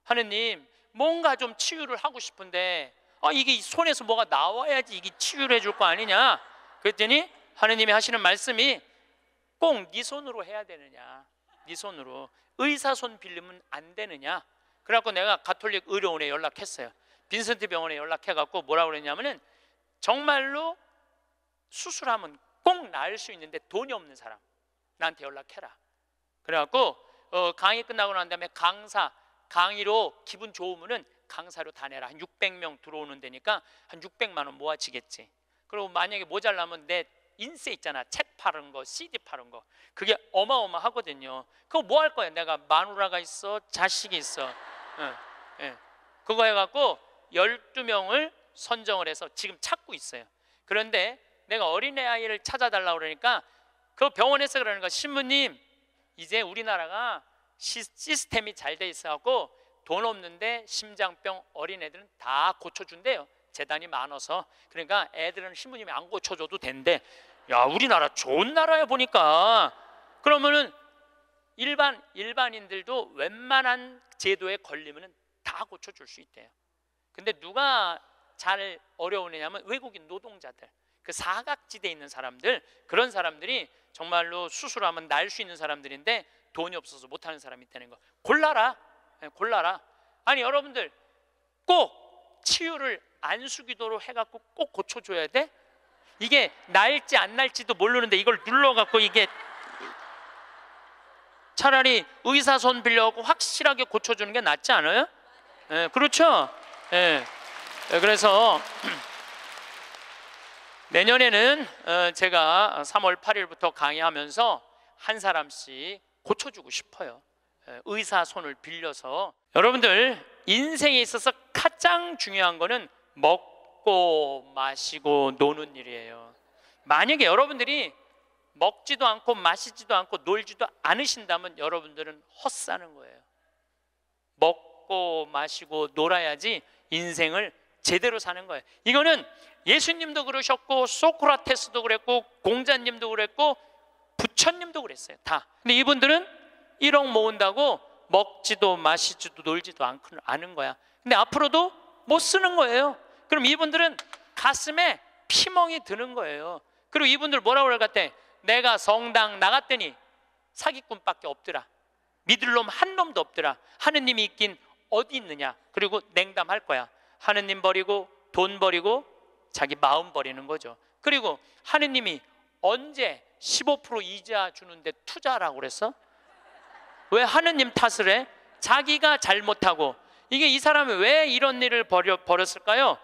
하느님 뭔가 좀 치유를 하고 싶은데 아, 이게 손에서 뭐가 나와야지 이게 치유를 해줄 거 아니냐 그랬더니 하느님이 하시는 말씀이 꼭 네 손으로 해야 되느냐 네 손으로 의사 손 빌리면 안 되느냐? 그래갖고 내가 가톨릭 의료원에 연락했어요. 빈센트 병원에 연락해갖고 뭐라 고 그랬냐면은 정말로 수술하면 꼭 나을 수 있는데 돈이 없는 사람 나한테 연락해라. 그래갖고 어, 강의 끝나고 난 다음에 강사 강의로 기분 좋으면은 강사로 다 내라 한 600명 들어오는 데니까 한 600만 원 모아지겠지. 그리고 만약에 모자라면 내 인쇄 있잖아. 책 파는 거, CD 파는 거. 그게 어마어마하거든요. 그거 뭐 할 거야? 내가 마누라가 있어, 자식이 있어. 응, 응. 예. 그거 해갖고 12명을 선정을 해서 지금 찾고 있어요. 그런데 내가 어린애아이를 찾아달라고 그러니까 그 병원에서 그러는 거 신부님 이제 우리나라가 시스템이 잘 돼 있어갖고 돈 없는데 심장병 어린애들은 다 고쳐준대요 재단이 많아서 그러니까 애들은 신부님이 안 고쳐줘도 된대 야, 우리나라 좋은 나라야 보니까. 그러면은 일반 일반인들도 웬만한 제도에 걸리면은 다 고쳐 줄수 있대요. 근데 누가 잘 어려우느냐면 외국인 노동자들. 그 사각지대에 있는 사람들 그런 사람들이 정말로 수술하면 날 수 있는 사람들인데 돈이 없어서 못하는 사람이 되는거 골라라 예, 골라라 아니 여러분들 꼭 치유를 안수기도로 해갖고 꼭 고쳐줘야 돼? 이게 날지 안 날지도 모르는데 이걸 눌러갖고 이게 차라리 의사 손 빌려갖고 확실하게 고쳐주는 게 낫지 않아요? 예, 그렇죠? 예. 예 그래서 내년에는 어, 제가 3월 8일부터 강의하면서 한 사람씩 고쳐주고 싶어요. 예, 의사 손을 빌려서 여러분들 인생에 있어서 가장 중요한 거는 먹 먹고 마시고 노는 일이에요. 만약에 여러분들이 먹지도 않고 마시지도 않고 놀지도 않으신다면 여러분들은 헛사는 거예요. 먹고 마시고 놀아야지 인생을 제대로 사는 거예요. 이거는 예수님도 그러셨고 소크라테스도 그랬고 공자님도 그랬고 부처님도 그랬어요. 다. 근데 이분들은 1억 모은다고 먹지도 마시지도 놀지도 않은 거야. 근데 앞으로도 못 쓰는 거예요. 그럼 이분들은 가슴에 피멍이 드는 거예요. 그리고 이분들 뭐라고 그럴 것 내가 성당 나갔더니 사기꾼밖에 없더라. 믿을 놈 한 놈도 없더라. 하느님이 있긴 어디 있느냐? 그리고 냉담할 거야. 하느님 버리고 돈 버리고 자기 마음 버리는 거죠. 그리고 하느님이 언제 15% 이자 주는데 투자라고 그랬어? 왜 하느님 탓을 해? 자기가 잘못하고 이게 이 사람이 왜 이런 일을 벌여, 벌였을까요?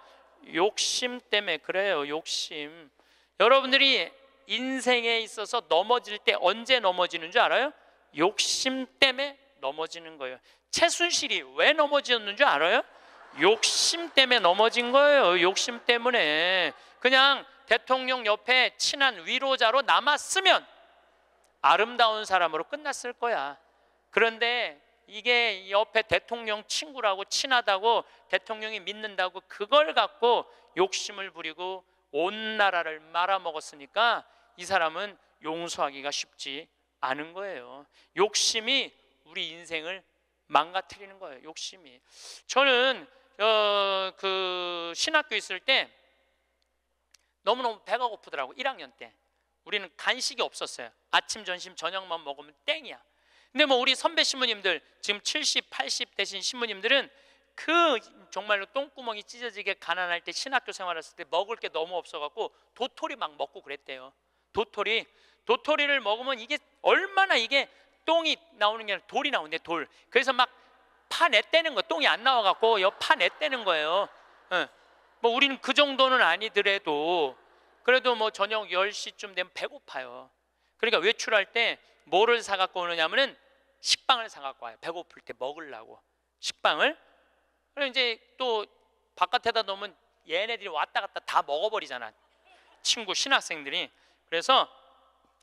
욕심 때문에 그래요. 욕심. 여러분들이 인생에 있어서 넘어질 때 언제 넘어지는 줄 알아요? 욕심 때문에 넘어지는 거예요. 최순실이 왜 넘어졌는 줄 알아요? 욕심 때문에 넘어진 거예요. 욕심 때문에. 그냥 대통령 옆에 친한 위로자로 남았으면 아름다운 사람으로 끝났을 거야. 그런데 이게 옆에 대통령 친구라고 친하다고 대통령이 믿는다고 그걸 갖고 욕심을 부리고 온 나라를 말아먹었으니까 이 사람은 용서하기가 쉽지 않은 거예요. 욕심이 우리 인생을 망가뜨리는 거예요. 욕심이. 저는 어, 그 신학교 있을 때 너무너무 배가 고프더라고. 1학년 때. 우리는 간식이 없었어요. 아침, 점심, 저녁만 먹으면 땡이야. 근데 뭐 우리 선배 신부님들 지금 70, 80 되신 신부님들은 그 정말로 똥구멍이 찢어지게 가난할 때 신학교 생활했을 때 먹을 게 너무 없어갖고 도토리 막 먹고 그랬대요. 도토리 도토리를 먹으면 이게 얼마나 이게 똥이 나오는 게 아니라 돌이 나오는데 돌. 그래서 막파냈떼는거 똥이 안 나와갖고 여파냈떼는 거예요. 네. 뭐 우리는 그 정도는 아니더라도 그래도 뭐 저녁 10시쯤 되면 배고파요. 그러니까 외출할 때 뭐를 사갖고 오느냐면은 식빵을 사갖고 와요. 배고플 때 먹으려고 식빵을. 그럼 이제 또 바깥에다 놓으면 얘네들이 왔다 갔다 다 먹어버리잖아. 친구 신학생들이 그래서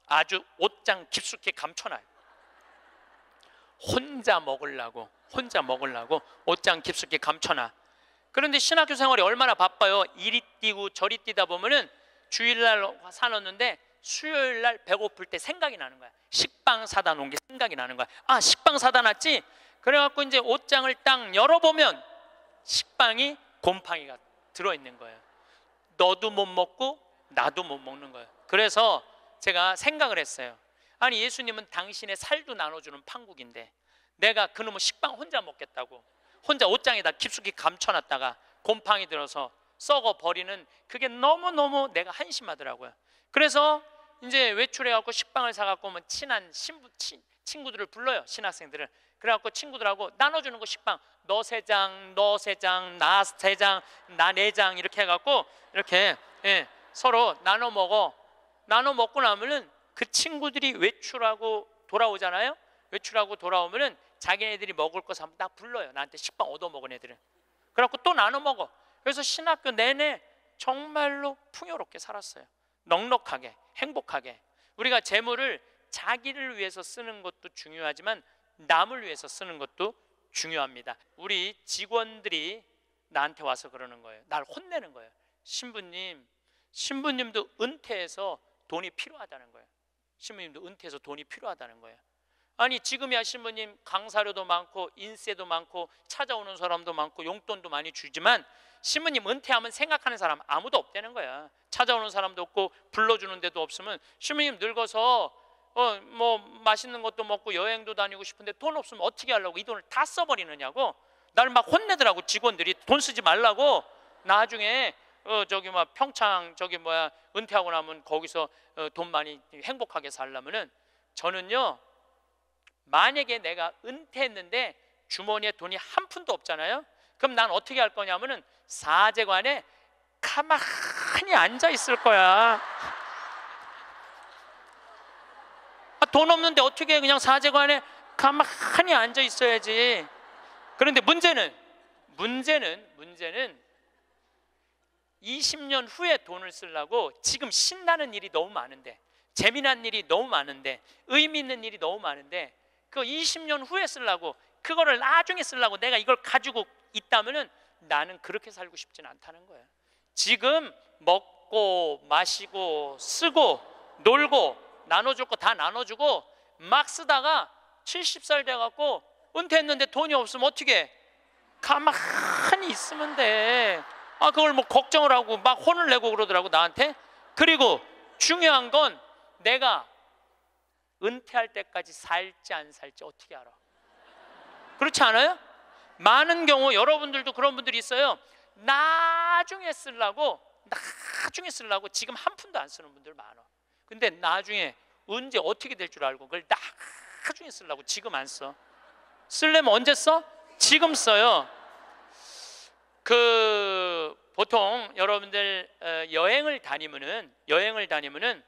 아주 옷장 깊숙이 감춰놔요. 혼자 먹으려고 혼자 먹으려고 옷장 깊숙이 감춰놔. 그런데 신학교 생활이 얼마나 바빠요. 이리 뛰고 저리 뛰다 보면은 주일날 사놓는데 수요일 날 배고플 때 생각이 나는 거야. 식빵 사다 놓은 게 생각이 나는 거야. 아, 식빵 사다 놨지? 그래갖고 이제 옷장을 딱 열어보면 식빵이 곰팡이가 들어있는 거예요. 너도 못 먹고 나도 못 먹는 거예요. 그래서 제가 생각을 했어요. 아니 예수님은 당신의 살도 나눠주는 판국인데 내가 그놈의 식빵 혼자 먹겠다고 혼자 옷장에다 깊숙이 감춰놨다가 곰팡이 들어서 썩어 버리는 그게 너무너무 내가 한심하더라고요. 그래서 이제 외출해갖고 식빵을 사갖고 뭐 친한 신부, 친, 친구들을 불러요 신학생들을 그래갖고 친구들하고 나눠주는 거 식빵 너 세 장, 너 세 장, 나 세 장, 나 네 장 이렇게 해갖고 이렇게 예, 서로 나눠 먹어 나눠 먹고 나면은 그 친구들이 외출하고 돌아오잖아요 외출하고 돌아오면은 자기네들이 먹을 거 사면 다 불러요 나한테 식빵 얻어먹은 애들은 그래갖고 또 나눠 먹어 그래서 신학교 내내 정말로 풍요롭게 살았어요 넉넉하게 행복하게 우리가 재물을 자기를 위해서 쓰는 것도 중요하지만 남을 위해서 쓰는 것도 중요합니다. 우리 직원들이 나한테 와서 그러는 거예요. 날 혼내는 거예요. 신부님, 신부님도 은퇴해서 돈이 필요하다는 거예요. 신부님도 은퇴해서 돈이 필요하다는 거예요. 아니 지금이야 신부님 강사료도 많고 인세도 많고 찾아오는 사람도 많고 용돈도 많이 주지만 신부님 은퇴하면 생각하는 사람 아무도 없다는 거야 찾아오는 사람도 없고 불러주는 데도 없으면 신부님 늙어서 어 뭐 맛있는 것도 먹고 여행도 다니고 싶은데 돈 없으면 어떻게 하려고 이 돈을 다 써버리느냐고 날 막 혼내더라고 직원들이 돈 쓰지 말라고 나중에 어 저기 뭐 평창 저기 뭐야 은퇴하고 나면 거기서 어돈 많이 행복하게 살려면은 저는요 만약에 내가 은퇴했는데 주머니에 돈이 한 푼도 없잖아요. 그럼 난 어떻게 할 거냐면은 사제관에 가만히 앉아 있을 거야. 아, 돈 없는데 어떻게 그냥 사제관에 가만히 앉아 있어야지. 그런데 문제는 문제는 문제는 20년 후에 돈을 쓰려고 지금 신나는 일이 너무 많은데 재미난 일이 너무 많은데 의미 있는 일이 너무 많은데 그 20년 후에 쓰려고 그거를 나중에 쓰려고 내가 이걸 가지고 있다면은 나는 그렇게 살고 싶진 않다는 거예요. 지금 먹고 마시고 쓰고 놀고 나눠줄 거 다 나눠주고 막 쓰다가 70살 돼 갖고 은퇴했는데 돈이 없으면 어떻게 가만히 있으면 돼. 아 그걸 뭐 걱정을 하고 막 혼을 내고 그러더라고 나한테. 그리고 중요한 건 내가 은퇴할 때까지 살지 안 살지 어떻게 알아? 그렇지 않아요? 많은 경우 여러분들도 그런 분들이 있어요. 나중에 쓰려고 나중에 쓰려고 지금 한 푼도 안 쓰는 분들 많아. 근데 나중에 언제 어떻게 될 줄 알고 그걸 나중에 쓰려고 지금 안 써. 쓸려면 언제 써? 지금 써요. 그 보통 여러분들 어, 여행을 다니면은 여행을 다니면은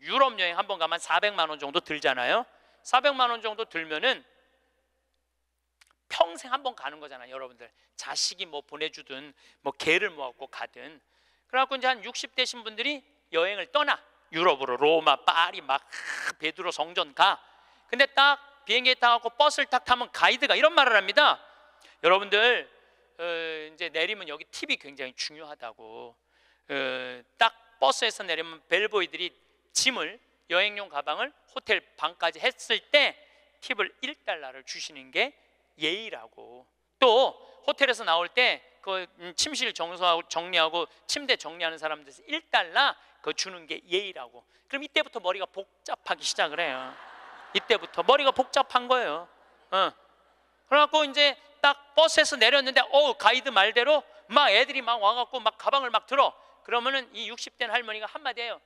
유럽 여행 한 번 가면 400만 원 정도 들잖아요. 400만 원 정도 들면은 평생 한 번 가는 거잖아요, 여러분들. 자식이 뭐 보내주든 뭐 개를 모았고 가든. 그래갖고 이제 한 60대신 분들이 여행을 떠나 유럽으로 로마, 파리 막 베드로 성전 가. 근데 딱 비행기에 타고 버스를 탁 타면 가이드가 이런 말을 합니다. 여러분들 어, 이제 내리면 여기 팁이 굉장히 중요하다고. 어, 딱 버스에서 내리면 벨보이들이 짐을 여행용 가방을 호텔 방까지 했을 때 팁을 1달러를 주시는 게 예의라고 또 호텔에서 나올 때그 음, 침실 정수하고 정리하고 침대 정리하는 사람들에서 1달러 그 주는 게 예의라고 그럼 이때부터 머리가 복잡하기 시작을 해요 이때부터 머리가 복잡한 거예요 어. 그래갖고 이제 딱 버스에서 내렸는데 어 가이드 말대로 막 애들이 막 와갖고 막 가방을 막 들어 그러면은 이6 0대 할머니가 한마디 해요.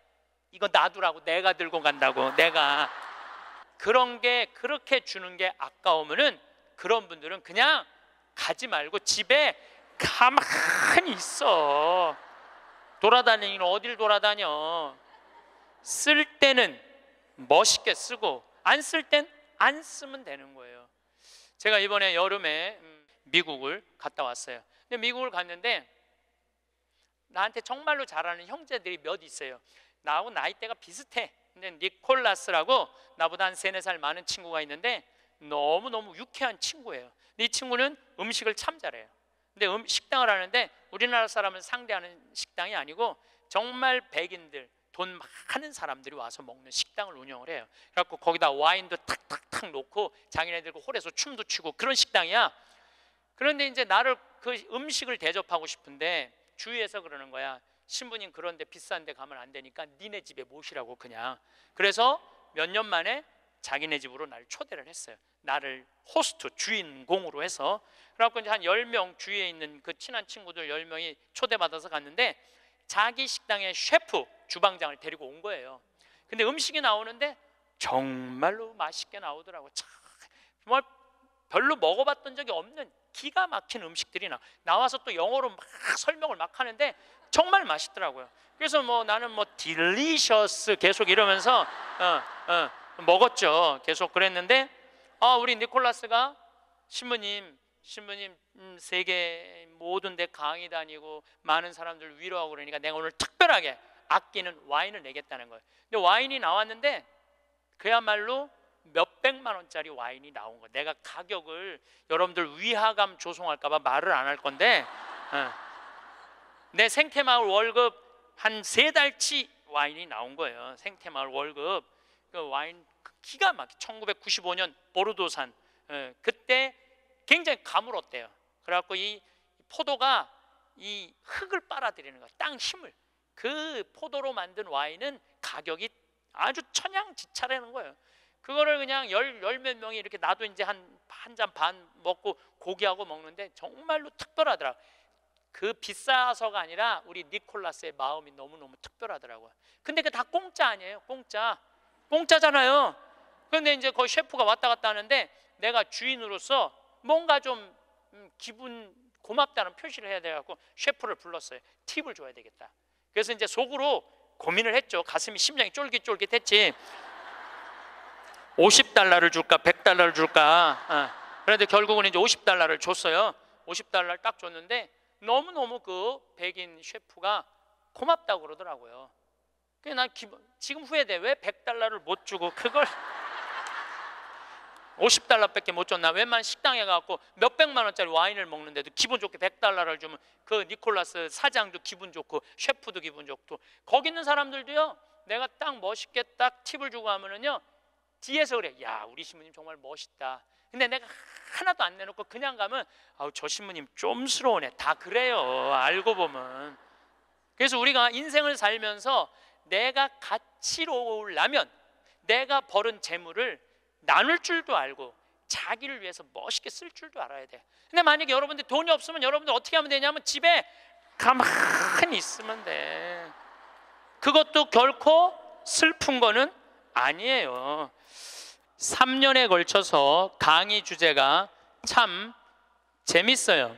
이거 놔두라고 내가 들고 간다고 내가 그런 게 그렇게 주는 게 아까우면은 그런 분들은 그냥 가지 말고 집에 가만히 있어. 돌아다니는 어딜 돌아다녀. 쓸 때는 멋있게 쓰고 안 쓸 땐 안 쓰면 되는 거예요. 제가 이번에 여름에 음, 미국을 갔다 왔어요. 근데 미국을 갔는데 나한테 정말로 잘하는 형제들이 몇 있어요. 나하고 나이대가 비슷해. 근데 니콜라스라고 나보다 한 세네 살 많은 친구가 있는데 너무너무 유쾌한 친구예요. 이 친구는 음식을 참 잘해요. 근데 음, 식당을 하는데 우리나라 사람을 상대하는 식당이 아니고 정말 백인들 돈 많은 사람들이 와서 먹는 식당을 운영을 해요. 그래갖고 거기다 와인도 탁탁탁 놓고 장인애들 그 홀에서 춤도 추고 그런 식당이야. 그런데 이제 나를 그 음식을 대접하고 싶은데 주위에서 그러는 거야. 신부님 그런데 비싼데 가면 안 되니까 니네 집에 모시라고 그냥. 그래서 몇 년 만에 자기네 집으로 날 초대를 했어요. 나를 호스트 주인공으로 해서 그래갖고 이제 한 10명 주위에 있는 그 친한 친구들 10명이 초대받아서 갔는데 자기 식당의 셰프 주방장을 데리고 온 거예요. 근데 음식이 나오는데 정말로 맛있게 나오더라고. 참 정말 별로 먹어봤던 적이 없는 기가 막힌 음식들이 나 나와서 또 영어로 막 설명을 막 하는데 정말 맛있더라고요. 그래서 뭐 나는 뭐 딜리셔스 계속 이러면서 어, 어, 먹었죠. 계속 그랬는데 아 우리 니콜라스가 신부님 신부님 음, 세계 모든 데 강의 다니고 많은 사람들 위로하고 그러니까 내가 오늘 특별하게 아끼는 와인을 내겠다는 거예요. 근데 와인이 나왔는데 그야말로 몇백만 원짜리 와인이 나온 거. 내가 가격을 여러분들 위화감 조성할까봐 말을 안 할 건데 어. 내 생태마을 월급 한 세 달치 와인이 나온 거예요. 생태마을 월급 그 와인 기가 막 1995년 보르도산 어. 그때 굉장히 가물었대요. 그래갖고 이 포도가 이 흙을 빨아들이는 거, 땅 힘을 그 포도로 만든 와인은 가격이 아주 천양지차라는 거예요. 그거를 그냥 열 몇 명이 이렇게 나도 이제 한한잔 반 먹고 고기하고 먹는데 정말로 특별하더라. 그 비싸서가 아니라 우리 니콜라스의 마음이 너무너무 특별하더라고요. 근데 그 다 공짜 아니에요. 공짜. 공짜잖아요. 그런데 이제 거의 셰프가 왔다 갔다 하는데 내가 주인으로서 뭔가 좀 음, 기분 고맙다는 표시를 해야 돼 갖고 셰프를 불렀어요. 팁을 줘야 되겠다. 그래서 이제 속으로 고민을 했죠. 가슴이 심장이 쫄깃쫄깃했지. 50달러를 줄까 100달러를 줄까 어. 그런데 결국은 이제 50달러를 줬어요 50달러를 딱 줬는데 너무너무 그 백인 셰프가 고맙다고 그러더라고요 그게 난기 지금 후회돼 왜 100달러를 못 주고 그걸 50달러밖에 못 줬나 웬만 한 식당에 가서 몇백만 원짜리 와인을 먹는데도 기분 좋게 100달러를 주면 그 니콜라스 사장도 기분 좋고 셰프도 기분 좋고 거기 있는 사람들도요 내가 딱 멋있게 딱 팁을 주고 하면은요 뒤에서 그래. 야, 우리 신부님 정말 멋있다. 근데 내가 하나도 안 내놓고 그냥 가면 아우 저 신부님 좀스러우네. 다 그래요. 알고 보면. 그래서 우리가 인생을 살면서 내가 가치로우려면 내가 벌은 재물을 나눌 줄도 알고 자기를 위해서 멋있게 쓸 줄도 알아야 돼. 근데 만약에 여러분들 돈이 없으면 여러분들 어떻게 하면 되냐면 집에 가만히 있으면 돼. 그것도 결코 슬픈 거는 아니에요. 3년에 걸쳐서 강의 주제가 참 재밌어요.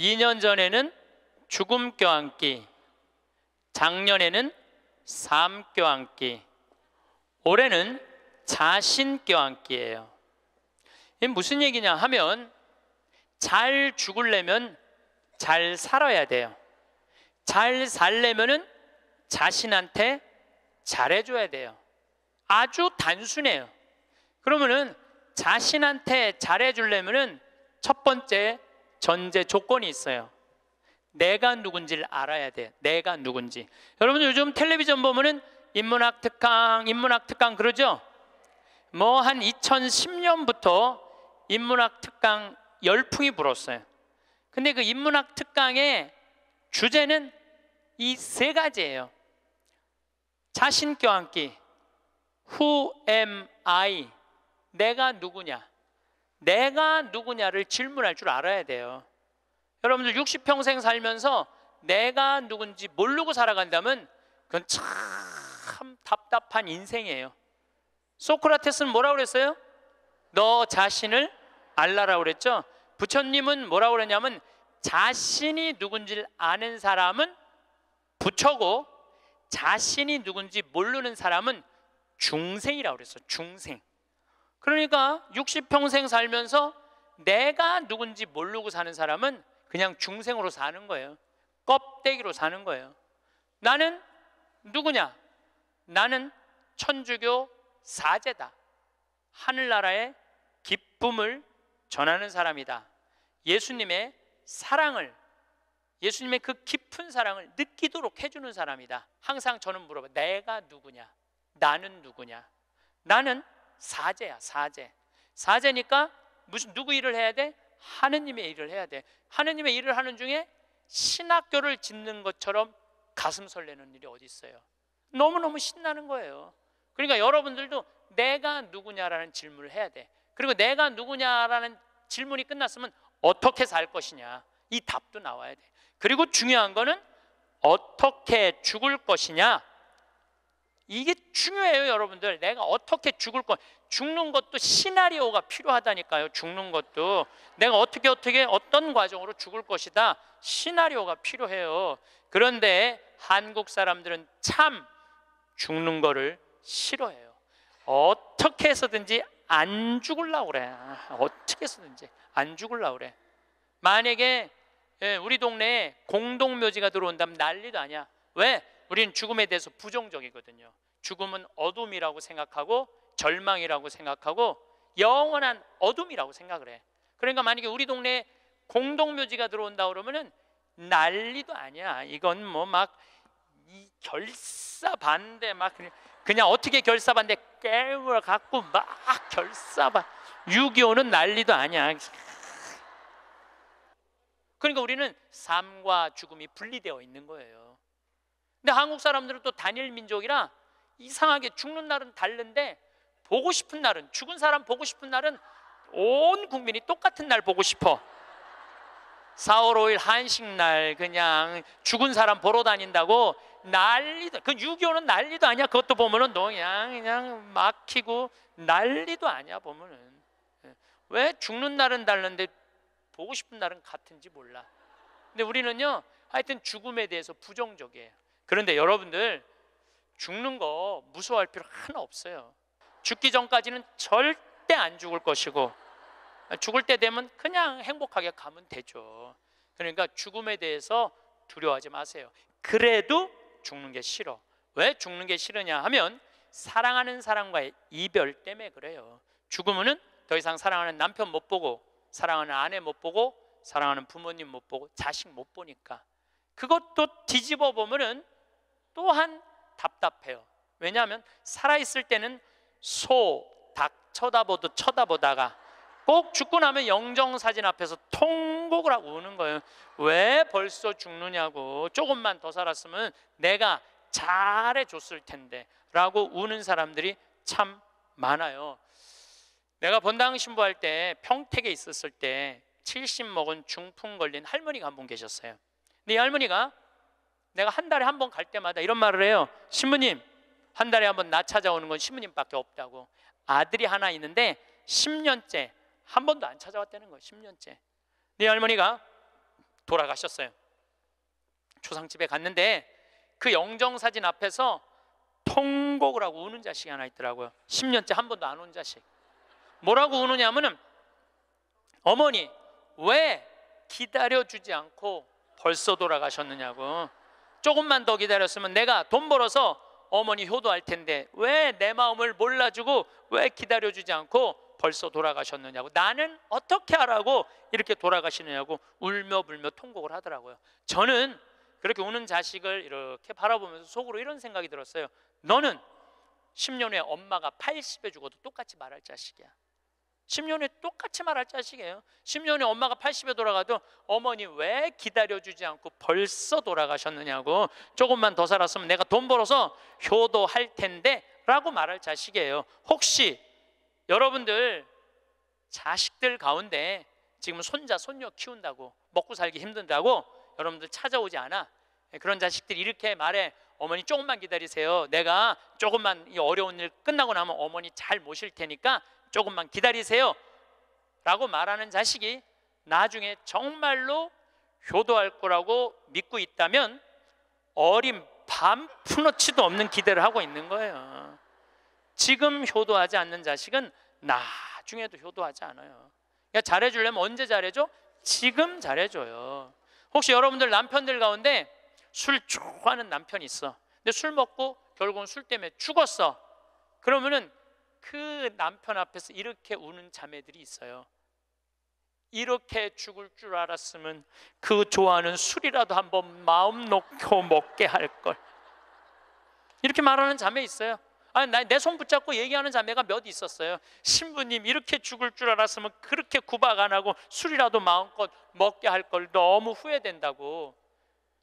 2년 전에는 죽음 껴안기, 작년에는 삶 껴안기, 올해는 자신 껴안기예요. 이 무슨 얘기냐 하면 잘 죽으려면 잘 살아야 돼요. 잘 살려면은 자신한테 잘해줘야 돼요. 아주 단순해요. 그러면은 자신한테 잘해주려면은 첫 번째 전제 조건이 있어요. 내가 누군지를 알아야 돼. 내가 누군지. 여러분 요즘 텔레비전 보면은 인문학 특강, 인문학 특강 그러죠? 뭐 한 2010년부터 인문학 특강 열풍이 불었어요. 근데 그 인문학 특강의 주제는 이 세 가지예요. 자신 껴안기. Who am I? 내가 누구냐? 내가 누구냐를 질문할 줄 알아야 돼요. 여러분들 60평생 살면서 내가 누군지 모르고 살아간다면 그건 참 답답한 인생이에요. 소크라테스는 뭐라고 그랬어요? 너 자신을 알라라고 그랬죠? 부처님은 뭐라고 그랬냐면 자신이 누군지를 아는 사람은 부처고 자신이 누군지 모르는 사람은 중생이라고 그랬어. 중생. 그러니까 60평생 살면서 내가 누군지 모르고 사는 사람은 그냥 중생으로 사는 거예요. 껍데기로 사는 거예요. 나는 누구냐? 나는 천주교 사제다. 하늘나라의 기쁨을 전하는 사람이다. 예수님의 사랑을 예수님의 그 깊은 사랑을 느끼도록 해주는 사람이다. 항상 저는 물어봐. 내가 누구냐? 나는 누구냐? 나는 사제야, 사제. 사제니까 무슨 누구 일을 해야 돼? 하느님의 일을 해야 돼. 하느님의 일을 하는 중에 신학교를 짓는 것처럼 가슴 설레는 일이 어디 있어요? 너무너무 신나는 거예요. 그러니까 여러분들도 내가 누구냐라는 질문을 해야 돼. 그리고 내가 누구냐라는 질문이 끝났으면 어떻게 살 것이냐 이 답도 나와야 돼. 그리고 중요한 거는 어떻게 죽을 것이냐. 이게 중요해요, 여러분들. 내가 어떻게 죽을 것, 죽는 것도 시나리오가 필요하다니까요. 죽는 것도 내가 어떻게 어떻게 어떤 과정으로 죽을 것이다. 시나리오가 필요해요. 그런데 한국 사람들은 참 죽는 거를 싫어해요. 어떻게 해서든지 안 죽을라 그래. 어떻게 해서든지 안 죽을라 그래. 만약에 예, 우리 동네에 공동묘지가 들어온다면 난리도 아니야. 왜? 우리는 죽음에 대해서 부정적이거든요. 죽음은 어둠이라고 생각하고 절망이라고 생각하고 영원한 어둠이라고 생각을 해. 그러니까 만약에 우리 동네에 공동묘지가 들어온다 그러면은 난리도 아니야. 이건 뭐 막 결사 반대 막 그냥, 그냥 어떻게 결사 반대 깨물 갖고 막 결사 반 6.25는 난리도 아니야. 그러니까 우리는 삶과 죽음이 분리되어 있는 거예요. 근데 한국 사람들은 또 단일 민족이라 이상하게 죽는 날은 다른데 보고 싶은 날은 죽은 사람 보고 싶은 날은 온 국민이 똑같은 날 보고 싶어. 4월 5일 한식 날 그냥 죽은 사람 보러 다닌다고 난리도 그 유교는 난리도 아니야. 그것도 보면은 그냥 그냥 막히고 난리도 아니야 보면은. 예. 왜 죽는 날은 다른데 보고 싶은 날은 같은지 몰라. 근데 우리는요, 하여튼 죽음에 대해서 부정적이에요. 그런데 여러분들 죽는 거 무서워할 필요 하나 없어요. 죽기 전까지는 절대 안 죽을 것이고 죽을 때 되면 그냥 행복하게 가면 되죠. 그러니까 죽음에 대해서 두려워하지 마세요. 그래도 죽는 게 싫어. 왜 죽는 게 싫으냐 하면 사랑하는 사람과의 이별 때문에 그래요. 죽으면은 더 이상 사랑하는 남편 못 보고 사랑하는 아내 못 보고 사랑하는 부모님 못 보고 자식 못 보니까 그것도 뒤집어 보면은 또한 답답해요. 왜냐하면 살아있을 때는 소, 닭 쳐다보듯 쳐다보다가 꼭 죽고 나면 영정사진 앞에서 통곡을 하고 우는 거예요. 왜 벌써 죽느냐고 조금만 더 살았으면 내가 잘해줬을 텐데 라고 우는 사람들이 참 많아요. 내가 본당 신부할 때 평택에 있었을 때 70 먹은 중풍 걸린 할머니가 한 분 계셨어요. 근데 이 할머니가 내가 한 달에 한 번 갈 때마다 이런 말을 해요. 신부님, 한 달에 한 번 나 찾아오는 건 신부님밖에 없다고. 아들이 하나 있는데 10년째 한 번도 안 찾아왔다는 거예요. 10년째. 네 할머니가 돌아가셨어요. 초상집에 갔는데 그 영정사진 앞에서 통곡을 하고 우는 자식이 하나 있더라고요. 10년째 한 번도 안 온 자식. 뭐라고 우느냐면은 어머니 왜 기다려주지 않고 벌써 돌아가셨느냐고 조금만 더 기다렸으면 내가 돈 벌어서 어머니 효도할 텐데 왜 내 마음을 몰라주고 왜 기다려주지 않고 벌써 돌아가셨느냐고 나는 어떻게 하라고 이렇게 돌아가시느냐고 울며 불며 통곡을 하더라고요 저는 그렇게 우는 자식을 이렇게 바라보면서 속으로 이런 생각이 들었어요 너는 10년 후에 엄마가 80에 죽어도 똑같이 말할 자식이야 10년에 똑같이 말할 자식이에요 10년에 엄마가 80에 돌아가도 어머니 왜 기다려주지 않고 벌써 돌아가셨느냐고 조금만 더 살았으면 내가 돈 벌어서 효도할 텐데 라고 말할 자식이에요 혹시 여러분들 자식들 가운데 지금 손자 손녀 키운다고 먹고 살기 힘든다고 여러분들 찾아오지 않아 그런 자식들이 이렇게 말해 어머니 조금만 기다리세요 내가 조금만 이 어려운 일 끝나고 나면 어머니 잘 모실 테니까 조금만 기다리세요. 라고 말하는 자식이 나중에 정말로 효도할 거라고 믿고 있다면 어린 반 푸너치도 없는 기대를 하고 있는 거예요. 지금 효도하지 않는 자식은 나중에도 효도하지 않아요. 그러니까 잘해주려면 언제 잘해줘? 지금 잘해줘요. 혹시 여러분들 남편들 가운데 술 좋아하는 남편 있어. 근데 술 먹고 결국은 술 때문에 죽었어. 그러면은 그 남편 앞에서 이렇게 우는 자매들이 있어요. 이렇게 죽을 줄 알았으면 그 좋아하는 술이라도 한번 마음 놓고 먹게 할 걸. 이렇게 말하는 자매 있어요. 아내 손 붙잡고 얘기하는 자매가 몇 있었어요. 신부님, 이렇게 죽을 줄 알았으면 그렇게 구박 안 하고 술이라도 마음껏 먹게 할 걸 너무 후회된다고.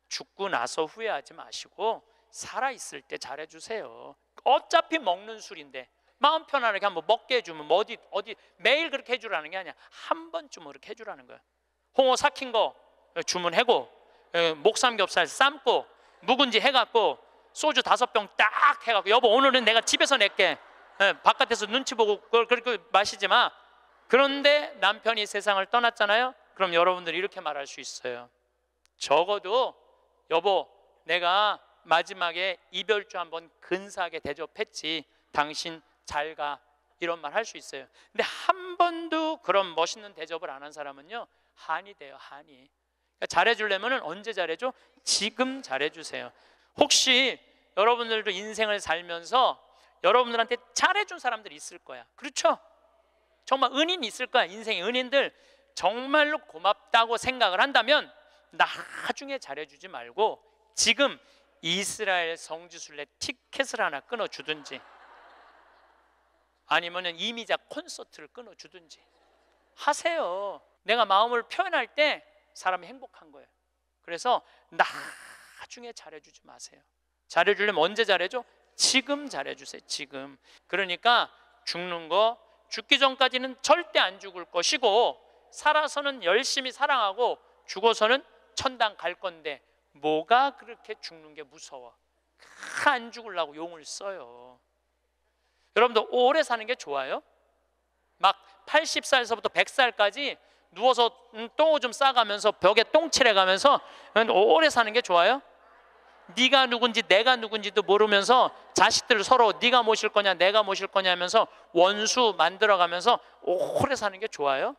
죽고 나서 후회하지 마시고, 살아있을 때 잘해주세요. 어차피 먹는 술인데, 마음 편안하게 한번 먹게 해주면 뭐 어디 어디 매일 그렇게 해주라는 게 아니야 한 번쯤 은 그렇게 해주라는 거야 홍어 삭힌 거주문해고 예, 예, 목삼겹살 삶고 묵은지 해갖고 소주 다섯 병 딱 해갖고 여보 오늘은 내가 집에서 낼게 예, 바깥에서 눈치 보고 그걸 그렇게 마시지 마 그런데 남편이 세상을 떠났잖아요 그럼 여러분들 이렇게 말할 수 있어요 적어도 여보 내가 마지막에 이별주 한번 근사하게 대접했지 당신 잘 가. 이런 말 할 수 있어요. 근데 한 번도 그런 멋있는 대접을 안 한 사람은요. 한이 돼요. 한이. 그러니까 잘해주려면 언제 잘해줘? 지금 잘해주세요. 혹시 여러분들도 인생을 살면서 여러분들한테 잘해준 사람들 있을 거야. 그렇죠? 정말 은인 있을 거야. 인생의 은인들 정말로 고맙다고 생각을 한다면 나중에 잘해주지 말고 지금 이스라엘 성지순례 티켓을 하나 끊어주든지 아니면 이미자 콘서트를 끊어주든지 하세요. 내가 마음을 표현할 때 사람이 행복한 거예요. 그래서 나중에 잘해주지 마세요. 잘해주려면 언제 잘해줘? 지금 잘해주세요. 지금. 그러니까 죽는 거, 죽기 전까지는 절대 안 죽을 것이고 살아서는 열심히 사랑하고 죽어서는 천당 갈 건데 뭐가 그렇게 죽는 게 무서워? 안 죽으려고 용을 써요. 여러분들 오래 사는 게 좋아요? 막 80살에서부터 100살까지 누워서 음, 똥을 좀 싸가면서 벽에 똥칠해 가면서 오래 사는 게 좋아요? 네가 누군지 내가 누군지도 모르면서 자식들 서로 네가 모실 거냐 내가 모실 거냐 하면서 원수 만들어 가면서 오래 사는 게 좋아요?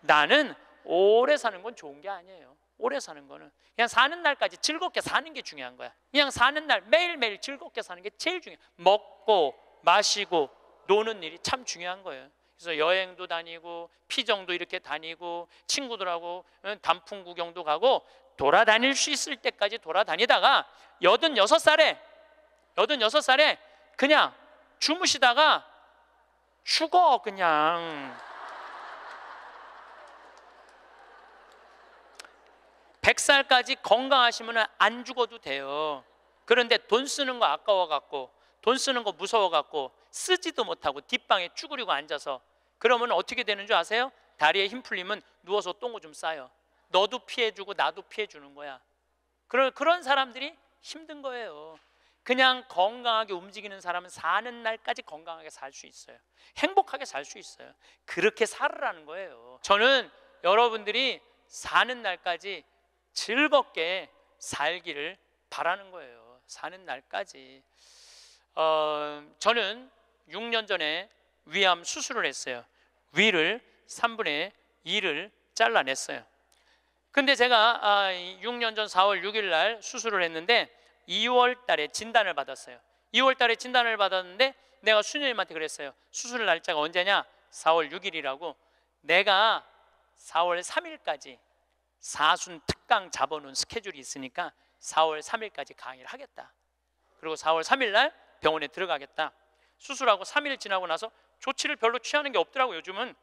나는 오래 사는 건 좋은 게 아니에요. 오래 사는 거는 그냥 사는 날까지 즐겁게 사는 게 중요한 거야. 그냥 사는 날 매일매일 즐겁게 사는 게 제일 중요해. 먹고 마시고 노는 일이 참 중요한 거예요. 그래서 여행도 다니고 피정도 이렇게 다니고 친구들하고 단풍 구경도 가고 돌아다닐 수 있을 때까지 돌아다니다가 여든 여섯 살에 여든 여섯 살에 그냥 주무시다가 죽어 그냥 100살까지 건강하시면 안 죽어도 돼요. 그런데 돈 쓰는 거 아까워 갖고 돈 쓰는 거 무서워갖고 쓰지도 못하고 뒷방에 쭈그리고 앉아서 그러면 어떻게 되는 줄 아세요? 다리에 힘 풀리면 누워서 똥을 좀 싸요. 너도 피해주고 나도 피해주는 거야. 그런 그런 사람들이 힘든 거예요. 그냥 건강하게 움직이는 사람은 사는 날까지 건강하게 살 수 있어요. 행복하게 살 수 있어요. 그렇게 살으라는 거예요. 저는 여러분들이 사는 날까지 즐겁게 살기를 바라는 거예요. 사는 날까지. 어, 저는 6년 전에 위암 수술을 했어요. 위를 3분의 2를 잘라냈어요. 근데 제가 아, 6년 전 4월 6일 날 수술을 했는데 2월 달에 진단을 받았어요. 2월 달에 진단을 받았는데 내가 수녀님한테 그랬어요. 수술 날짜가 언제냐? 4월 6일이라고. 내가 4월 3일까지 사순 특강 잡아놓은 스케줄이 있으니까 4월 3일까지 강의를 하겠다. 그리고 4월 3일 날 병원에 들어가겠다. 수술하고 3일 지나고 나서 조치를 별로 취하는 게 없더라고 요즘은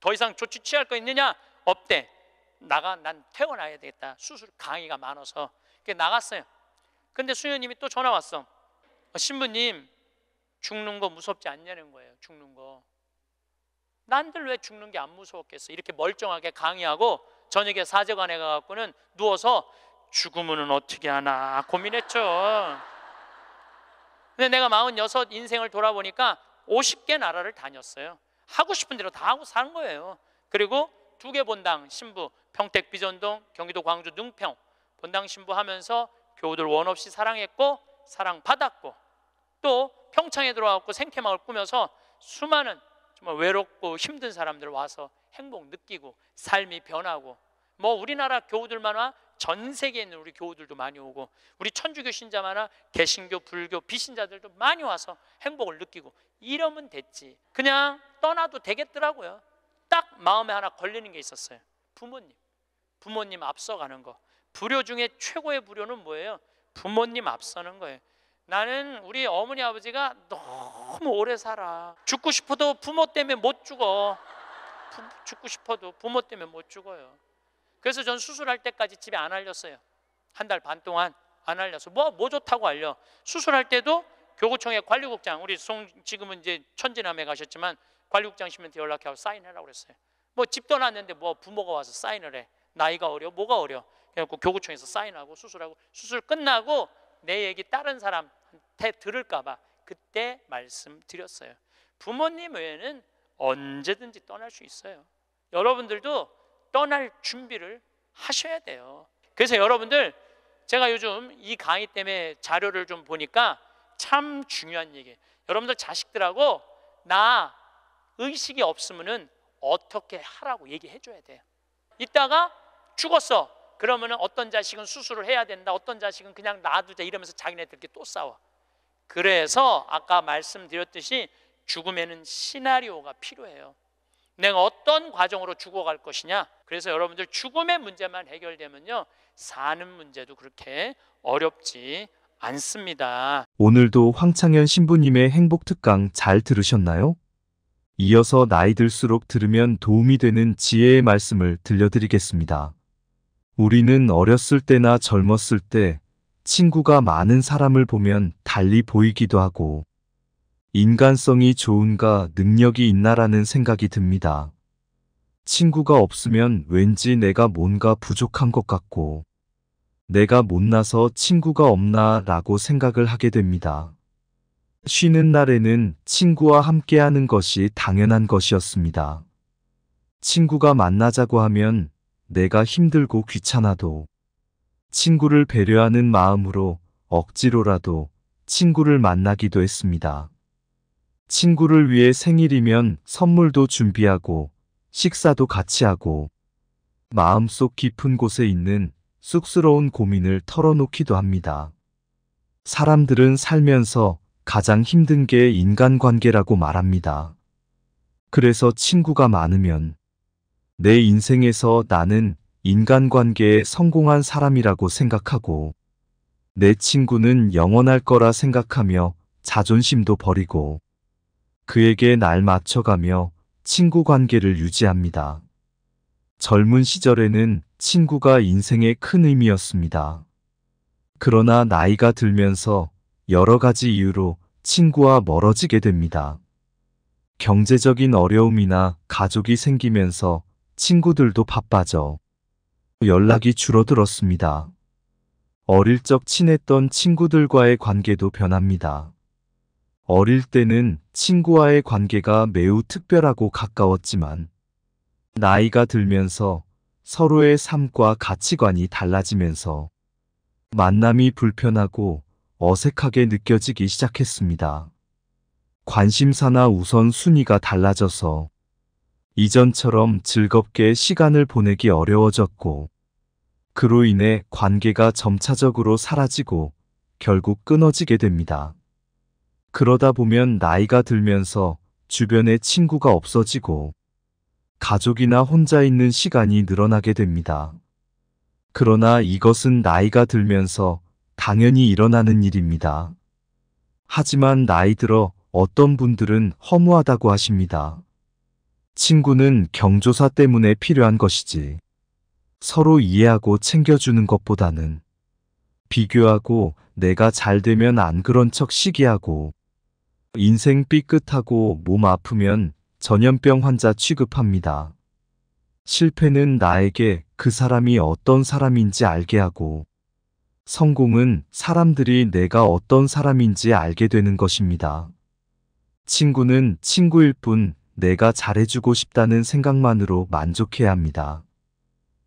더 이상 조치 취할 거 있느냐? 없대. 나가 난 퇴원해야 되겠다. 수술 강의가 많아서. 그게 나갔어요. 근데 수녀님이 또 전화 왔어. 어, 신부님 죽는 거 무섭지 않냐는 거예요. 죽는 거. 난들 왜 죽는 게 안 무서웠겠어? 이렇게 멀쩡하게 강의하고 저녁에 사제관에 가갖고는 누워서 죽으면은 어떻게 하나 고민했죠. 근데 내가 46 인생을 돌아보니까 50개 나라를 다녔어요. 하고 싶은 대로 다 하고 산 거예요. 그리고 두 개 본당 신부 평택 비전동 경기도 광주 능평 본당 신부 하면서 교우들 원 없이 사랑했고 사랑받았고 또 평창에 들어와서 생태마을 꾸며서 수많은 정말 외롭고 힘든 사람들 와서 행복 느끼고 삶이 변하고 뭐 우리나라 교우들만 와전 세계에 는 우리 교우들도 많이 오고 우리 천주교 신자마나 개신교, 불교, 비신자들도 많이 와서 행복을 느끼고 이러면 됐지 그냥 떠나도 되겠더라고요 딱 마음에 하나 걸리는 게 있었어요 부모님 부모님 앞서가는 거 불효 중에 최고의 불효는 뭐예요? 부모님 앞서는 거예요 나는 우리 어머니 아버지가 너무 오래 살아 죽고 싶어도 부모 때문에 못 죽어 죽고 싶어도 부모 때문에 못 죽어요 그래서 전 수술할 때까지 집에 안 알렸어요. 한 달 반 동안 안 알려서 뭐, 뭐 좋다고 알려. 수술할 때도 교구청의 관리국장, 우리 송, 지금은 이제 천진함에 가셨지만 관리국장시면테 연락해서 사인해라 그랬어요. 뭐 집 떠났는데 뭐 부모가 와서 사인을 해. 나이가 어려, 뭐가 어려. 그래갖고 교구청에서 사인하고 수술하고 수술 끝나고 내 얘기 다른 사람한테 들을까봐 그때 말씀드렸어요. 부모님 외에는 언제든지 떠날 수 있어요. 여러분들도 떠날 준비를 하셔야 돼요. 그래서 여러분들 제가 요즘 이 강의 때문에 자료를 좀 보니까 참 중요한 얘기. 여러분들 자식들하고 나 의식이 없으면은 어떻게 하라고 얘기해 줘야 돼요. 이따가 죽었어. 그러면은 어떤 자식은 수술을 해야 된다. 어떤 자식은 그냥 놔두자 이러면서 자기네들끼리 또 싸워. 그래서 아까 말씀드렸듯이 죽음에는 시나리오가 필요해요. 내가 어떤 과정으로 죽어갈 것이냐. 그래서 여러분들 죽음의 문제만 해결되면요. 사는 문제도 그렇게 어렵지 않습니다. 오늘도 황창현 신부님의 행복 특강 잘 들으셨나요? 이어서 나이 들수록 들으면 도움이 되는 지혜의 말씀을 들려드리겠습니다. 우리는 어렸을 때나 젊었을 때 친구가 많은 사람을 보면 달리 보이기도 하고 인간성이 좋은가 능력이 있나라는 생각이 듭니다. 친구가 없으면 왠지 내가 뭔가 부족한 것 같고 내가 못나서 친구가 없나 라고 생각을 하게 됩니다. 쉬는 날에는 친구와 함께하는 것이 당연한 것이었습니다. 친구가 만나자고 하면 내가 힘들고 귀찮아도 친구를 배려하는 마음으로 억지로라도 친구를 만나기도 했습니다. 친구를 위해 생일이면 선물도 준비하고 식사도 같이 하고 마음속 깊은 곳에 있는 쑥스러운 고민을 털어놓기도 합니다. 사람들은 살면서 가장 힘든 게 인간관계라고 말합니다. 그래서 친구가 많으면 내 인생에서 나는 인간관계에 성공한 사람이라고 생각하고 내 친구는 영원할 거라 생각하며 자존심도 버리고 그에게 날 맞춰가며 친구 관계를 유지합니다. 젊은 시절에는 친구가 인생의 큰 의미였습니다. 그러나 나이가 들면서 여러 가지 이유로 친구와 멀어지게 됩니다. 경제적인 어려움이나 가족이 생기면서 친구들도 바빠져 연락이 줄어들었습니다. 어릴 적 친했던 친구들과의 관계도 변합니다. 어릴 때는 친구와의 관계가 매우 특별하고 가까웠지만 나이가 들면서 서로의 삶과 가치관이 달라지면서 만남이 불편하고 어색하게 느껴지기 시작했습니다. 관심사나 우선순위가 달라져서 이전처럼 즐겁게 시간을 보내기 어려워졌고 그로 인해 관계가 점차적으로 사라지고 결국 끊어지게 됩니다. 그러다 보면 나이가 들면서 주변에 친구가 없어지고 가족이나 혼자 있는 시간이 늘어나게 됩니다. 그러나 이것은 나이가 들면서 당연히 일어나는 일입니다. 하지만 나이 들어 어떤 분들은 허무하다고 하십니다. 친구는 경조사 때문에 필요한 것이지 서로 이해하고 챙겨주는 것보다는 비교하고 내가 잘 되면 안 그런 척 시기하고 인생 삐끗하고 몸 아프면 전염병 환자 취급합니다. 실패는 나에게 그 사람이 어떤 사람인지 알게 하고 성공은 사람들이 내가 어떤 사람인지 알게 되는 것입니다. 친구는 친구일 뿐 내가 잘해주고 싶다는 생각만으로 만족해야 합니다.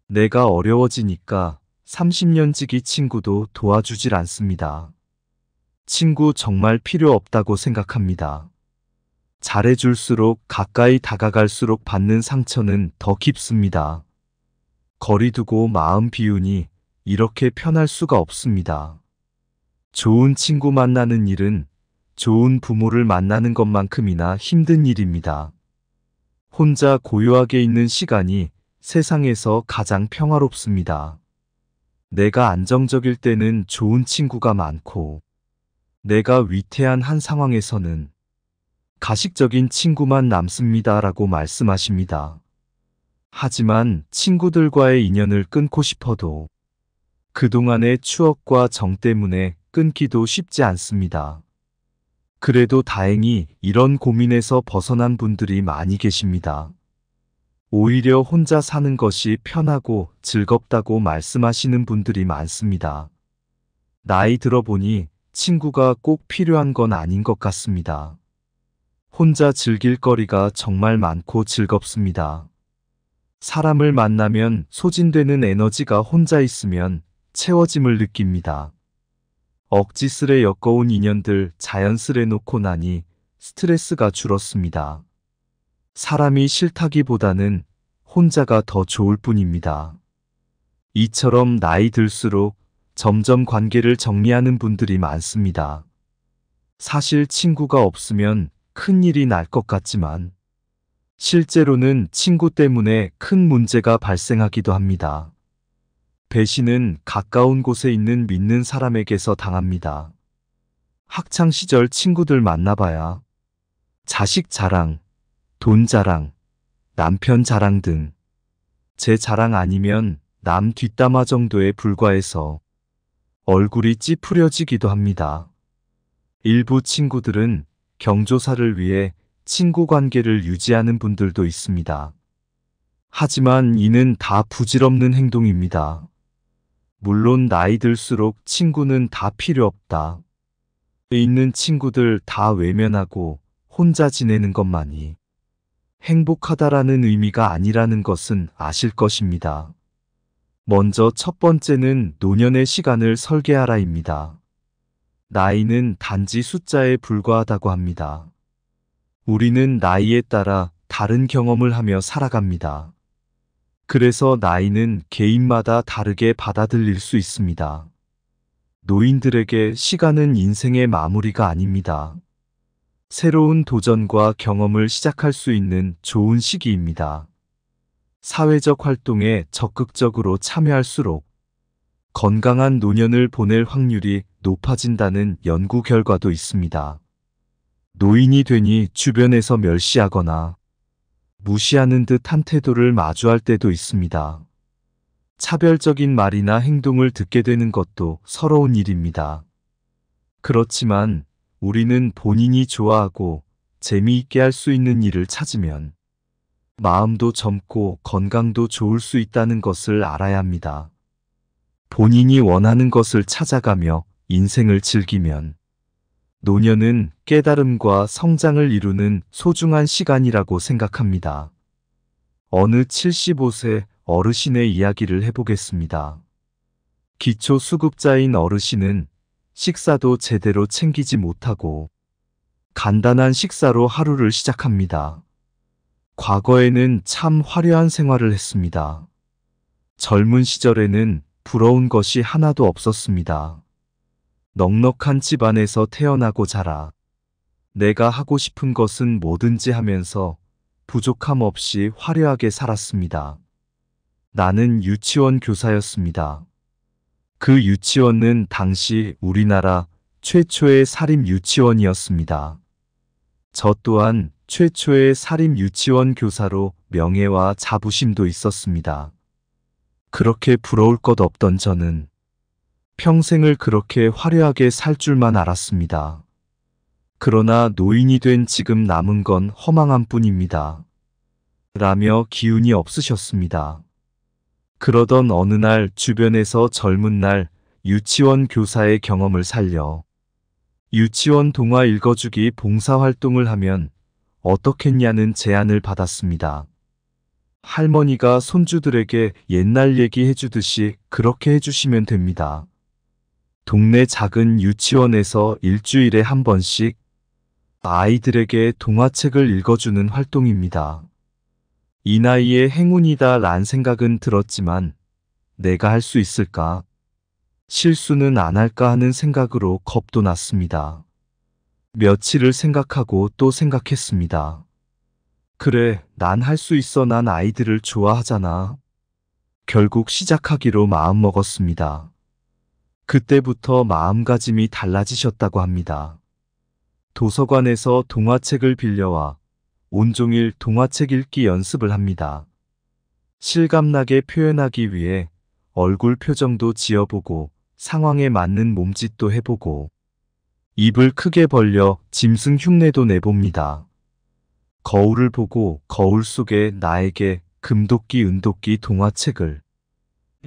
내가 어려워지니까 30년 지기 친구도 도와주질 않습니다. 친구 정말 필요 없다고 생각합니다. 잘해줄수록 가까이 다가갈수록 받는 상처는 더 깊습니다. 거리 두고 마음 비우니 이렇게 편할 수가 없습니다. 좋은 친구 만나는 일은 좋은 부모를 만나는 것만큼이나 힘든 일입니다. 혼자 고요하게 있는 시간이 세상에서 가장 평화롭습니다. 내가 안정적일 때는 좋은 친구가 많고 내가 위태한 한 상황에서는 가식적인 친구만 남습니다. 라고 말씀하십니다. 하지만 친구들과의 인연을 끊고 싶어도 그동안의 추억과 정 때문에 끊기도 쉽지 않습니다. 그래도 다행히 이런 고민에서 벗어난 분들이 많이 계십니다. 오히려 혼자 사는 것이 편하고 즐겁다고 말씀하시는 분들이 많습니다. 나이 들어보니 친구가 꼭 필요한 건 아닌 것 같습니다. 혼자 즐길 거리가 정말 많고 즐겁습니다. 사람을 만나면 소진되는 에너지가 혼자 있으면 채워짐을 느낍니다. 억지 스레 엮어온 인연들 자연스레 놓고 나니 스트레스가 줄었습니다. 사람이 싫다기보다는 혼자가 더 좋을 뿐입니다. 이처럼 나이 들수록 점점 관계를 정리하는 분들이 많습니다. 사실 친구가 없으면 큰일이 날 것 같지만 실제로는 친구 때문에 큰 문제가 발생하기도 합니다. 배신은 가까운 곳에 있는 믿는 사람에게서 당합니다. 학창 시절 친구들 만나봐야 자식 자랑, 돈 자랑, 남편 자랑 등 제 자랑 아니면 남 뒷담화 정도에 불과해서 얼굴이 찌푸려지기도 합니다. 일부 친구들은 경조사를 위해 친구 관계를 유지하는 분들도 있습니다. 하지만 이는 다 부질없는 행동입니다. 물론 나이 들수록 친구는 다 필요 없다. 있는 친구들 다 외면하고 혼자 지내는 것만이 행복하다라는 의미가 아니라는 것은 아실 것입니다. 먼저 첫 번째는 노년의 시간을 설계하라입니다. 나이는 단지 숫자에 불과하다고 합니다. 우리는 나이에 따라 다른 경험을 하며 살아갑니다. 그래서 나이는 개인마다 다르게 받아들일 수 있습니다. 노인들에게 시간은 인생의 마무리가 아닙니다. 새로운 도전과 경험을 시작할 수 있는 좋은 시기입니다. 사회적 활동에 적극적으로 참여할수록 건강한 노년을 보낼 확률이 높아진다는 연구 결과도 있습니다. 노인이 되니 주변에서 멸시하거나 무시하는 듯한 태도를 마주할 때도 있습니다. 차별적인 말이나 행동을 듣게 되는 것도 서러운 일입니다. 그렇지만 우리는 본인이 좋아하고 재미있게 할 수 있는 일을 찾으면 마음도 젊고 건강도 좋을 수 있다는 것을 알아야 합니다. 본인이 원하는 것을 찾아가며 인생을 즐기면 노년은 깨달음과 성장을 이루는 소중한 시간이라고 생각합니다. 어느 75세 어르신의 이야기를 해보겠습니다. 기초 수급자인 어르신은 식사도 제대로 챙기지 못하고 간단한 식사로 하루를 시작합니다. 과거에는 참 화려한 생활을 했습니다. 젊은 시절에는 부러운 것이 하나도 없었습니다. 넉넉한 집안에서 태어나고 자라 내가 하고 싶은 것은 뭐든지 하면서 부족함 없이 화려하게 살았습니다. 나는 유치원 교사였습니다. 그 유치원은 당시 우리나라 최초의 사립 유치원이었습니다. 저 또한 최초의 사립 유치원 교사로 명예와 자부심도 있었습니다. 그렇게 부러울 것 없던 저는 평생을 그렇게 화려하게 살 줄만 알았습니다. 그러나 노인이 된 지금 남은 건 허망함 뿐입니다. 라며 기운이 없으셨습니다. 그러던 어느 날 주변에서 젊은 날 유치원 교사의 경험을 살려 유치원 동화 읽어주기 봉사활동을 하면 어떻겠냐는 제안을 받았습니다. 할머니가 손주들에게 옛날 얘기해주듯이 그렇게 해주시면 됩니다. 동네 작은 유치원에서 일주일에 한 번씩 아이들에게 동화책을 읽어주는 활동입니다. 이 나이에 행운이다 란 생각은 들었지만 내가 할 수 있을까? 실수는 안 할까 하는 생각으로 겁도 났습니다. 며칠을 생각하고 또 생각했습니다. 그래, 난 할 수 있어. 난 아이들을 좋아하잖아. 결국 시작하기로 마음먹었습니다. 그때부터 마음가짐이 달라지셨다고 합니다. 도서관에서 동화책을 빌려와 온종일 동화책 읽기 연습을 합니다. 실감나게 표현하기 위해 얼굴 표정도 지어보고 상황에 맞는 몸짓도 해보고 입을 크게 벌려 짐승 흉내도 내봅니다. 거울을 보고 거울 속에 나에게 금도끼 은도끼 동화책을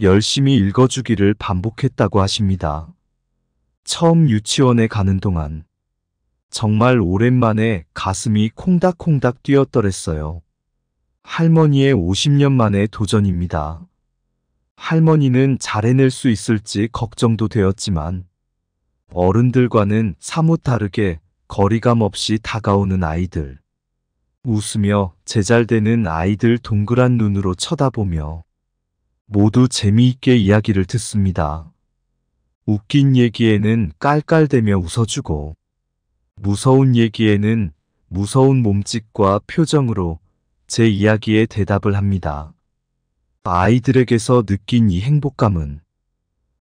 열심히 읽어주기를 반복했다고 하십니다. 처음 유치원에 가는 동안 정말 오랜만에 가슴이 콩닥콩닥 뛰었더랬어요. 할머니의 50년 만의 도전입니다. 할머니는 잘해낼 수 있을지 걱정도 되었지만 어른들과는 사뭇 다르게 거리감 없이 다가오는 아이들. 웃으며 제잘되는 아이들 동그란 눈으로 쳐다보며 모두 재미있게 이야기를 듣습니다. 웃긴 얘기에는 깔깔대며 웃어주고 무서운 얘기에는 무서운 몸짓과 표정으로 제 이야기에 대답을 합니다. 아이들에게서 느낀 이 행복감은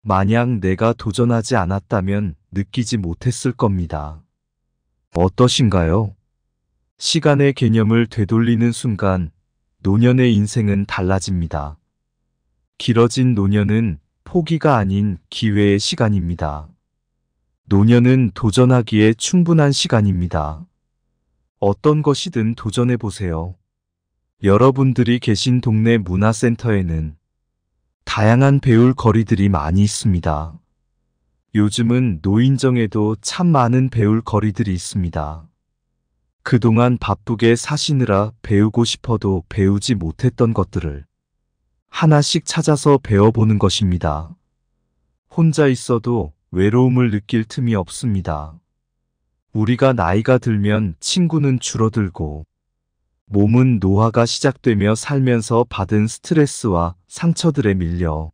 만약 내가 도전하지 않았다면 느끼지 못했을 겁니다. 어떠신가요? 시간의 개념을 되돌리는 순간 노년의 인생은 달라집니다. 길어진 노년은 포기가 아닌 기회의 시간입니다. 노년은 도전하기에 충분한 시간입니다. 어떤 것이든 도전해보세요. 여러분들이 계신 동네 문화센터에는 다양한 배울 거리들이 많이 있습니다. 요즘은 노인정에도 참 많은 배울 거리들이 있습니다. 그동안 바쁘게 사시느라 배우고 싶어도 배우지 못했던 것들을 하나씩 찾아서 배워보는 것입니다. 혼자 있어도 외로움을 느낄 틈이 없습니다. 우리가 나이가 들면 친구는 줄어들고 몸은 노화가 시작되며 살면서 받은 스트레스와 상처들에 밀려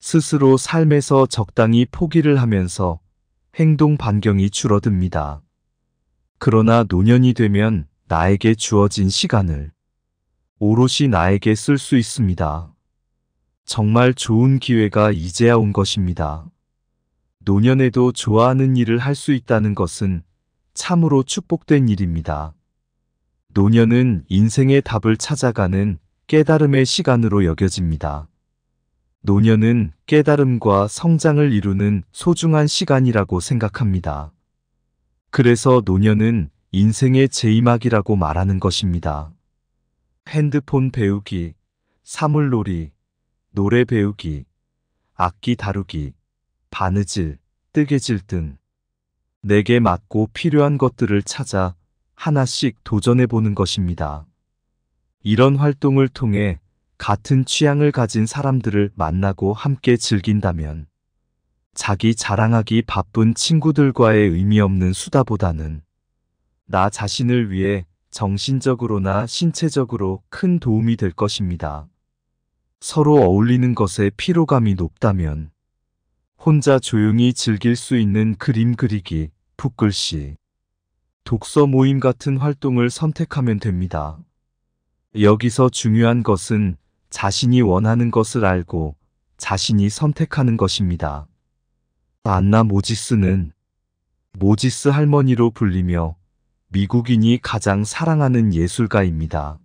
스스로 삶에서 적당히 포기를 하면서 행동 반경이 줄어듭니다. 그러나 노년이 되면 나에게 주어진 시간을 오롯이 나에게 쓸 수 있습니다. 정말 좋은 기회가 이제야 온 것입니다. 노년에도 좋아하는 일을 할 수 있다는 것은 참으로 축복된 일입니다. 노년은 인생의 답을 찾아가는 깨달음의 시간으로 여겨집니다. 노년은 깨달음과 성장을 이루는 소중한 시간이라고 생각합니다. 그래서 노년은 인생의 제이막이라고 말하는 것입니다. 핸드폰 배우기, 사물놀이, 노래 배우기, 악기 다루기, 바느질, 뜨개질 등 내게 맞고 필요한 것들을 찾아 하나씩 도전해 보는 것입니다. 이런 활동을 통해 같은 취향을 가진 사람들을 만나고 함께 즐긴다면 자기 자랑하기 바쁜 친구들과의 의미 없는 수다보다는 나 자신을 위해 정신적으로나 신체적으로 큰 도움이 될 것입니다. 서로 어울리는 것에 피로감이 높다면 혼자 조용히 즐길 수 있는 그림 그리기, 붓글씨, 독서 모임 같은 활동을 선택하면 됩니다. 여기서 중요한 것은 자신이 원하는 것을 알고 자신이 선택하는 것입니다. 안나 모지스는 모지스 할머니로 불리며 미국인이 가장 사랑하는 예술가입니다.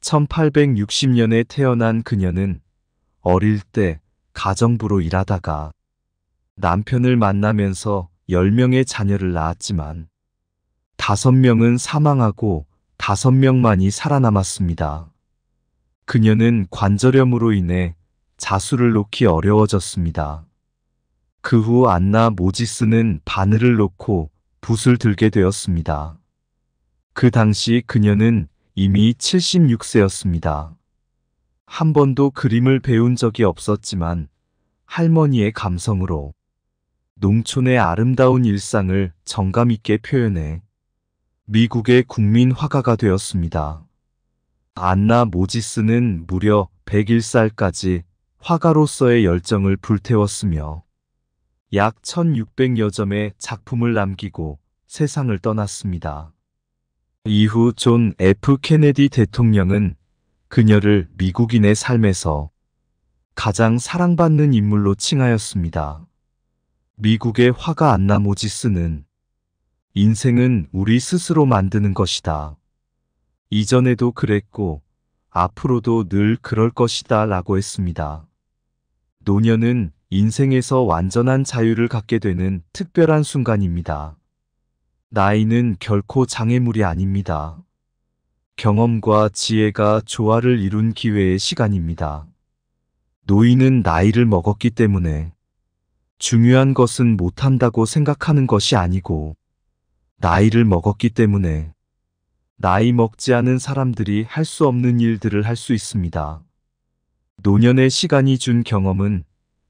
1860년에 태어난 그녀는 어릴 때 가정부로 일하다가 남편을 만나면서 10명의 자녀를 낳았지만 다섯 명은 사망하고 다섯 명만이 살아남았습니다. 그녀는 관절염으로 인해 자수를 놓기 어려워졌습니다. 그 후 안나 모지스는 바늘을 놓고 붓을 들게 되었습니다. 그 당시 그녀는 이미 76세였습니다. 한 번도 그림을 배운 적이 없었지만 할머니의 감성으로 농촌의 아름다운 일상을 정감 있게 표현해 미국의 국민 화가가 되었습니다. 안나 모지스는 무려 101살까지 화가로서의 열정을 불태웠으며 약 1600여 점의 작품을 남기고 세상을 떠났습니다. 이후 존 F. 케네디 대통령은 그녀를 미국인의 삶에서 가장 사랑받는 인물로 칭하였습니다. 미국의 화가 안나 모지스는 인생은 우리 스스로 만드는 것이다. 이전에도 그랬고 앞으로도 늘 그럴 것이다 라고 했습니다. 노년은 인생에서 완전한 자유를 갖게 되는 특별한 순간입니다. 나이는 결코 장애물이 아닙니다. 경험과 지혜가 조화를 이룬 기회의 시간입니다. 노인은 나이를 먹었기 때문에 중요한 것은 못한다고 생각하는 것이 아니고 나이를 먹었기 때문에 나이 먹지 않은 사람들이 할 수 없는 일들을 할 수 있습니다. 노년의 시간이 준 경험은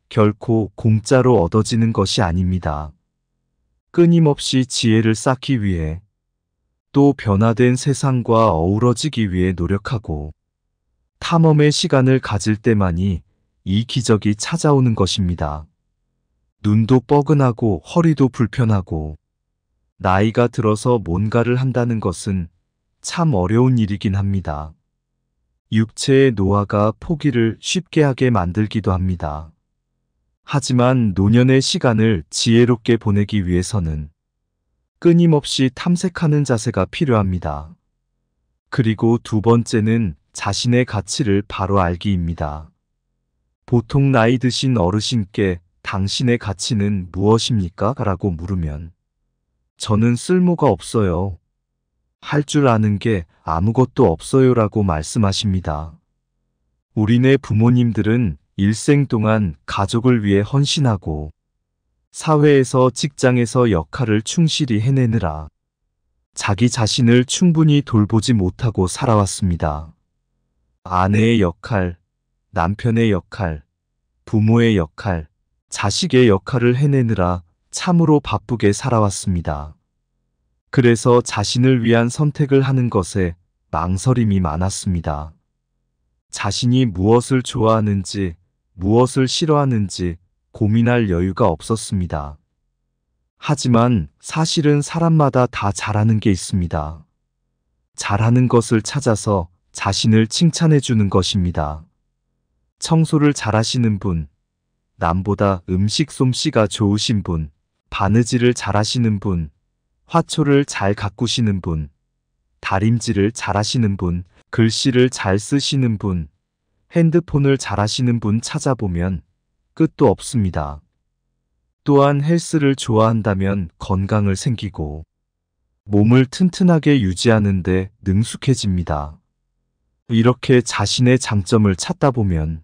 결코 공짜로 얻어지는 것이 아닙니다. 끊임없이 지혜를 쌓기 위해 또 변화된 세상과 어우러지기 위해 노력하고 탐험의 시간을 가질 때만이 이 기적이 찾아오는 것입니다. 눈도 뻐근하고 허리도 불편하고 나이가 들어서 뭔가를 한다는 것은 참 어려운 일이긴 합니다. 육체의 노화가 포기를 쉽게 하게 만들기도 합니다. 하지만 노년의 시간을 지혜롭게 보내기 위해서는 끊임없이 탐색하는 자세가 필요합니다. 그리고 두 번째는 자신의 가치를 바로 알기입니다. 보통 나이 드신 어르신께 당신의 가치는 무엇입니까? 라고 물으면 저는 쓸모가 없어요. 할 줄 아는 게 아무것도 없어요라고 말씀하십니다. 우리네 부모님들은 일생 동안 가족을 위해 헌신하고 사회에서 직장에서 역할을 충실히 해내느라 자기 자신을 충분히 돌보지 못하고 살아왔습니다. 아내의 역할, 남편의 역할, 부모의 역할, 자식의 역할을 해내느라 참으로 바쁘게 살아왔습니다. 그래서 자신을 위한 선택을 하는 것에 망설임이 많았습니다. 자신이 무엇을 좋아하는지, 무엇을 싫어하는지 고민할 여유가 없었습니다. 하지만 사실은 사람마다 다 잘하는 게 있습니다. 잘하는 것을 찾아서 자신을 칭찬해 주는 것입니다. 청소를 잘하시는 분, 남보다 음식 솜씨가 좋으신 분, 바느질을 잘하시는 분, 화초를 잘 가꾸시는 분, 다림질을 잘하시는 분, 글씨를 잘 쓰시는 분, 핸드폰을 잘하시는 분 찾아보면 끝도 없습니다. 또한 헬스를 좋아한다면 건강을 생기고 몸을 튼튼하게 유지하는데 능숙해집니다. 이렇게 자신의 장점을 찾다 보면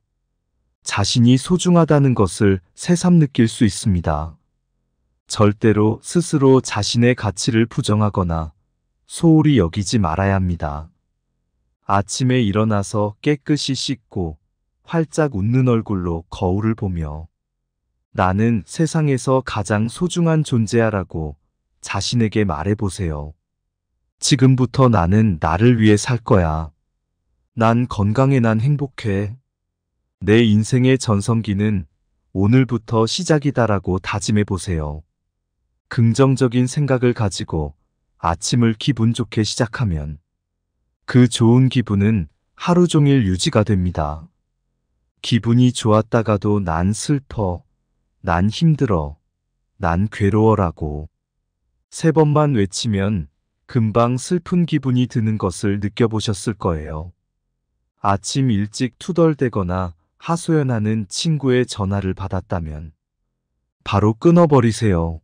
자신이 소중하다는 것을 새삼 느낄 수 있습니다. 절대로 스스로 자신의 가치를 부정하거나 소홀히 여기지 말아야 합니다. 아침에 일어나서 깨끗이 씻고 활짝 웃는 얼굴로 거울을 보며 나는 세상에서 가장 소중한 존재야라고 자신에게 말해보세요. 지금부터 나는 나를 위해 살 거야. 난 건강해 난 행복해. 내 인생의 전성기는 오늘부터 시작이다라고 다짐해보세요. 긍정적인 생각을 가지고 아침을 기분 좋게 시작하면 그 좋은 기분은 하루 종일 유지가 됩니다. 기분이 좋았다가도 난 슬퍼, 난 힘들어, 난 괴로워라고 세 번만 외치면 금방 슬픈 기분이 드는 것을 느껴보셨을 거예요. 아침 일찍 투덜대거나 하소연하는 친구의 전화를 받았다면 바로 끊어버리세요.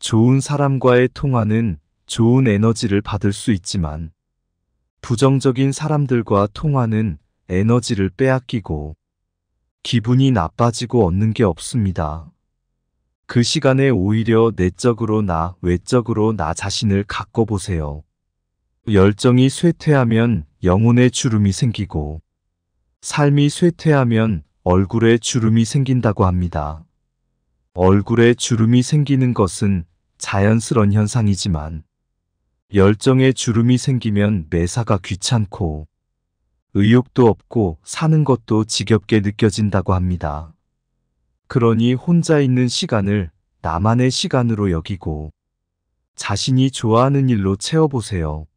좋은 사람과의 통화는 좋은 에너지를 받을 수 있지만 부정적인 사람들과 통화는 에너지를 빼앗기고 기분이 나빠지고 얻는 게 없습니다. 그 시간에 오히려 내적으로 나, 외적으로 나 자신을 가꿔 보세요. 열정이 쇠퇴하면 영혼에 주름이 생기고 삶이 쇠퇴하면 얼굴에 주름이 생긴다고 합니다. 얼굴에 주름이 생기는 것은 자연스런 현상이지만 열정에 주름이 생기면 매사가 귀찮고 의욕도 없고 사는 것도 지겹게 느껴진다고 합니다. 그러니 혼자 있는 시간을 나만의 시간으로 여기고 자신이 좋아하는 일로 채워보세요.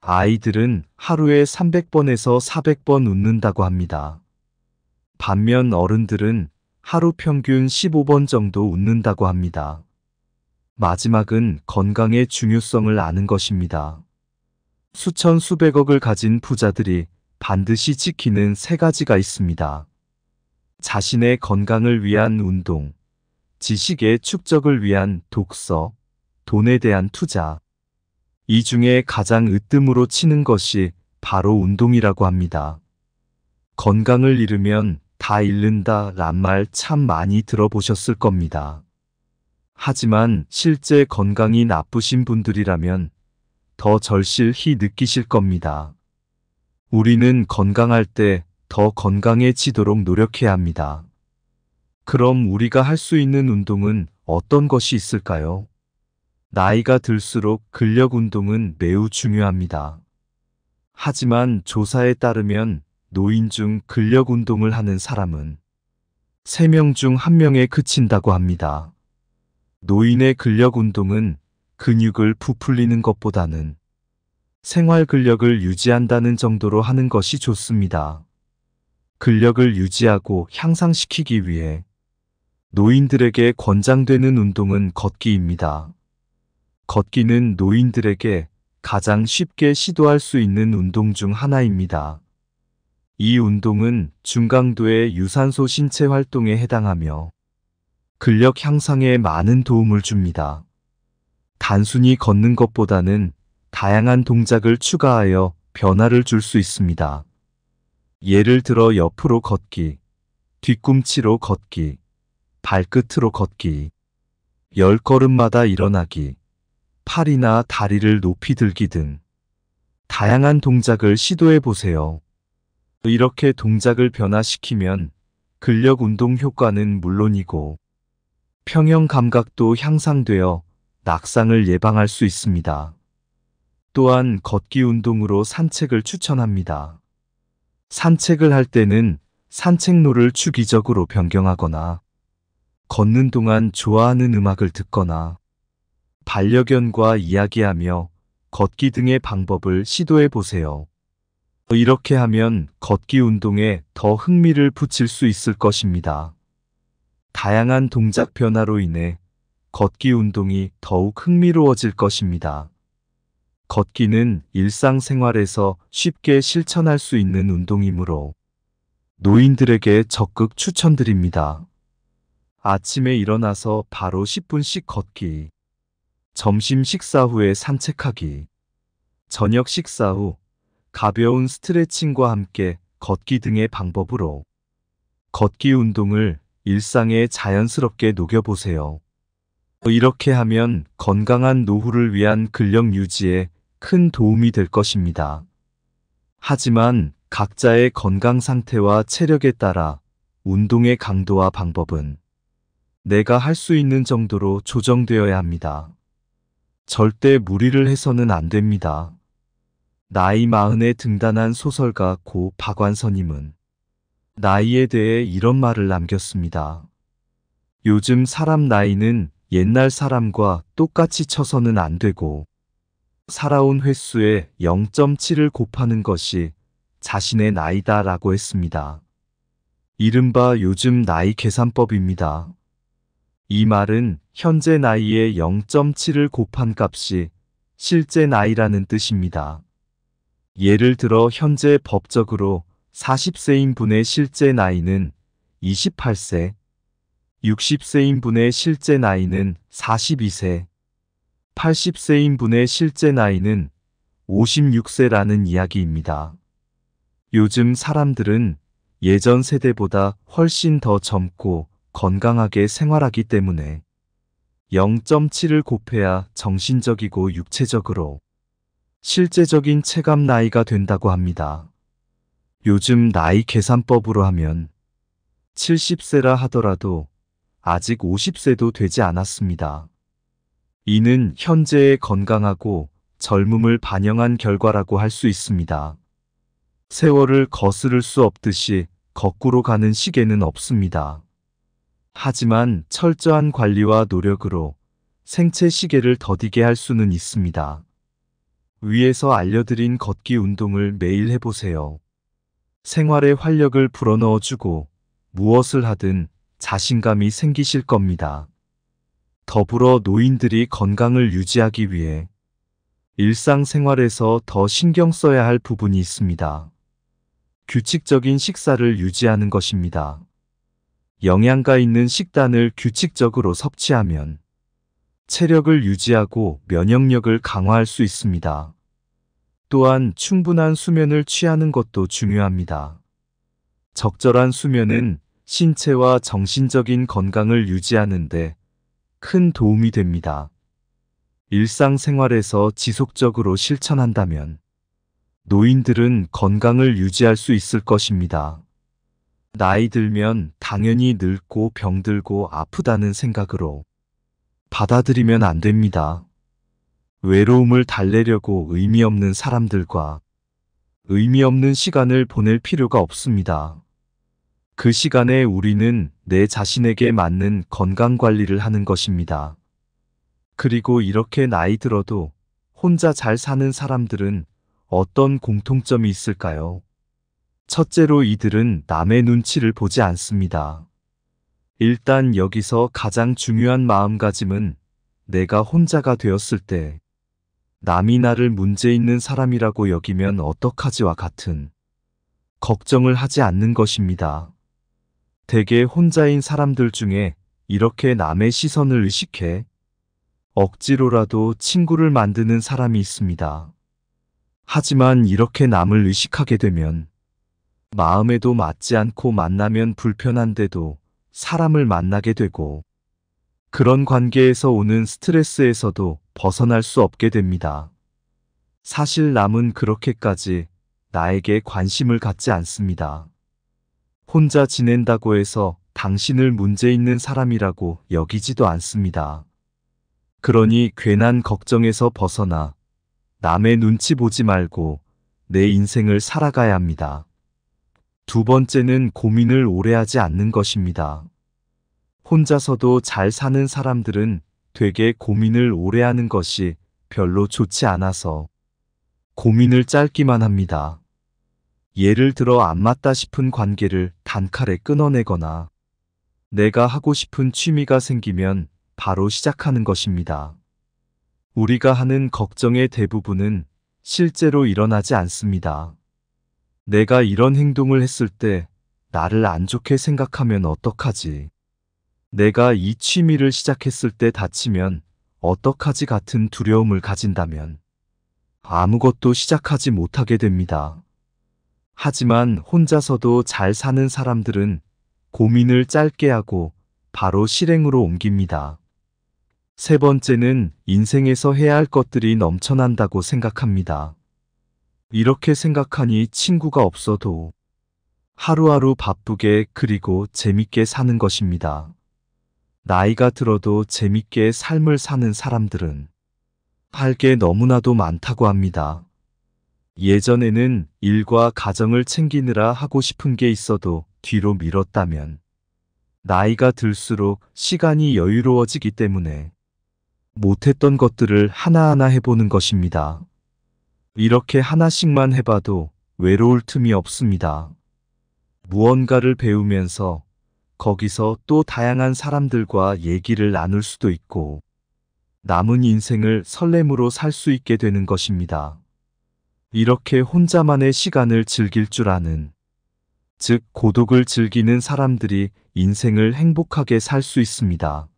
아이들은 하루에 300번에서 400번 웃는다고 합니다. 반면 어른들은 하루 평균 15번 정도 웃는다고 합니다. 마지막은 건강의 중요성을 아는 것입니다. 수천 수백억을 가진 부자들이 반드시 지키는 세 가지가 있습니다. 자신의 건강을 위한 운동, 지식의 축적을 위한 독서, 돈에 대한 투자. 이 중에 가장 으뜸으로 치는 것이 바로 운동이라고 합니다. 건강을 잃으면 다 잃는다 란 말 참 많이 들어보셨을 겁니다. 하지만 실제 건강이 나쁘신 분들이라면 더 절실히 느끼실 겁니다. 우리는 건강할 때 더 건강해지도록 노력해야 합니다. 그럼 우리가 할 수 있는 운동은 어떤 것이 있을까요? 나이가 들수록 근력 운동은 매우 중요합니다. 하지만 조사에 따르면 노인 중 근력 운동을 하는 사람은 3명 중 1명에 그친다고 합니다. 노인의 근력 운동은 근육을 부풀리는 것보다는 생활 근력을 유지한다는 정도로 하는 것이 좋습니다. 근력을 유지하고 향상시키기 위해 노인들에게 권장되는 운동은 걷기입니다. 걷기는 노인들에게 가장 쉽게 시도할 수 있는 운동 중 하나입니다. 이 운동은 중강도의 유산소 신체 활동에 해당하며 근력 향상에 많은 도움을 줍니다. 단순히 걷는 것보다는 다양한 동작을 추가하여 변화를 줄 수 있습니다. 예를 들어 옆으로 걷기, 뒤꿈치로 걷기, 발끝으로 걷기, 열 걸음마다 일어나기, 팔이나 다리를 높이 들기 등 다양한 동작을 시도해 보세요. 이렇게 동작을 변화시키면 근력 운동 효과는 물론이고 평형 감각도 향상되어 낙상을 예방할 수 있습니다. 또한 걷기 운동으로 산책을 추천합니다. 산책을 할 때는 산책로를 주기적으로 변경하거나 걷는 동안 좋아하는 음악을 듣거나 반려견과 이야기하며 걷기 등의 방법을 시도해 보세요. 이렇게 하면 걷기 운동에 더 흥미를 붙일 수 있을 것입니다. 다양한 동작 변화로 인해 걷기 운동이 더욱 흥미로워질 것입니다. 걷기는 일상생활에서 쉽게 실천할 수 있는 운동이므로 노인들에게 적극 추천드립니다. 아침에 일어나서 바로 10분씩 걷기, 점심 식사 후에 산책하기, 저녁 식사 후 가벼운 스트레칭과 함께 걷기 등의 방법으로 걷기 운동을 일상에 자연스럽게 녹여보세요. 이렇게 하면 건강한 노후를 위한 근력 유지에 큰 도움이 될 것입니다. 하지만 각자의 건강 상태와 체력에 따라 운동의 강도와 방법은 내가 할 수 있는 정도로 조정되어야 합니다. 절대 무리를 해서는 안 됩니다. 나이 마흔에 등단한 소설가 고 박완서님은 나이에 대해 이런 말을 남겼습니다. 요즘 사람 나이는 옛날 사람과 똑같이 쳐서는 안 되고 살아온 횟수에 0.7을 곱하는 것이 자신의 나이다 라고 했습니다. 이른바 요즘 나이 계산법입니다. 이 말은 현재 나이의 0.7을 곱한 값이 실제 나이라는 뜻입니다. 예를 들어 현재 법적으로 40세인 분의 실제 나이는 28세, 60세인 분의 실제 나이는 42세, 80세인 분의 실제 나이는 56세라는 이야기입니다. 요즘 사람들은 예전 세대보다 훨씬 더 젊고 건강하게 생활하기 때문에 0.7을 곱해야 정신적이고 육체적으로 실제적인 체감 나이가 된다고 합니다. 요즘 나이 계산법으로 하면 70세라 하더라도 아직 50세도 되지 않았습니다. 이는 현재의 건강하고 젊음을 반영한 결과라고 할 수 있습니다. 세월을 거스를 수 없듯이 거꾸로 가는 시계는 없습니다. 하지만 철저한 관리와 노력으로 생체 시계를 더디게 할 수는 있습니다. 위에서 알려드린 걷기 운동을 매일 해보세요. 생활에 활력을 불어넣어주고 무엇을 하든 자신감이 생기실 겁니다. 더불어 노인들이 건강을 유지하기 위해 일상생활에서 더 신경 써야 할 부분이 있습니다. 규칙적인 식사를 유지하는 것입니다. 영양가 있는 식단을 규칙적으로 섭취하면 체력을 유지하고 면역력을 강화할 수 있습니다. 또한 충분한 수면을 취하는 것도 중요합니다. 적절한 수면은 신체와 정신적인 건강을 유지하는데 큰 도움이 됩니다. 일상생활에서 지속적으로 실천한다면 노인들은 건강을 유지할 수 있을 것입니다. 나이 들면 당연히 늙고 병들고 아프다는 생각으로 받아들이면 안 됩니다. 외로움을 달래려고 의미 없는 사람들과 의미 없는 시간을 보낼 필요가 없습니다. 그 시간에 우리는 내 자신에게 맞는 건강관리를 하는 것입니다. 그리고 이렇게 나이 들어도 혼자 잘 사는 사람들은 어떤 공통점이 있을까요? 첫째로 이들은 남의 눈치를 보지 않습니다. 일단 여기서 가장 중요한 마음가짐은 내가 혼자가 되었을 때 남이 나를 문제 있는 사람이라고 여기면 어떡하지와 같은 걱정을 하지 않는 것입니다. 대개 혼자인 사람들 중에 이렇게 남의 시선을 의식해 억지로라도 친구를 만드는 사람이 있습니다. 하지만 이렇게 남을 의식하게 되면 마음에도 맞지 않고 만나면 불편한데도 사람을 만나게 되고 그런 관계에서 오는 스트레스에서도 벗어날 수 없게 됩니다. 사실 남은 그렇게까지 나에게 관심을 갖지 않습니다. 혼자 지낸다고 해서 당신을 문제 있는 사람이라고 여기지도 않습니다. 그러니 괜한 걱정에서 벗어나 남의 눈치 보지 말고 내 인생을 살아가야 합니다. 두 번째는 고민을 오래 하지 않는 것입니다. 혼자서도 잘 사는 사람들은 되게 고민을 오래 하는 것이 별로 좋지 않아서 고민을 짧기만 합니다. 예를 들어 안 맞다 싶은 관계를 단칼에 끊어내거나 내가 하고 싶은 취미가 생기면 바로 시작하는 것입니다. 우리가 하는 걱정의 대부분은 실제로 일어나지 않습니다. 내가 이런 행동을 했을 때 나를 안 좋게 생각하면 어떡하지? 내가 이 취미를 시작했을 때 다치면 어떡하지 같은 두려움을 가진다면 아무것도 시작하지 못하게 됩니다. 하지만 혼자서도 잘 사는 사람들은 고민을 짧게 하고 바로 실행으로 옮깁니다. 세 번째는 인생에서 해야 할 것들이 넘쳐난다고 생각합니다. 이렇게 생각하니 친구가 없어도 하루하루 바쁘게 그리고 재밌게 사는 것입니다. 나이가 들어도 재밌게 삶을 사는 사람들은 할 게 너무나도 많다고 합니다. 예전에는 일과 가정을 챙기느라 하고 싶은 게 있어도 뒤로 밀었다면 나이가 들수록 시간이 여유로워지기 때문에 못했던 것들을 하나하나 해보는 것입니다. 이렇게 하나씩만 해봐도 외로울 틈이 없습니다. 무언가를 배우면서 거기서 또 다양한 사람들과 얘기를 나눌 수도 있고 남은 인생을 설렘으로 살 수 있게 되는 것입니다. 이렇게 혼자만의 시간을 즐길 줄 아는 즉 고독을 즐기는 사람들이 인생을 행복하게 살 수 있습니다.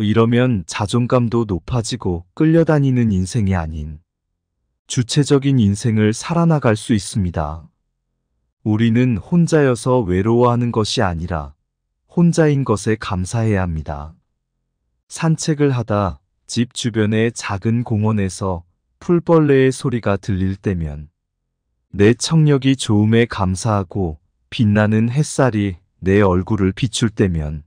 이러면 자존감도 높아지고 끌려다니는 인생이 아닌 주체적인 인생을 살아나갈 수 있습니다. 우리는 혼자여서 외로워하는 것이 아니라 혼자인 것에 감사해야 합니다. 산책을 하다 집 주변의 작은 공원에서 풀벌레의 소리가 들릴 때면 내 청력이 좋음에 감사하고 빛나는 햇살이 내 얼굴을 비출 때면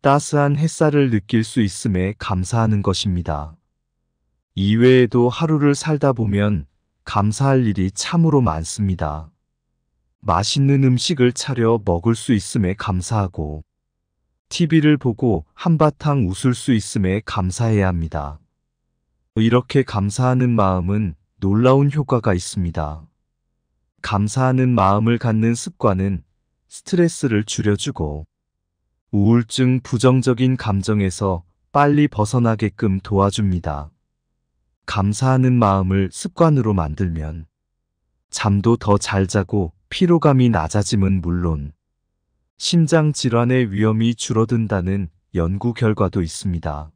따스한 햇살을 느낄 수 있음에 감사하는 것입니다. 이외에도 하루를 살다 보면 감사할 일이 참으로 많습니다. 맛있는 음식을 차려 먹을 수 있음에 감사하고 TV를 보고 한바탕 웃을 수 있음에 감사해야 합니다. 이렇게 감사하는 마음은 놀라운 효과가 있습니다. 감사하는 마음을 갖는 습관은 스트레스를 줄여주고 우울증 부정적인 감정에서 빨리 벗어나게끔 도와줍니다. 감사하는 마음을 습관으로 만들면 잠도 더 잘 자고 피로감이 낮아짐은 물론 심장 질환의 위험이 줄어든다는 연구 결과도 있습니다.